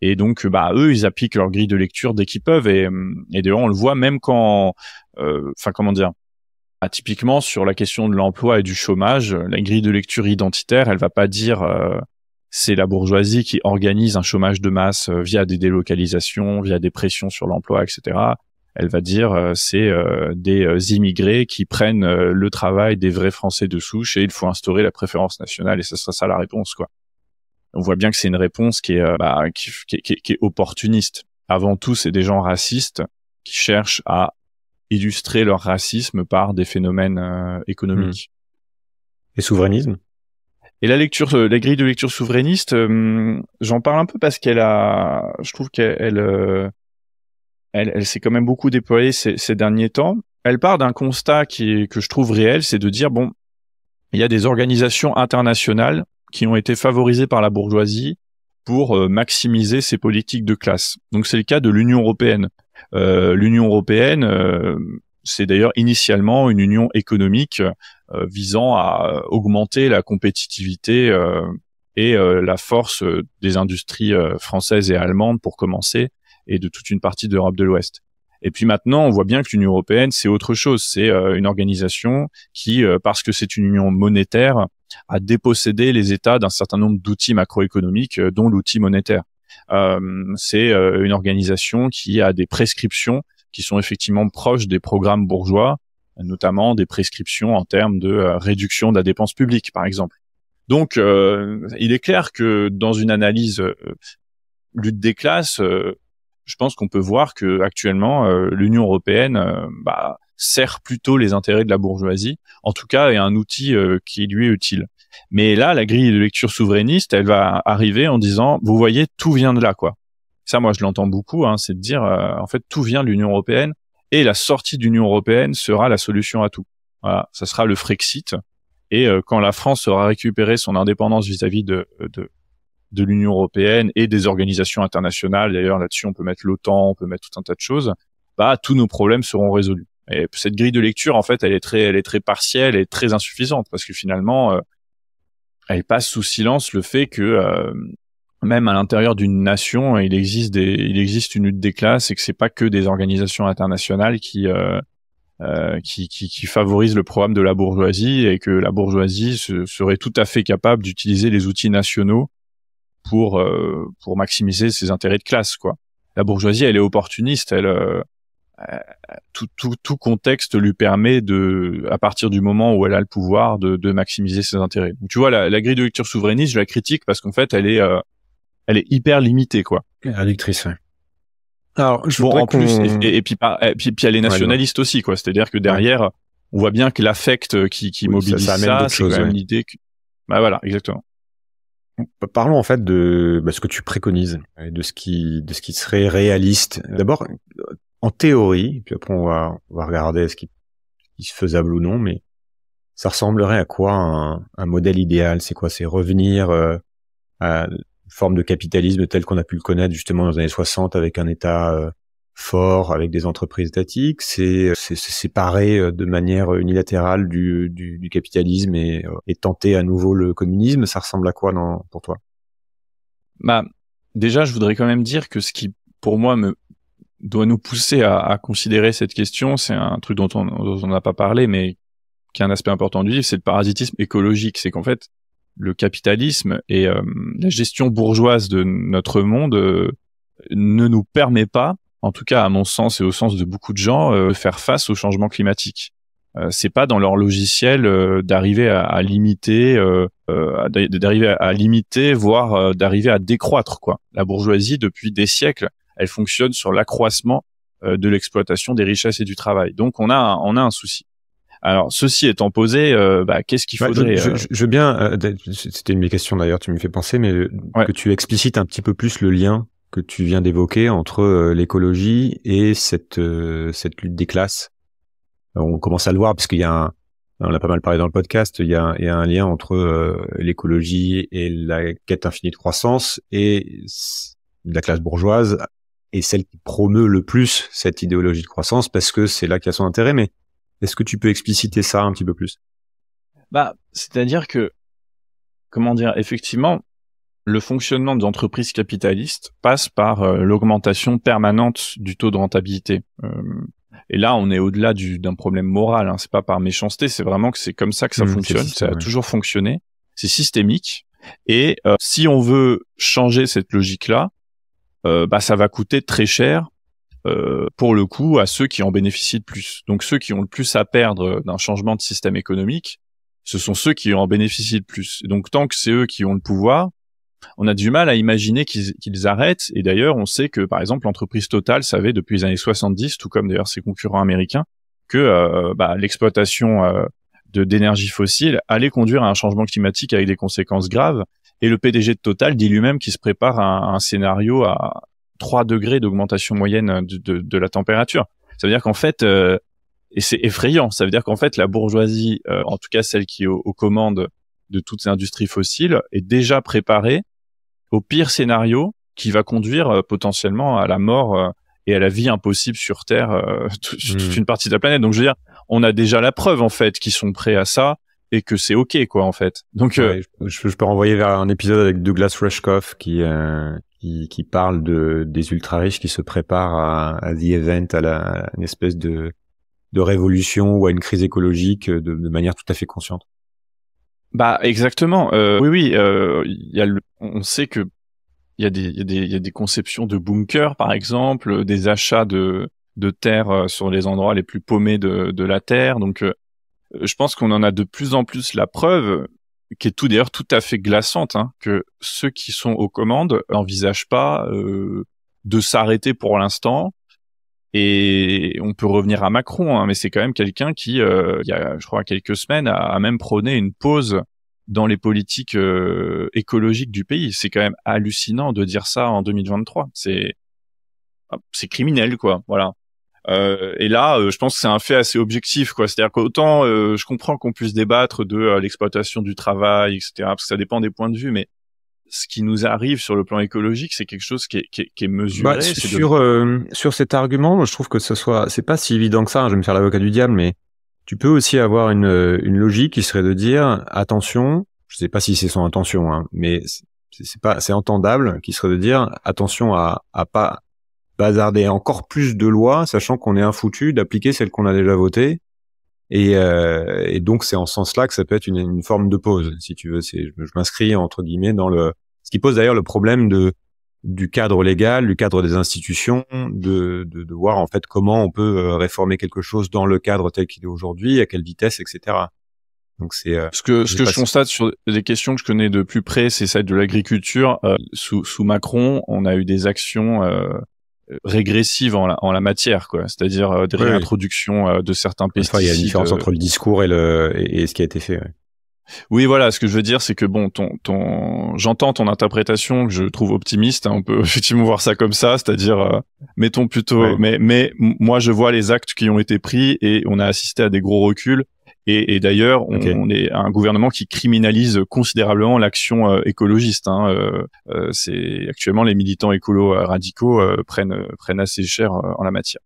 Et donc, bah, eux, ils appliquent leur grille de lecture dès qu'ils peuvent. Et, et d'ailleurs, on le voit même quand, enfin, comment dire, typiquement sur la question de l'emploi et du chômage, la grille de lecture identitaire, elle va pas dire c'est la bourgeoisie qui organise un chômage de masse via des délocalisations, via des pressions sur l'emploi, etc. Elle va dire euh, c'est euh, des euh, immigrés qui prennent le travail des vrais Français de souche et il faut instaurer la préférence nationale et ce sera ça la réponse quoi. On voit bien que c'est une réponse qui est, bah, qui, est opportuniste. Avant tout, c'est des gens racistes qui cherchent à illustrer leur racisme par des phénomènes économiques. Mmh. Et souverainisme Et la lecture, la grille de lecture souverainiste, j'en parle un peu parce qu'elle a, je trouve qu'elle, elle, s'est quand même beaucoup déployée ces, derniers temps. Elle part d'un constat qui que je trouve réel, c'est de dire, bon, il y a des organisations internationales qui ont été favorisées par la bourgeoisie pour euh, maximiser ses politiques de classe. Donc c'est le cas de l'Union européenne. Euh, L'Union européenne, euh, c'est d'ailleurs initialement une union économique visant à augmenter la compétitivité et la force des industries françaises et allemandes pour commencer, et de toute une partie d'Europe de l'Ouest. Et puis maintenant, on voit bien que l'Union européenne, c'est autre chose. C'est euh, une organisation qui, euh, parce que c'est une union monétaire, a dépossédé les États d'un certain nombre d'outils macroéconomiques, euh, dont l'outil monétaire. c'est une organisation qui a des prescriptions qui sont effectivement proches des programmes bourgeois, notamment des prescriptions en termes de réduction de la dépense publique, par exemple. Donc, il est clair que dans une analyse lutte des classes, je pense qu'on peut voir que actuellement euh, l'Union européenne euh, bah, sert plutôt les intérêts de la bourgeoisie, en tout cas est un outil euh, qui lui est utile. Mais là, la grille de lecture souverainiste, elle va arriver en disant, vous voyez, tout vient de là, quoi. Ça, moi, je l'entends beaucoup, hein, c'est de dire, en fait, tout vient de l'Union européenne et la sortie de l'Union européenne sera la solution à tout. Voilà, ça sera le Frexit. Et quand la France aura récupéré son indépendance vis-à-vis -vis de, de de l'Union européenne et des organisations internationales. D'ailleurs, là-dessus, on peut mettre l'OTAN, on peut mettre tout un tas de choses. Bah, tous nos problèmes seront résolus. Et cette grille de lecture, en fait, elle est très, elle est très partielle et très insuffisante parce que finalement, euh, elle passe sous silence le fait que euh, même à l'intérieur d'une nation, il existe des, il existe une lutte des classes et que c'est pas que des organisations internationales qui euh, euh qui, qui, le programme de la bourgeoisie et que la bourgeoisie serait tout à fait capable d'utiliser les outils nationaux pour euh, pour maximiser ses intérêts de classe quoi. La bourgeoisie elle est opportuniste, elle euh, euh, tout, tout, tout, contexte lui permet de, à partir du moment où elle a le pouvoir, de, de maximiser ses intérêts. tu vois, la, la, grille de lecture souverainiste, je la critique parce qu'en fait, elle est, elle est hyper limitée, quoi. Réductrice. Alors, je bon, en plus, et, et, puis, puis, elle est nationaliste aussi, quoi. C'est-à-dire que derrière, on voit bien que l'affect qui, qui mobilise ça, c'est quand même que... Bah voilà, exactement. Bah, parlons en fait de bah, ce que tu préconises, de ce qui, de ce qui serait réaliste. D'abord, en théorie, puis après on va, on va regarder ce qui, est faisable ou non, mais ça ressemblerait à quoi un, un modèle idéal C'est quoi C'est revenir euh, à une forme de capitalisme telle qu'on a pu le connaître justement dans les années 60 avec un État euh, fort avec des entreprises étatiques, c'est euh, séparer euh, de manière unilatérale du, du, du capitalisme euh, et, tenter à nouveau le communisme. Ça ressemble à quoi dans, pour toi Bah, déjà, je voudrais quand même dire que ce qui, pour moi, me doit nous pousser à, à considérer cette question, c'est un truc dont on n'a pas parlé, mais qui est un aspect important du livre, c'est le parasitisme écologique. C'est qu'en fait, le capitalisme et la gestion bourgeoise de notre monde ne nous permet pas en tout cas à mon sens et au sens de beaucoup de gens, euh, faire face au changement climatique. Euh, c'est pas dans leur logiciel euh, d'arriver à, limiter, euh, d'arriver à, limiter, voire d'arriver à décroître quoi. La bourgeoisie depuis des siècles, elle fonctionne sur l'accroissement de l'exploitation des richesses et du travail. Donc on a on a un souci. Alors, ceci étant posé, bah, qu'est-ce qu'il faudrait je, veux bien, c'était une question questions d'ailleurs, tu me fais penser, mais que tu explicites un petit peu plus le lien que tu viens d'évoquer entre euh, l'écologie et cette, euh, cette lutte des classes. Euh, on commence à le voir parce qu'il y a un, on a pas mal parlé dans le podcast, il y a, un lien entre l'écologie et la quête infinie de croissance et la classe bourgeoise est celle qui promeut le plus cette idéologie de croissance parce que c'est là qu'il y a son intérêt. Mais est-ce que tu peux expliciter ça un petit peu plus Bah, c'est-à-dire que, comment dire, effectivement, le fonctionnement d'entreprises capitalistes passe par euh, l'augmentation permanente du taux de rentabilité. Euh, et là, on est au-delà d'un problème moral. Hein. C'est pas par méchanceté, c'est vraiment que c'est comme ça que ça mmh, fonctionne. Ça a toujours fonctionné. C'est systémique. Et euh, si on veut changer cette logique-là, bah ça va coûter très cher pour le coup à ceux qui en bénéficient le plus. Donc ceux qui ont le plus à perdre d'un changement de système économique, ce sont ceux qui en bénéficient le plus. donc tant que c'est eux qui ont le pouvoir, on a du mal à imaginer qu'ils arrêtent. Et d'ailleurs, on sait que, par exemple, l'entreprise Total savait depuis les années 70, tout comme d'ailleurs ses concurrents américains, que euh, bah, l'exploitation euh, de d'énergie fossile allait conduire à un changement climatique avec des conséquences graves. Et le PDG de Total dit lui-même qu'il se prépare à un, scénario à 3 degrés d'augmentation moyenne de, de, la température. Ça veut dire qu'en fait, euh, et c'est effrayant, ça veut dire qu'en fait la bourgeoisie, en tout cas celle qui est aux, commandes de toutes ces industries fossiles, est déjà préparée au pire scénario qui va conduire euh, potentiellement à la mort euh, et à la vie impossible sur Terre euh, <laughs> mm. toute, une partie de la planète. Donc je veux dire, on a déjà la preuve en fait qu'ils sont prêts à ça et que c'est ok quoi en fait. Donc je, peux renvoyer vers un épisode avec Douglas Rushkoff qui qui, qui, parle de des ultra riches qui se préparent à, à the event à, la, une espèce de de révolution ou à une crise écologique de manière tout à fait consciente. Bah exactement. Euh, oui, oui. Euh, on sait que il y, a des, des conceptions de bunkers, par exemple, euh, des achats de, de terre sur les endroits les plus paumés de, la terre. Donc, je pense qu'on en a de plus en plus la preuve, qui est tout d'ailleurs tout à fait glaçante, hein, que ceux qui sont aux commandes n'envisagent pas de s'arrêter pour l'instant et on peut revenir à Macron, hein, mais c'est quand même quelqu'un qui, euh, il y a, je crois, quelques semaines, a, même prôné une pause dans les politiques euh, écologiques du pays. C'est quand même hallucinant de dire ça en 2023. C'est ah, c'est criminel, quoi. Voilà. Euh, et là, euh, je pense que c'est un fait assez objectif, quoi. C'est-à-dire qu'autant je comprends qu'on puisse débattre de l'exploitation du travail, etc., parce que ça dépend des points de vue, mais ce qui nous arrive sur le plan écologique, c'est quelque chose qui est, qui mesuré. Bah, sur euh, sur cet argument, je trouve que ce soit c'est pas si évident que ça. Hein, je vais me faire l'avocat du diable, mais tu peux aussi avoir une, euh, une logique qui serait de dire attention. Je sais pas si c'est son intention, hein, mais c'est pas c'est entendable qui serait de dire attention à à pas bazarder encore plus de lois, sachant qu'on est foutu, d'appliquer celles qu'on a déjà votées et, euh, et, donc c'est en ce sens-là que ça peut être une, une, forme de pause, si tu veux. C'est, je, m'inscris entre guillemets dans le ce qui pose d'ailleurs le problème de du cadre légal, du cadre des institutions, de, de, de voir en fait comment on peut euh, réformer quelque chose dans le cadre tel qu'il est aujourd'hui, à quelle vitesse, etc. Donc c'est ce euh, que ce que je constate sur des questions que je connais de plus près, c'est celle de l'agriculture. Euh, sous, sous Macron, on a eu des actions régressive en la, en la matière, quoi. C'est-à-dire euh, des réintroductions euh, de certains pesticides. il y a une différence euh, entre le discours et, le, et, ce qui a été fait. Ouais. Oui, voilà, ce que je veux dire, c'est que bon, ton, ton, j'entends ton interprétation que je trouve optimiste. Hein, on peut <laughs> effectivement voir ça comme ça, c'est-à-dire, mettons plutôt, mais, mais moi, je vois les actes qui ont été pris et on a assisté à des gros reculs et, d'ailleurs, on, est un gouvernement qui criminalise considérablement l'action euh, écologiste. Hein, euh, euh, c'est actuellement les militants écolos radicaux prennent prennent assez cher en la matière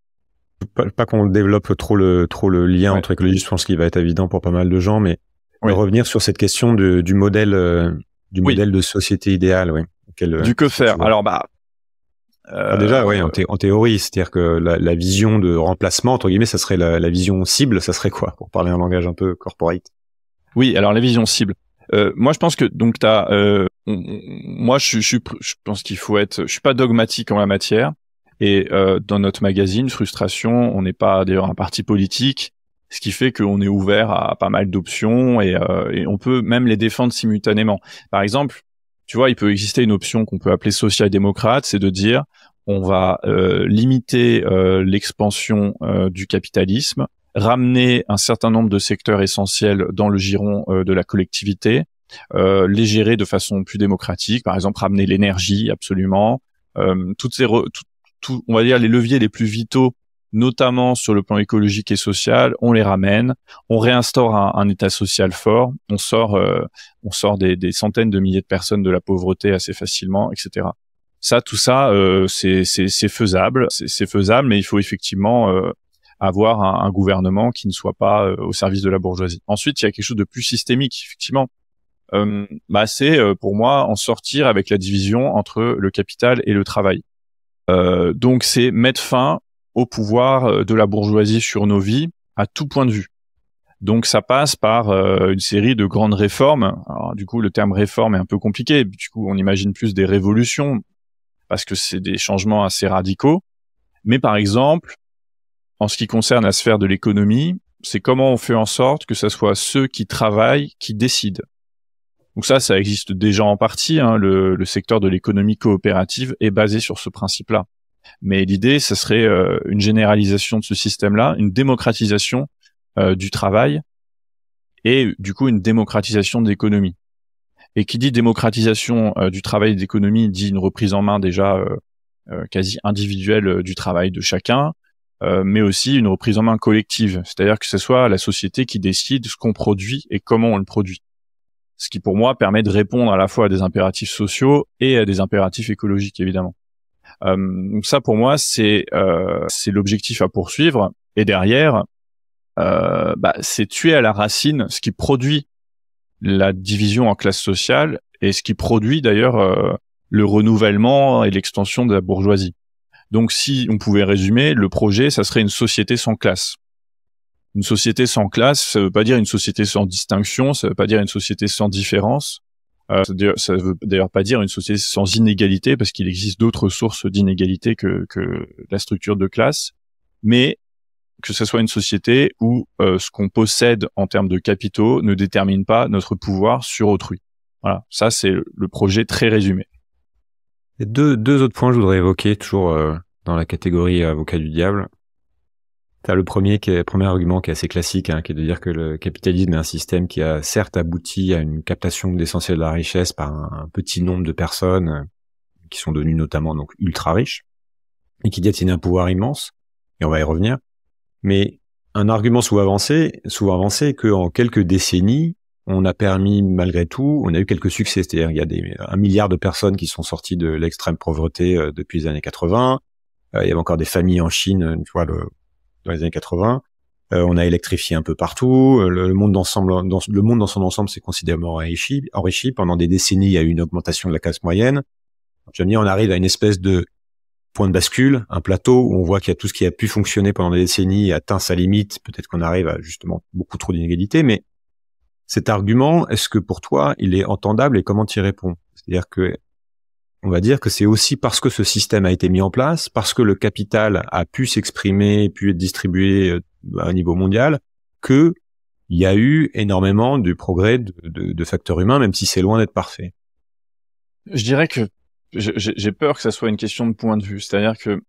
pas, qu'on développe trop le, trop le lien entre écologistes, je pense qu'il va être évident pour pas mal de gens, mais revenir sur cette question du modèle, du modèle de société idéale, oui. du que faire. Alors, bah, ah, déjà, euh, oui, en, théorie, c'est-à-dire que la, vision de remplacement, entre guillemets, ça serait la, vision cible, ça serait quoi, pour parler un langage un peu corporate Oui, alors la vision cible. Euh, moi, je pense que donc t'as, euh, moi, je, je, je pense qu'il faut être, je suis pas dogmatique en la matière. Et euh, dans notre magazine, frustration, on n'est pas d'ailleurs un parti politique, ce qui fait qu'on est ouvert à pas mal d'options et, euh, et on peut même les défendre simultanément. Par exemple, tu vois, il peut exister une option qu'on peut appeler social-démocrate, c'est de dire on va euh, limiter euh, l'expansion euh, du capitalisme, ramener un certain nombre de secteurs essentiels dans le giron de la collectivité, les gérer de façon plus démocratique, par exemple ramener l'énergie absolument, toutes ces tout, on va dire les leviers les plus vitaux notamment sur le plan écologique et social, on les ramène, on réinstaure un, état social fort, on sort, euh, on sort des, centaines de milliers de personnes de la pauvreté assez facilement, etc. Ça, tout ça, euh, c'est faisable, c'est faisable, mais il faut effectivement euh, avoir un, un, gouvernement qui ne soit pas au service de la bourgeoisie. Ensuite, il y a quelque chose de plus systémique, effectivement. bah, c'est pour moi en sortir avec la division entre le capital et le travail. donc, c'est mettre fin au pouvoir euh, de la bourgeoisie sur nos vies à tout point de vue. Donc ça passe par euh, une série de grandes réformes. du coup, le terme réforme est un peu compliqué. Du coup, on imagine plus des révolutions parce que c'est des changements assez radicaux. Mais par exemple, en ce qui concerne la sphère de l'économie, c'est comment on fait en sorte que ce soit ceux qui travaillent qui décident. Donc ça, ça existe déjà en partie. Hein. le secteur de l'économie coopérative est basé sur ce principe-là. Mais l'idée, ce serait euh, une généralisation de ce système-là, une démocratisation euh, du travail et du coup une démocratisation de l'économie. Et qui dit démocratisation euh, du travail et d'économie, dit une reprise en main déjà quasi individuelle du travail de chacun, mais aussi une reprise en main collective, c'est-à-dire que ce soit la société qui décide ce qu'on produit et comment on le produit. Ce qui pour moi permet de répondre à la fois à des impératifs sociaux et à des impératifs écologiques évidemment. Euh, donc ça pour moi euh, c'est l'objectif à poursuivre. Et derrière, euh, bah, c'est tuer à la racine ce qui produit la division en classe sociale et ce qui produit d'ailleurs le renouvellement et l'extension de la bourgeoisie. Donc si on pouvait résumer, le projet, ça serait une société sans classe. Une société sans classe, ça veut pas dire une société sans distinction, ça veut pas dire une société sans différence, euh, ça ne veut d'ailleurs pas dire une société sans inégalité, parce qu'il existe d'autres sources d'inégalité que, que la structure de classe, mais que ce soit une société où euh, ce qu'on possède en termes de capitaux ne détermine pas notre pouvoir sur autrui. Voilà, ça c'est le projet très résumé. Et deux, deux autres points que je voudrais évoquer, toujours euh, dans la catégorie avocat du diable. T'as le premier, qui est, premier argument qui est assez classique, hein, qui est de dire que le capitalisme est un système qui a certes abouti à une captation d'essentiel de la richesse par un, petit nombre de personnes qui sont devenues notamment donc ultra riches et qui détiennent un pouvoir immense. Et on va y revenir. Mais un argument souvent avancé, souvent avancé, est qu'en quelques décennies, on a permis malgré tout, on a eu quelques succès. C'est-à-dire, il y a des, un milliard de personnes qui sont sorties de l'extrême pauvreté euh, depuis les années 80. Euh, il y avait encore des familles en Chine, tu vois, le, dans les années 80. Euh, on a électrifié un peu partout. Euh, le, monde dans, le monde dans son ensemble s'est considérablement enrichi, Pendant des décennies, il y a eu une augmentation de la classe moyenne. je on arrive à une espèce de point de bascule, un plateau où on voit qu'il y a tout ce qui a pu fonctionner pendant des décennies atteint sa limite. Peut-être qu'on arrive à justement beaucoup trop d'inégalités, mais cet argument, est-ce que pour toi, il est entendable et comment tu y réponds C'est-à-dire que on va dire que c'est aussi parce que ce système a été mis en place, parce que le capital a pu s'exprimer, pu être distribué euh, à un niveau mondial, que il y a eu énormément du progrès de, facteurs humains, même si c'est loin d'être parfait. Je dirais que j'ai peur que ça soit une question de point de vue. C'est-à-dire que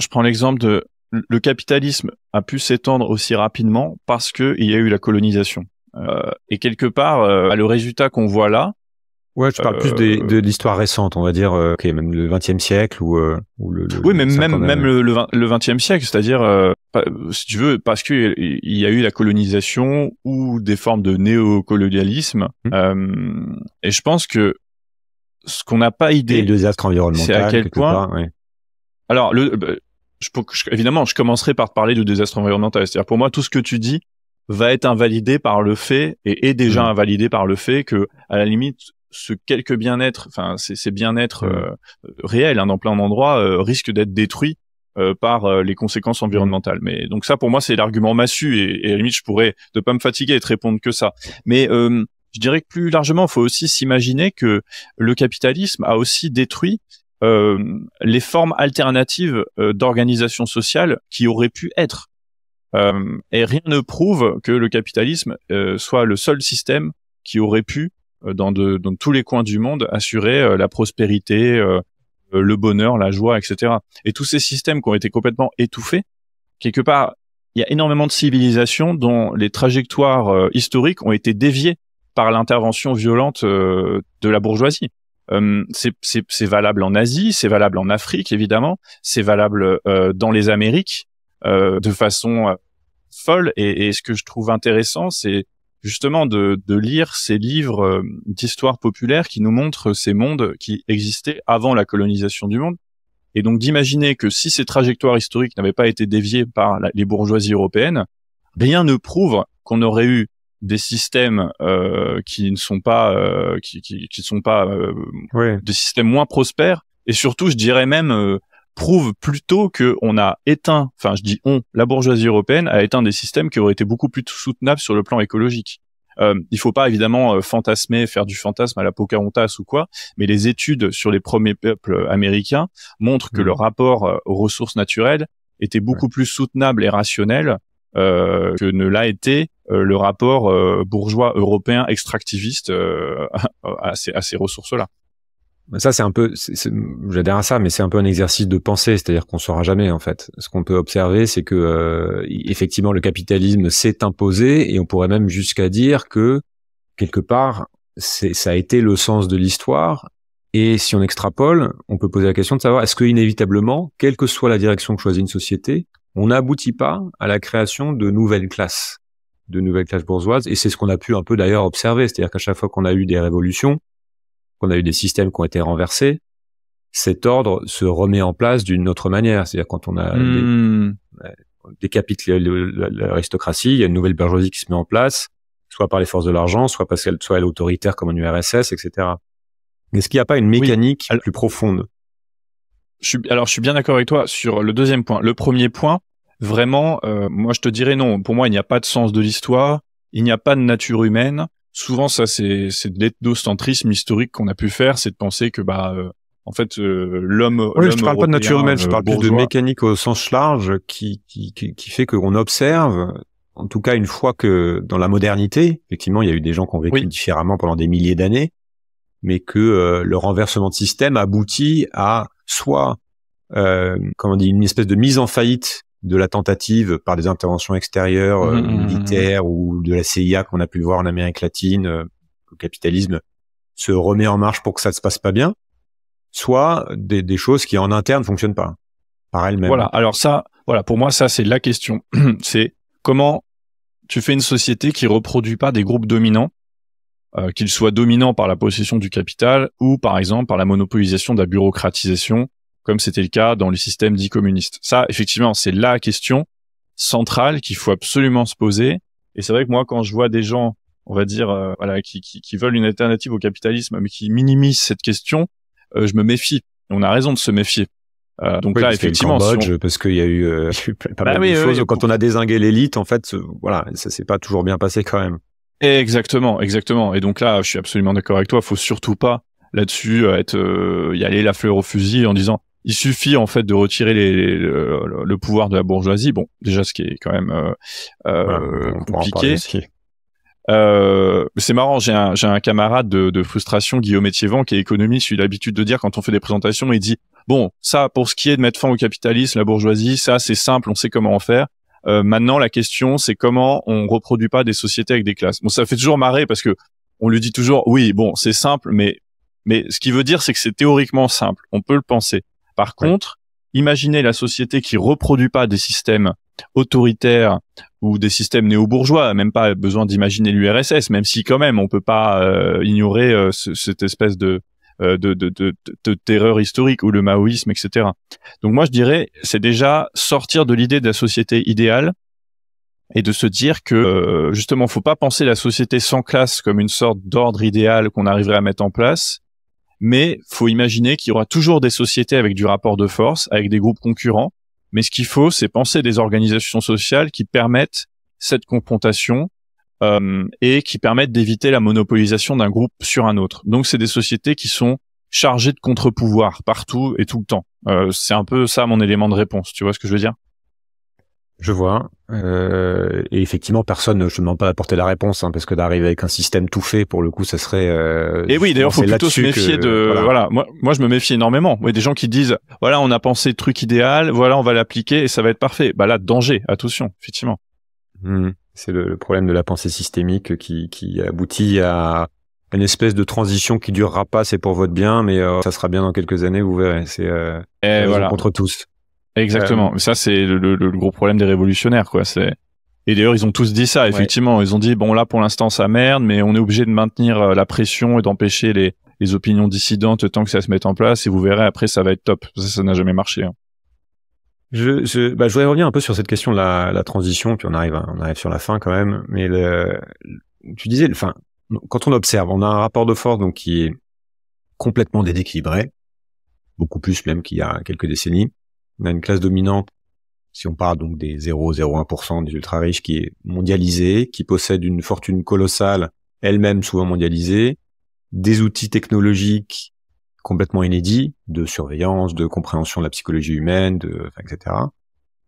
je prends l'exemple de le capitalisme a pu s'étendre aussi rapidement parce qu'il y a eu la colonisation. Euh, et quelque part, euh, le résultat qu'on voit là, Ouais, je parle plus de, euh, de l'histoire récente, on va dire, euh, ok, même le XXe siècle ou, euh, ou le, Oui, mais même même, le, le XXe siècle, c'est-à-dire, si tu veux, parce que il y a eu la colonisation ou des formes de néocolonialisme, hum. euh, et je pense que ce qu'on n'a pas idée, et le désastre environnemental, c'est à quel point. Alors, le, bah, évidemment, je commencerai par parler de désastre environnemental. C'est-à-dire, pour moi, tout ce que tu dis, va être invalidé par le fait et est déjà hum. invalidé par le fait que à la limite ce quelque bien-être, enfin ces, bien-être mmh. euh, réels hein, dans plein d'endroits euh, risque d'être détruits euh, par euh, les conséquences mmh. environnementales. Mais donc ça pour moi c'est l'argument massu et, à la limite je pourrais de pas me fatiguer et te répondre que ça. Mais euh, je dirais que plus largement, il faut aussi s'imaginer que le capitalisme a aussi détruit les formes alternatives d'organisation sociale qui auraient pu être. et rien ne prouve que le capitalisme soit le seul système qui aurait pu euh, dans, de, dans, tous les coins du monde assurer euh, la prospérité, euh, le bonheur, la joie, etc. Et tous ces systèmes qui ont été complètement étouffés, quelque part, il y a énormément de civilisations dont les trajectoires historiques ont été déviées par l'intervention violente de la bourgeoisie. c'est valable en Asie, c'est valable en Afrique évidemment, c'est valable dans les Amériques de façon folle. Et, et, ce que je trouve intéressant, c'est justement de, lire ces livres euh, d'histoire populaire qui nous montrent ces mondes qui existaient avant la colonisation du monde. Et donc d'imaginer que si ces trajectoires historiques n'avaient pas été déviées par les bourgeoisies européennes, rien ne prouve qu'on aurait eu des systèmes euh, qui ne sont pas euh, qui, qui, sont pas des systèmes moins prospères et surtout je dirais même prouve plutôt que on a éteint, enfin je dis on, la bourgeoisie européenne a éteint des systèmes qui auraient été beaucoup plus soutenables sur le plan écologique. Euh, il ne faut pas évidemment euh, fantasmer, faire du fantasme à la Pocahontas ou quoi, mais les études sur les premiers peuples américains montrent que mmh. le rapport euh, aux ressources naturelles était beaucoup plus soutenable et rationnel que ne l'a été le rapport bourgeois européen extractiviste <laughs> à ces ressources-là ça c'est un peu, j'adhère à ça, mais c'est un peu un exercice de pensée, c'est-à-dire qu'on saura jamais en fait. Ce qu'on peut observer, c'est que euh, effectivement le capitalisme s'est imposé et on pourrait même jusqu'à dire que quelque part ça a été le sens de l'histoire. Et si on extrapole, on peut poser la question de savoir est-ce que inévitablement, quelle que soit la direction que choisit une société, on n'aboutit pas à la création de nouvelles classes, de nouvelles classes bourgeoises. Et c'est ce qu'on a pu un peu d'ailleurs observer, c'est-à-dire qu'à chaque fois qu'on a eu des révolutions qu'on a eu des systèmes qui ont été renversés, cet ordre se remet en place d'une autre manière. C'est-à-dire quand on a hmm. décapite l'aristocratie, il y a une nouvelle bourgeoisie qui se met en place, soit par les forces de l'argent, soit parce qu'elle soit autoritaire comme en URSS, etc. Est-ce qu'il n'y a pas une mécanique plus profonde Alors, je suis bien d'accord avec toi sur le deuxième point. Le premier point, vraiment, euh, moi, je te dirais non. Pour moi, il n'y a pas de sens de l'histoire, il n'y a pas de nature humaine souvent ça c'est c'est de l'ethnocentrisme historique qu'on a pu faire, c'est de penser que bah euh, en fait euh, l'homme oui, je ne parle pas de nature humaine je parle plus de mécanique au sens large qui qui, qui, fait qu'on observe en tout cas une fois que dans la modernité effectivement il y a eu des gens qui ont vécu différemment pendant des milliers d'années mais que euh, le renversement de système aboutit à soit comment on dit une espèce de mise en faillite de la tentative par des interventions extérieures euh, mmh, mmh, mmh, militaires ou de la CIA qu'on a pu voir en Amérique latine, euh, le capitalisme se remet en marche pour que ça ne se passe pas bien, soit des, choses qui en interne fonctionnent pas par elles-mêmes. Voilà. Alors ça, voilà, pour moi ça c'est la question. <clears throat> C'est comment tu fais une société qui reproduit pas des groupes dominants, euh, qu'ils soient dominants par la possession du capital ou par exemple par la monopolisation de la bureaucratisation comme c'était le cas dans le système dit communiste. Ça, effectivement, c'est la question centrale qu'il faut absolument se poser. Et c'est vrai que moi, quand je vois des gens, on va dire, euh, voilà, qui, qui, qui, veulent une alternative au capitalisme, mais qui minimisent cette question, euh, je me méfie. on a raison de se méfier. Euh, donc là, effectivement, parce qu'il y a eu, <laughs> bah pas mal de choses. quand on a désingué l'élite, en fait, voilà, ça s'est pas toujours bien passé quand même. Exactement, exactement. Et donc là, je suis absolument d'accord avec toi. Faut surtout pas là-dessus être y aller la fleur au fusil en disant il suffit en fait de retirer les, le, pouvoir de la bourgeoisie. Bon, déjà ce qui est quand même euh, euh, compliqué. Euh, c'est marrant, j'ai un, camarade de, frustration, Guillaume Étiévent, qui est économiste, il a l'habitude de dire quand on fait des présentations, il dit bon, ça pour ce qui est de mettre fin au capitalisme, la bourgeoisie, ça c'est simple, on sait comment en faire. maintenant, la question, c'est comment on reproduit pas des sociétés avec des classes. Bon, ça fait toujours marrer parce que on lui dit toujours, oui, bon, c'est simple, mais mais ce qu'il veut dire, c'est que c'est théoriquement simple. On peut le penser. Par contre, imaginez la société qui reproduit pas des systèmes autoritaires ou des systèmes néo-bourgeois, même pas besoin d'imaginer l'URSS, même si quand même on peut pas euh, ignorer euh, cette espèce euh, de, de, terreur historique ou le maoïsme, etc. Donc moi je dirais, c'est déjà sortir de l'idée de la société idéale et de se dire que justement, faut pas penser la société sans classe comme une sorte d'ordre idéal qu'on arriverait à mettre en place, mais faut imaginer qu'il y aura toujours des sociétés avec du rapport de force, avec des groupes concurrents. Mais ce qu'il faut, c'est penser des organisations sociales qui permettent cette confrontation euh, et qui permettent d'éviter la monopolisation d'un groupe sur un autre. Donc, c'est des sociétés qui sont chargées de contre pouvoir partout et tout le temps. Euh, c'est un peu ça mon élément de réponse. Tu vois ce que je veux dire je vois. Euh, et effectivement, personne, je ne demande pas apporter la réponse, hein, parce que d'arriver avec un système tout fait, pour le coup, ça serait. Euh, et oui, d'ailleurs, faut plutôt se méfier de. Voilà. moi, moi, je me méfie énormément. Oui, des gens qui disent, voilà, on a pensé le truc idéal, voilà, on va l'appliquer et ça va être parfait. Bah là, danger, attention, effectivement. Hmm. C'est le, problème de la pensée systémique qui, qui aboutit à une espèce de transition qui durera pas, c'est pour votre bien, mais euh, ça sera bien dans quelques années, vous verrez. C'est voilà. contre tous. Exactement. Euh, ça, c'est le, gros problème des révolutionnaires, quoi. C'est et d'ailleurs, ils ont tous dit ça. Effectivement, ils ont dit bon, là pour l'instant, ça merde, mais on est obligé de maintenir euh, la pression et d'empêcher les, les opinions dissidentes tant que ça se met en place. Et vous verrez après, ça va être top. Ça, ça n'a jamais marché. Hein. Je, je, bah, je voudrais revenir un peu sur cette question de la, la transition, puis on arrive, on arrive sur la fin quand même. Mais tu disais, enfin, quand on observe, on a un rapport de force donc qui est complètement déséquilibré, beaucoup plus même qu'il y a quelques décennies. On a une classe dominante, si on parle donc des 0,01% des ultra-riches, qui est mondialisée, qui possède une fortune colossale, elle-même souvent mondialisée, des outils technologiques complètement inédits de surveillance, de compréhension de la psychologie humaine, etc.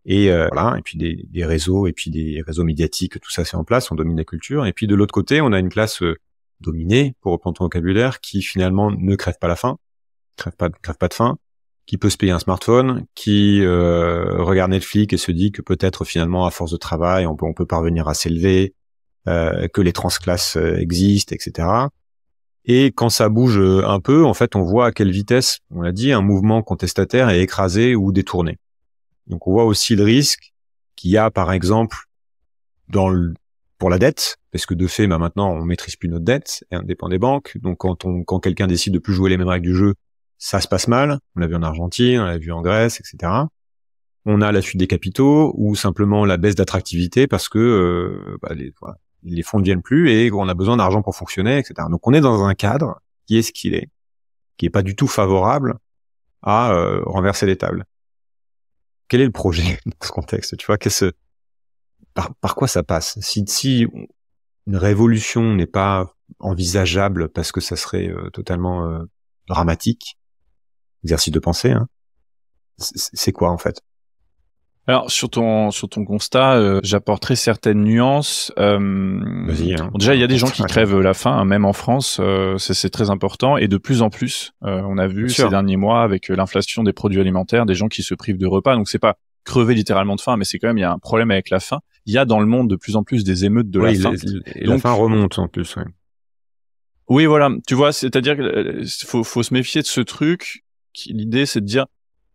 Et euh, voilà, et puis des, réseaux, et puis des réseaux médiatiques, tout ça c'est en place, on domine la culture. Et puis de l'autre côté, on a une classe euh, dominée, pour reprendre ton vocabulaire, qui finalement ne crève pas la faim, crève crève pas de faim, qui peut se payer un smartphone, qui euh, regarde Netflix et se dit que peut-être finalement à force de travail on peut, parvenir à s'élever, euh, que les transclasses euh, existent, etc. Et quand ça bouge euh, un peu, en fait, on voit à quelle vitesse, on l'a dit, un mouvement contestataire est écrasé ou détourné. Donc on voit aussi le risque qu'il y a, par exemple, dans pour la dette, parce que de fait, bah, maintenant, on maîtrise plus notre dette, elle dépend des banques. Donc quand, on, quand quelqu'un décide de plus jouer les mêmes règles du jeu, ça se passe mal. On l'a vu en Argentine, on l'a vu en Grèce, etc. On a la suite des capitaux ou simplement la baisse d'attractivité parce que euh, bah, les, fonds ne viennent plus et on a besoin d'argent pour fonctionner, etc. Donc on est dans un cadre qui est ce qu'il est, qui est pas du tout favorable à euh, renverser les tables. Quel est le projet <laughs> dans ce contexte Tu vois, par, quoi ça passe si, une révolution n'est pas envisageable parce que ça serait euh, totalement dramatique, exercice de pensée, hein, c'est quoi en fait alors sur ton sur ton constat, euh, j'apporterai certaines nuances. Euh, hein. déjà, il y a des gens qui crèvent la faim, hein, même en France, euh, c'est très important et de plus en plus. Euh, on a vu ces derniers mois avec l'inflation des produits alimentaires, des gens qui se privent de repas. Donc c'est pas crever littéralement de faim, mais c'est quand même il y a un problème avec la faim. Il y a dans le monde de plus en plus des émeutes de la faim. Et Donc, la faim remonte en plus. Oui. voilà. Tu vois, c'est-à-dire qu'il faut, faut se méfier de ce truc l'idée c'est de dire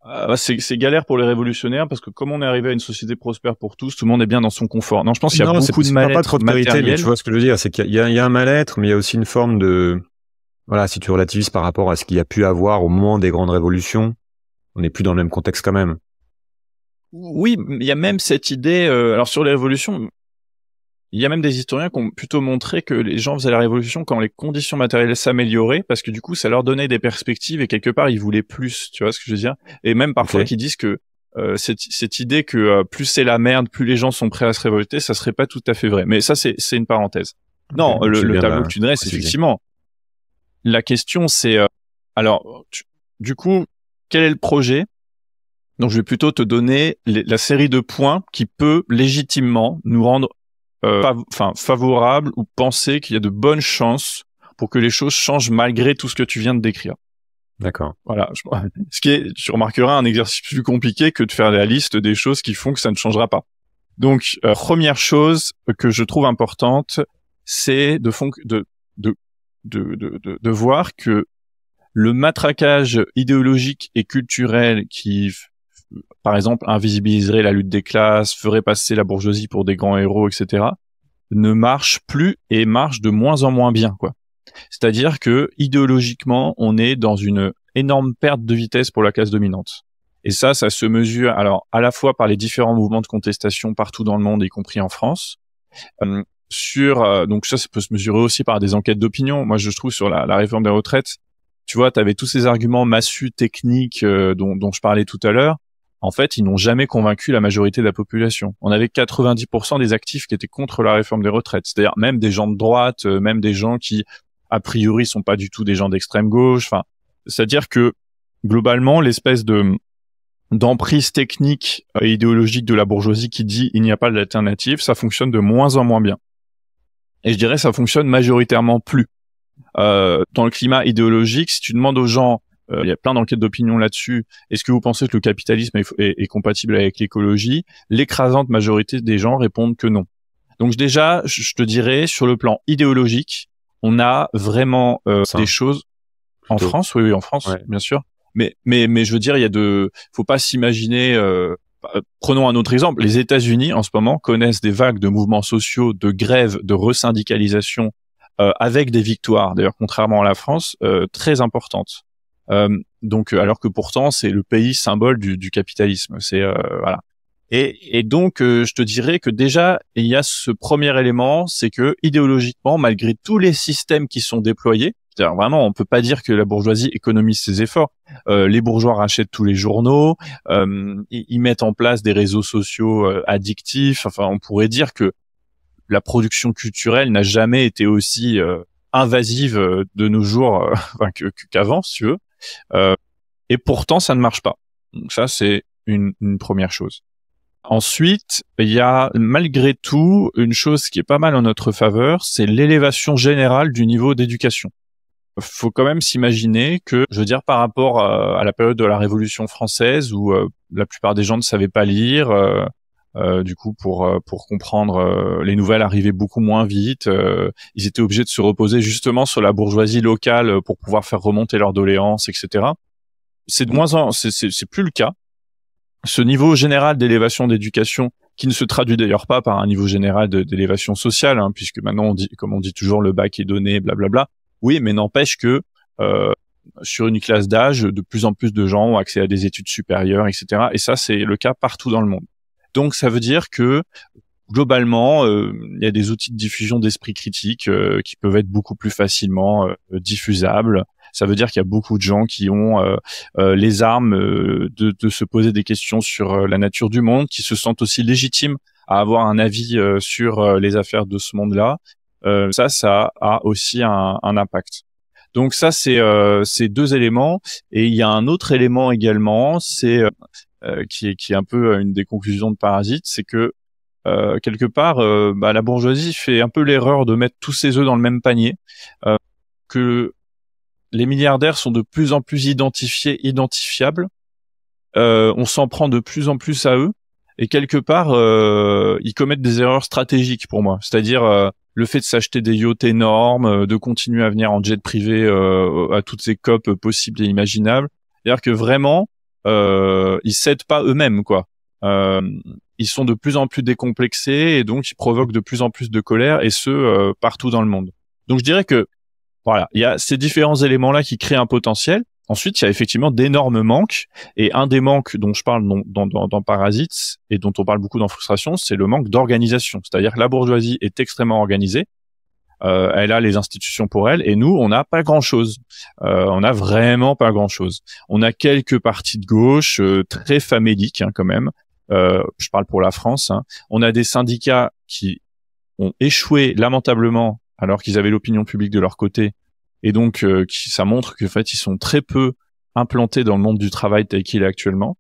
ah, bah, c'est galère pour les révolutionnaires parce que comme on est arrivé à une société prospère pour tous, tout le monde est bien dans son confort. Non, je pense qu'il y a beaucoup de mal-être. Pas trop de mais tu vois ce que je veux dire, c'est qu'il y, a un mal-être, mais il y a aussi une forme de voilà, si tu relativises par rapport à ce qu'il y a pu avoir au moment des grandes révolutions, on n'est plus dans le même contexte quand même. Oui, il y a même cette idée. Euh, alors sur les révolutions, il y a même des historiens qui ont plutôt montré que les gens faisaient la révolution quand les conditions matérielles s'amélioraient, parce que du coup, ça leur donnait des perspectives et quelque part, ils voulaient plus, tu vois ce que je veux dire Et même parfois, qui disent que euh, cette, cette, idée que euh, plus c'est la merde, plus les gens sont prêts à se révolter, ça serait pas tout à fait vrai. Mais ça, c'est une parenthèse. Non, le, tableau que tu dresses, effectivement. La question, c'est... Euh, alors, du coup, quel est le projet donc, je vais plutôt te donner la série de points qui peut légitimement nous rendre euh, enfin favorable ou penser qu'il y a de bonnes chances pour que les choses changent malgré tout ce que tu viens de décrire. D'accord. Voilà. <laughs> Ce qui est, tu remarqueras, un exercice plus compliqué que de faire la liste des choses qui font que ça ne changera pas. Donc, euh, première chose que je trouve importante, c'est de, de, de, de, de, voir que le matraquage idéologique et culturel qui par exemple, invisibiliserait la lutte des classes, ferait passer la bourgeoisie pour des grands héros, etc., ne marche plus et marche de moins en moins bien, quoi. C'est-à-dire que, idéologiquement, on est dans une énorme perte de vitesse pour la classe dominante. Et ça, ça se mesure, alors, à la fois par les différents mouvements de contestation partout dans le monde, y compris en France, euh, sur, euh, donc ça, ça peut se mesurer aussi par des enquêtes d'opinion. Moi, je trouve sur la, réforme des retraites, tu vois, tu avais tous ces arguments massus techniques euh, dont, je parlais tout à l'heure, en fait, ils n'ont jamais convaincu la majorité de la population. On avait 90% des actifs qui étaient contre la réforme des retraites, c'est-à-dire même des gens de droite, euh, même des gens qui, a priori, sont pas du tout des gens d'extrême gauche. Enfin, c'est-à-dire que globalement, l'espèce de d'emprise technique euh, et idéologique de la bourgeoisie qui dit il n'y a pas d'alternative, ça fonctionne de moins en moins bien. Et je dirais ça fonctionne majoritairement plus. Euh, dans le climat idéologique, si tu demandes aux gens euh, il y a plein d'enquêtes d'opinion là-dessus. Est-ce que vous pensez que le capitalisme est, compatible avec l'écologie L'écrasante majorité des gens répondent que non. Donc déjà, je te dirais, sur le plan idéologique, on a vraiment euh, des choses en France, oui, oui, en France, bien sûr. Mais, mais, mais je veux dire, il y a de, faut pas s'imaginer. Euh, bah, prenons un autre exemple. Les États-Unis, en ce moment, connaissent des vagues de mouvements sociaux, de grèves, de resyndicalisation, avec des victoires, d'ailleurs, contrairement à la France, très importantes. Euh, donc, euh, alors que pourtant, c'est le pays symbole du, du capitalisme. C'est euh, voilà. Et, et, donc, je te dirais que déjà, il y a ce premier élément, c'est que idéologiquement, malgré tous les systèmes qui sont déployés, vraiment, on peut pas dire que la bourgeoisie économise ses efforts. Euh, les bourgeois rachètent tous les journaux, euh, ils, ils mettent en place des réseaux sociaux addictifs. Enfin, on pourrait dire que la production culturelle n'a jamais été aussi invasive de nos jours <laughs> qu'avant, si tu veux. Euh, et pourtant, ça ne marche pas. Donc ça, c'est une, première chose. Ensuite, il y a malgré tout une chose qui est pas mal en notre faveur, c'est l'élévation générale du niveau d'éducation. Faut quand même s'imaginer que, je veux dire, par rapport à, la période de la Révolution française où euh, la plupart des gens ne savaient pas lire, euh, euh, du coup, pour euh, pour comprendre euh, les nouvelles arrivaient beaucoup moins vite. ils étaient obligés de se reposer justement sur la bourgeoisie locale pour pouvoir faire remonter leurs doléances, etc. C'est de moins en c'est c'est plus le cas. Ce niveau général d'élévation d'éducation qui ne se traduit d'ailleurs pas par un niveau général d'élévation sociale, hein, puisque maintenant on dit, comme on dit toujours, le bac est donné, blablabla. Bla bla. Oui, mais n'empêche que sur une classe d'âge, de plus en plus de gens ont accès à des études supérieures, etc. Et ça, c'est le cas partout dans le monde. Donc ça veut dire que globalement, euh, il y a des outils de diffusion d'esprit critique euh, qui peuvent être beaucoup plus facilement euh, diffusables. Ça veut dire qu'il y a beaucoup de gens qui ont les armes de, se poser des questions sur la nature du monde, qui se sentent aussi légitimes à avoir un avis sur les affaires de ce monde-là. ça, ça a aussi un, impact. Donc ça, c'est ces deux éléments. Et il y a un autre élément également, c'est euh, qui est qui un peu euh, une des conclusions de Parasite, c'est que euh, quelque part, bah, la bourgeoisie fait un peu l'erreur de mettre tous ses œufs dans le même panier, que les milliardaires sont de plus en plus identifiés, identifiables. on s'en prend de plus en plus à eux et quelque part euh, ils commettent des erreurs stratégiques pour moi c'est-à-dire le fait de s'acheter des yachts énormes de continuer à venir en jet privé à toutes ces COP possibles et imaginables c'est-à-dire que vraiment euh, ils cèdent pas eux-mêmes, quoi. Euh, ils sont de plus en plus décomplexés et donc ils provoquent de plus en plus de colère et ce euh, partout dans le monde. Donc je dirais que voilà, il y a ces différents éléments là qui créent un potentiel. Ensuite, il y a effectivement d'énormes manques et un des manques dont je parle dans, dans, dans Parasites et dont on parle beaucoup dans Frustration, c'est le manque d'organisation. C'est-à-dire que la bourgeoisie est extrêmement organisée euh, elle a les institutions pour elle, et nous, on n'a pas grand-chose. Euh, on n'a vraiment pas grand-chose. On a quelques partis de gauche euh, très faméliques hein, quand même. je parle pour la France. Hein. On a des syndicats qui ont échoué lamentablement alors qu'ils avaient l'opinion publique de leur côté, et donc qui, ça montre qu'en fait, ils sont très peu implantés dans le monde du travail tel qu'il est actuellement.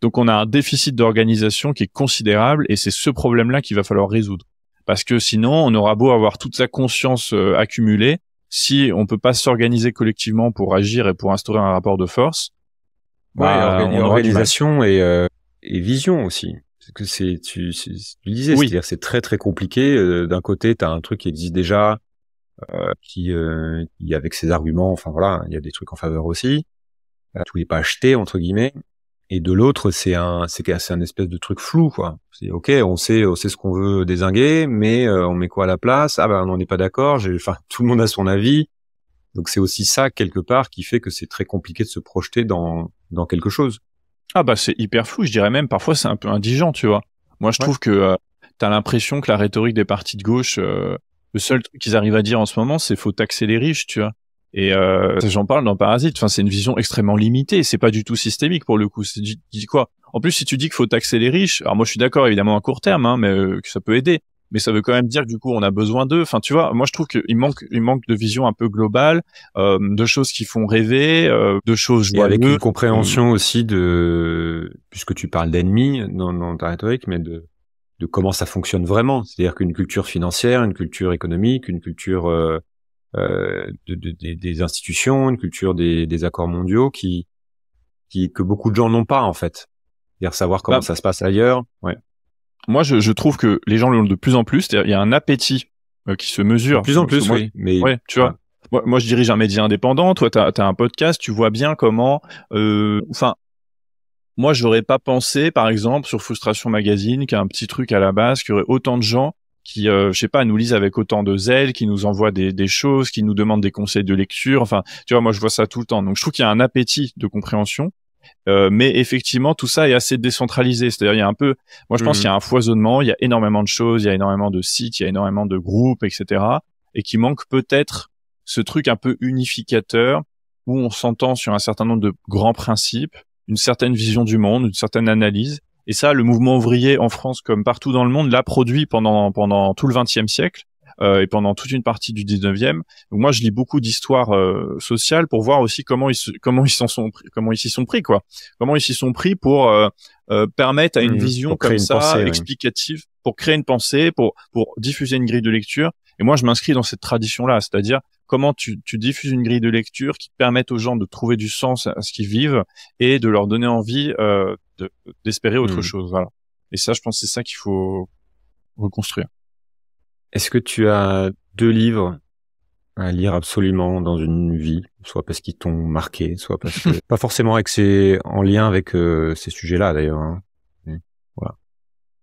Donc on a un déficit d'organisation qui est considérable et c'est ce problème-là qu'il va falloir résoudre parce que sinon on aura beau avoir toute sa conscience euh, accumulée, si on peut pas s'organiser collectivement pour agir et pour instaurer un rapport de force, ouais, bah, organisation et, euh, et, vision aussi. Parce que c'est tu, tu, disais, c'est-à-dire c'est très très compliqué. Euh, d'un côté, tu as un truc qui existe déjà, qui, qui, avec ses arguments, enfin voilà, il y a des trucs en faveur aussi. Tout n'est pas acheté entre guillemets et de l'autre, c'est un, c'est un espèce de truc flou, quoi. C'est ok, on sait, on sait ce qu'on veut désinguer, mais euh, on met quoi à la place Ah ben, on n'est pas d'accord. Enfin, <laughs> tout le monde a son avis. Donc c'est aussi ça quelque part qui fait que c'est très compliqué de se projeter dans dans quelque chose. Ah bah c'est hyper flou. Je dirais même parfois c'est un peu indigent, tu vois. Moi, je trouve que euh, tu as l'impression que la rhétorique des partis de gauche, euh, le seul truc qu'ils arrivent à dire en ce moment, c'est faut taxer les riches, tu vois. Et euh, j'en parle dans Parasite. Enfin, c'est une vision extrêmement limitée. C'est pas du tout systémique pour le coup. C'est dit, quoi En plus, si tu dis qu'il faut taxer les riches, alors moi je suis d'accord évidemment à court terme, hein, mais euh, que ça peut aider. Mais ça veut quand même dire que du coup on a besoin d'eux. Enfin, tu vois, moi je trouve qu'il manque, il manque de vision un peu globale, euh, de choses qui font rêver, euh, de choses. Et avec une compréhension mm. aussi de, puisque tu parles d'ennemis dans, dans ta rhétorique, mais de de comment ça fonctionne vraiment. C'est-à-dire qu'une culture financière, une culture économique, une culture euh, euh, de, des institutions, une culture des, accords mondiaux qui, qui que beaucoup de gens n'ont pas en fait. Dire savoir comment bah, ça se passe ailleurs. Ouais. Moi, je, trouve que les gens l'ont de plus en plus. Il y a un appétit euh, qui se mesure. De plus en plus, oui. Mais tu vois. Moi, je dirige un média indépendant. Toi, t'as as un podcast. Tu vois bien comment. Euh, enfin, moi, j'aurais pas pensé, par exemple, sur Frustration Magazine, qu'il a un petit truc à la base, qu'il y aurait autant de gens qui, euh, je sais pas, nous lisent avec autant de zèle, qui nous envoient des, choses, qui nous demandent des conseils de lecture. Enfin, tu vois, moi je vois ça tout le temps. Donc je trouve qu'il y a un appétit de compréhension. Euh, mais effectivement, tout ça est assez décentralisé. C'est-à-dire, il y a un peu, moi je pense mmh. qu'il y a un foisonnement, il y a énormément de choses, il y a énormément de sites, il y a énormément de groupes, etc. Et qui manque peut-être ce truc un peu unificateur où on s'entend sur un certain nombre de grands principes, une certaine vision du monde, une certaine analyse, et ça, le mouvement ouvrier en France comme partout dans le monde l'a produit pendant pendant tout le XXe siècle. Euh, et pendant toute une partie du 19 moi, je lis beaucoup d'histoires euh, sociales pour voir aussi comment ils comment ils s'en sont comment ils s'y sont pris quoi. Comment ils s'y sont pris pour euh, permettre à une mmh, vision comme ça explicative pour créer une pensée, pour pour diffuser une grille de lecture et moi, je m'inscris dans cette tradition-là, c'est-à-dire comment tu, tu, diffuses une grille de lecture qui permette aux gens de trouver du sens à ce qu'ils vivent et de leur donner envie euh, d'espérer autre hmm. chose. Voilà. Et ça, je pense, c'est ça qu'il faut reconstruire. Est-ce que tu as deux livres à lire absolument dans une vie, soit parce qu'ils t'ont marqué, soit parce que <laughs> pas forcément avec ces... en lien avec euh, ces sujets-là d'ailleurs. Hein, voilà.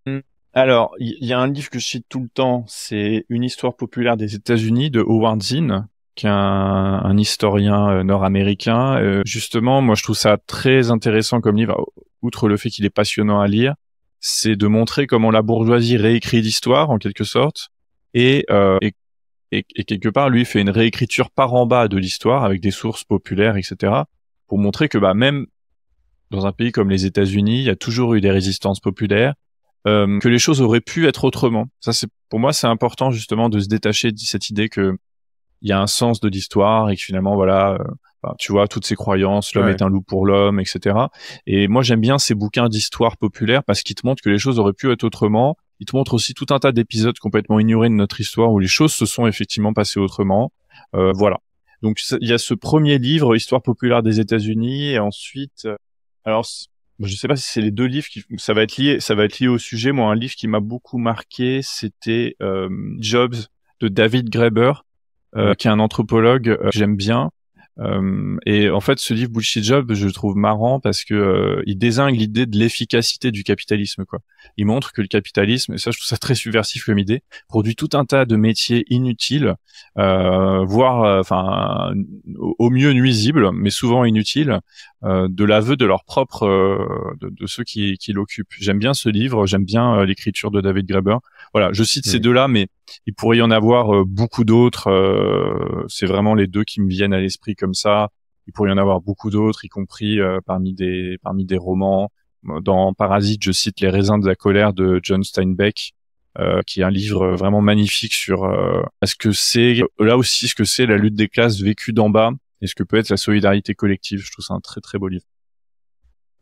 Hmm. Alors, il y, a un livre que je cite tout le temps, c'est Une histoire populaire des États-Unis de Howard Zinn, qui est un, historien euh, nord-américain. Euh, justement, moi, je trouve ça très intéressant comme livre, outre le fait qu'il est passionnant à lire, c'est de montrer comment la bourgeoisie réécrit l'histoire, en quelque sorte, et, euh, quelque part, lui fait une réécriture par en bas de l'histoire, avec des sources populaires, etc., pour montrer que bah, même dans un pays comme les États-Unis, il y a toujours eu des résistances populaires, euh, que les choses auraient pu être autrement. Ça, c'est pour moi, c'est important justement de se détacher de cette idée que il y a un sens de l'histoire et que finalement, voilà, euh, tu vois, toutes ces croyances, l'homme est un loup pour l'homme, etc. Et moi, j'aime bien ces bouquins d'histoire populaire parce qu'ils te montrent que les choses auraient pu être autrement. Ils te montrent aussi tout un tas d'épisodes complètement ignorés de notre histoire où les choses se sont effectivement passées autrement. Euh, voilà. Donc il y a ce premier livre, Histoire populaire des États-Unis, et ensuite, alors je ne sais pas si c'est les deux livres qui ça va être lié ça va être lié au sujet moi un livre qui m'a beaucoup marqué c'était euh, Jobs de David Graeber euh, qui est un anthropologue euh, que j'aime bien euh, et en fait, ce livre Bullshit Job, je le trouve marrant parce que euh, il désingue l'idée de l'efficacité du capitalisme. Quoi. Il montre que le capitalisme, et ça, je trouve ça très subversif comme idée, produit tout un tas de métiers inutiles, euh, voire, enfin, au mieux nuisibles, mais souvent inutiles, de l'aveu de leur propre, de, ceux qui, qui l'occupent. J'aime bien ce livre, j'aime bien l'écriture de David Graeber. Voilà, je cite ces deux-là, mais il pourrait y en avoir euh, beaucoup d'autres. Euh, c'est vraiment les deux qui me viennent à l'esprit comme ça. Il pourrait y en avoir beaucoup d'autres, y compris euh, parmi des parmi des romans. Dans Parasite, je cite Les raisins de la colère de John Steinbeck, qui est un livre vraiment magnifique sur euh, ce que c'est là aussi ce que c'est la lutte des classes vécue d'en bas et ce que peut être la solidarité collective. Je trouve ça un très très beau livre.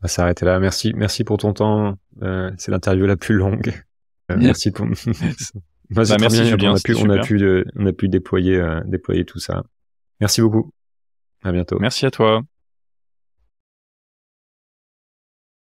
On va s'arrêter là. Merci, merci pour ton temps. c'est l'interview la plus longue. merci pour. <laughs> Bah, on, a pu, euh, on a pu, déployer, euh, déployer tout ça. Merci beaucoup. À bientôt. Merci à toi.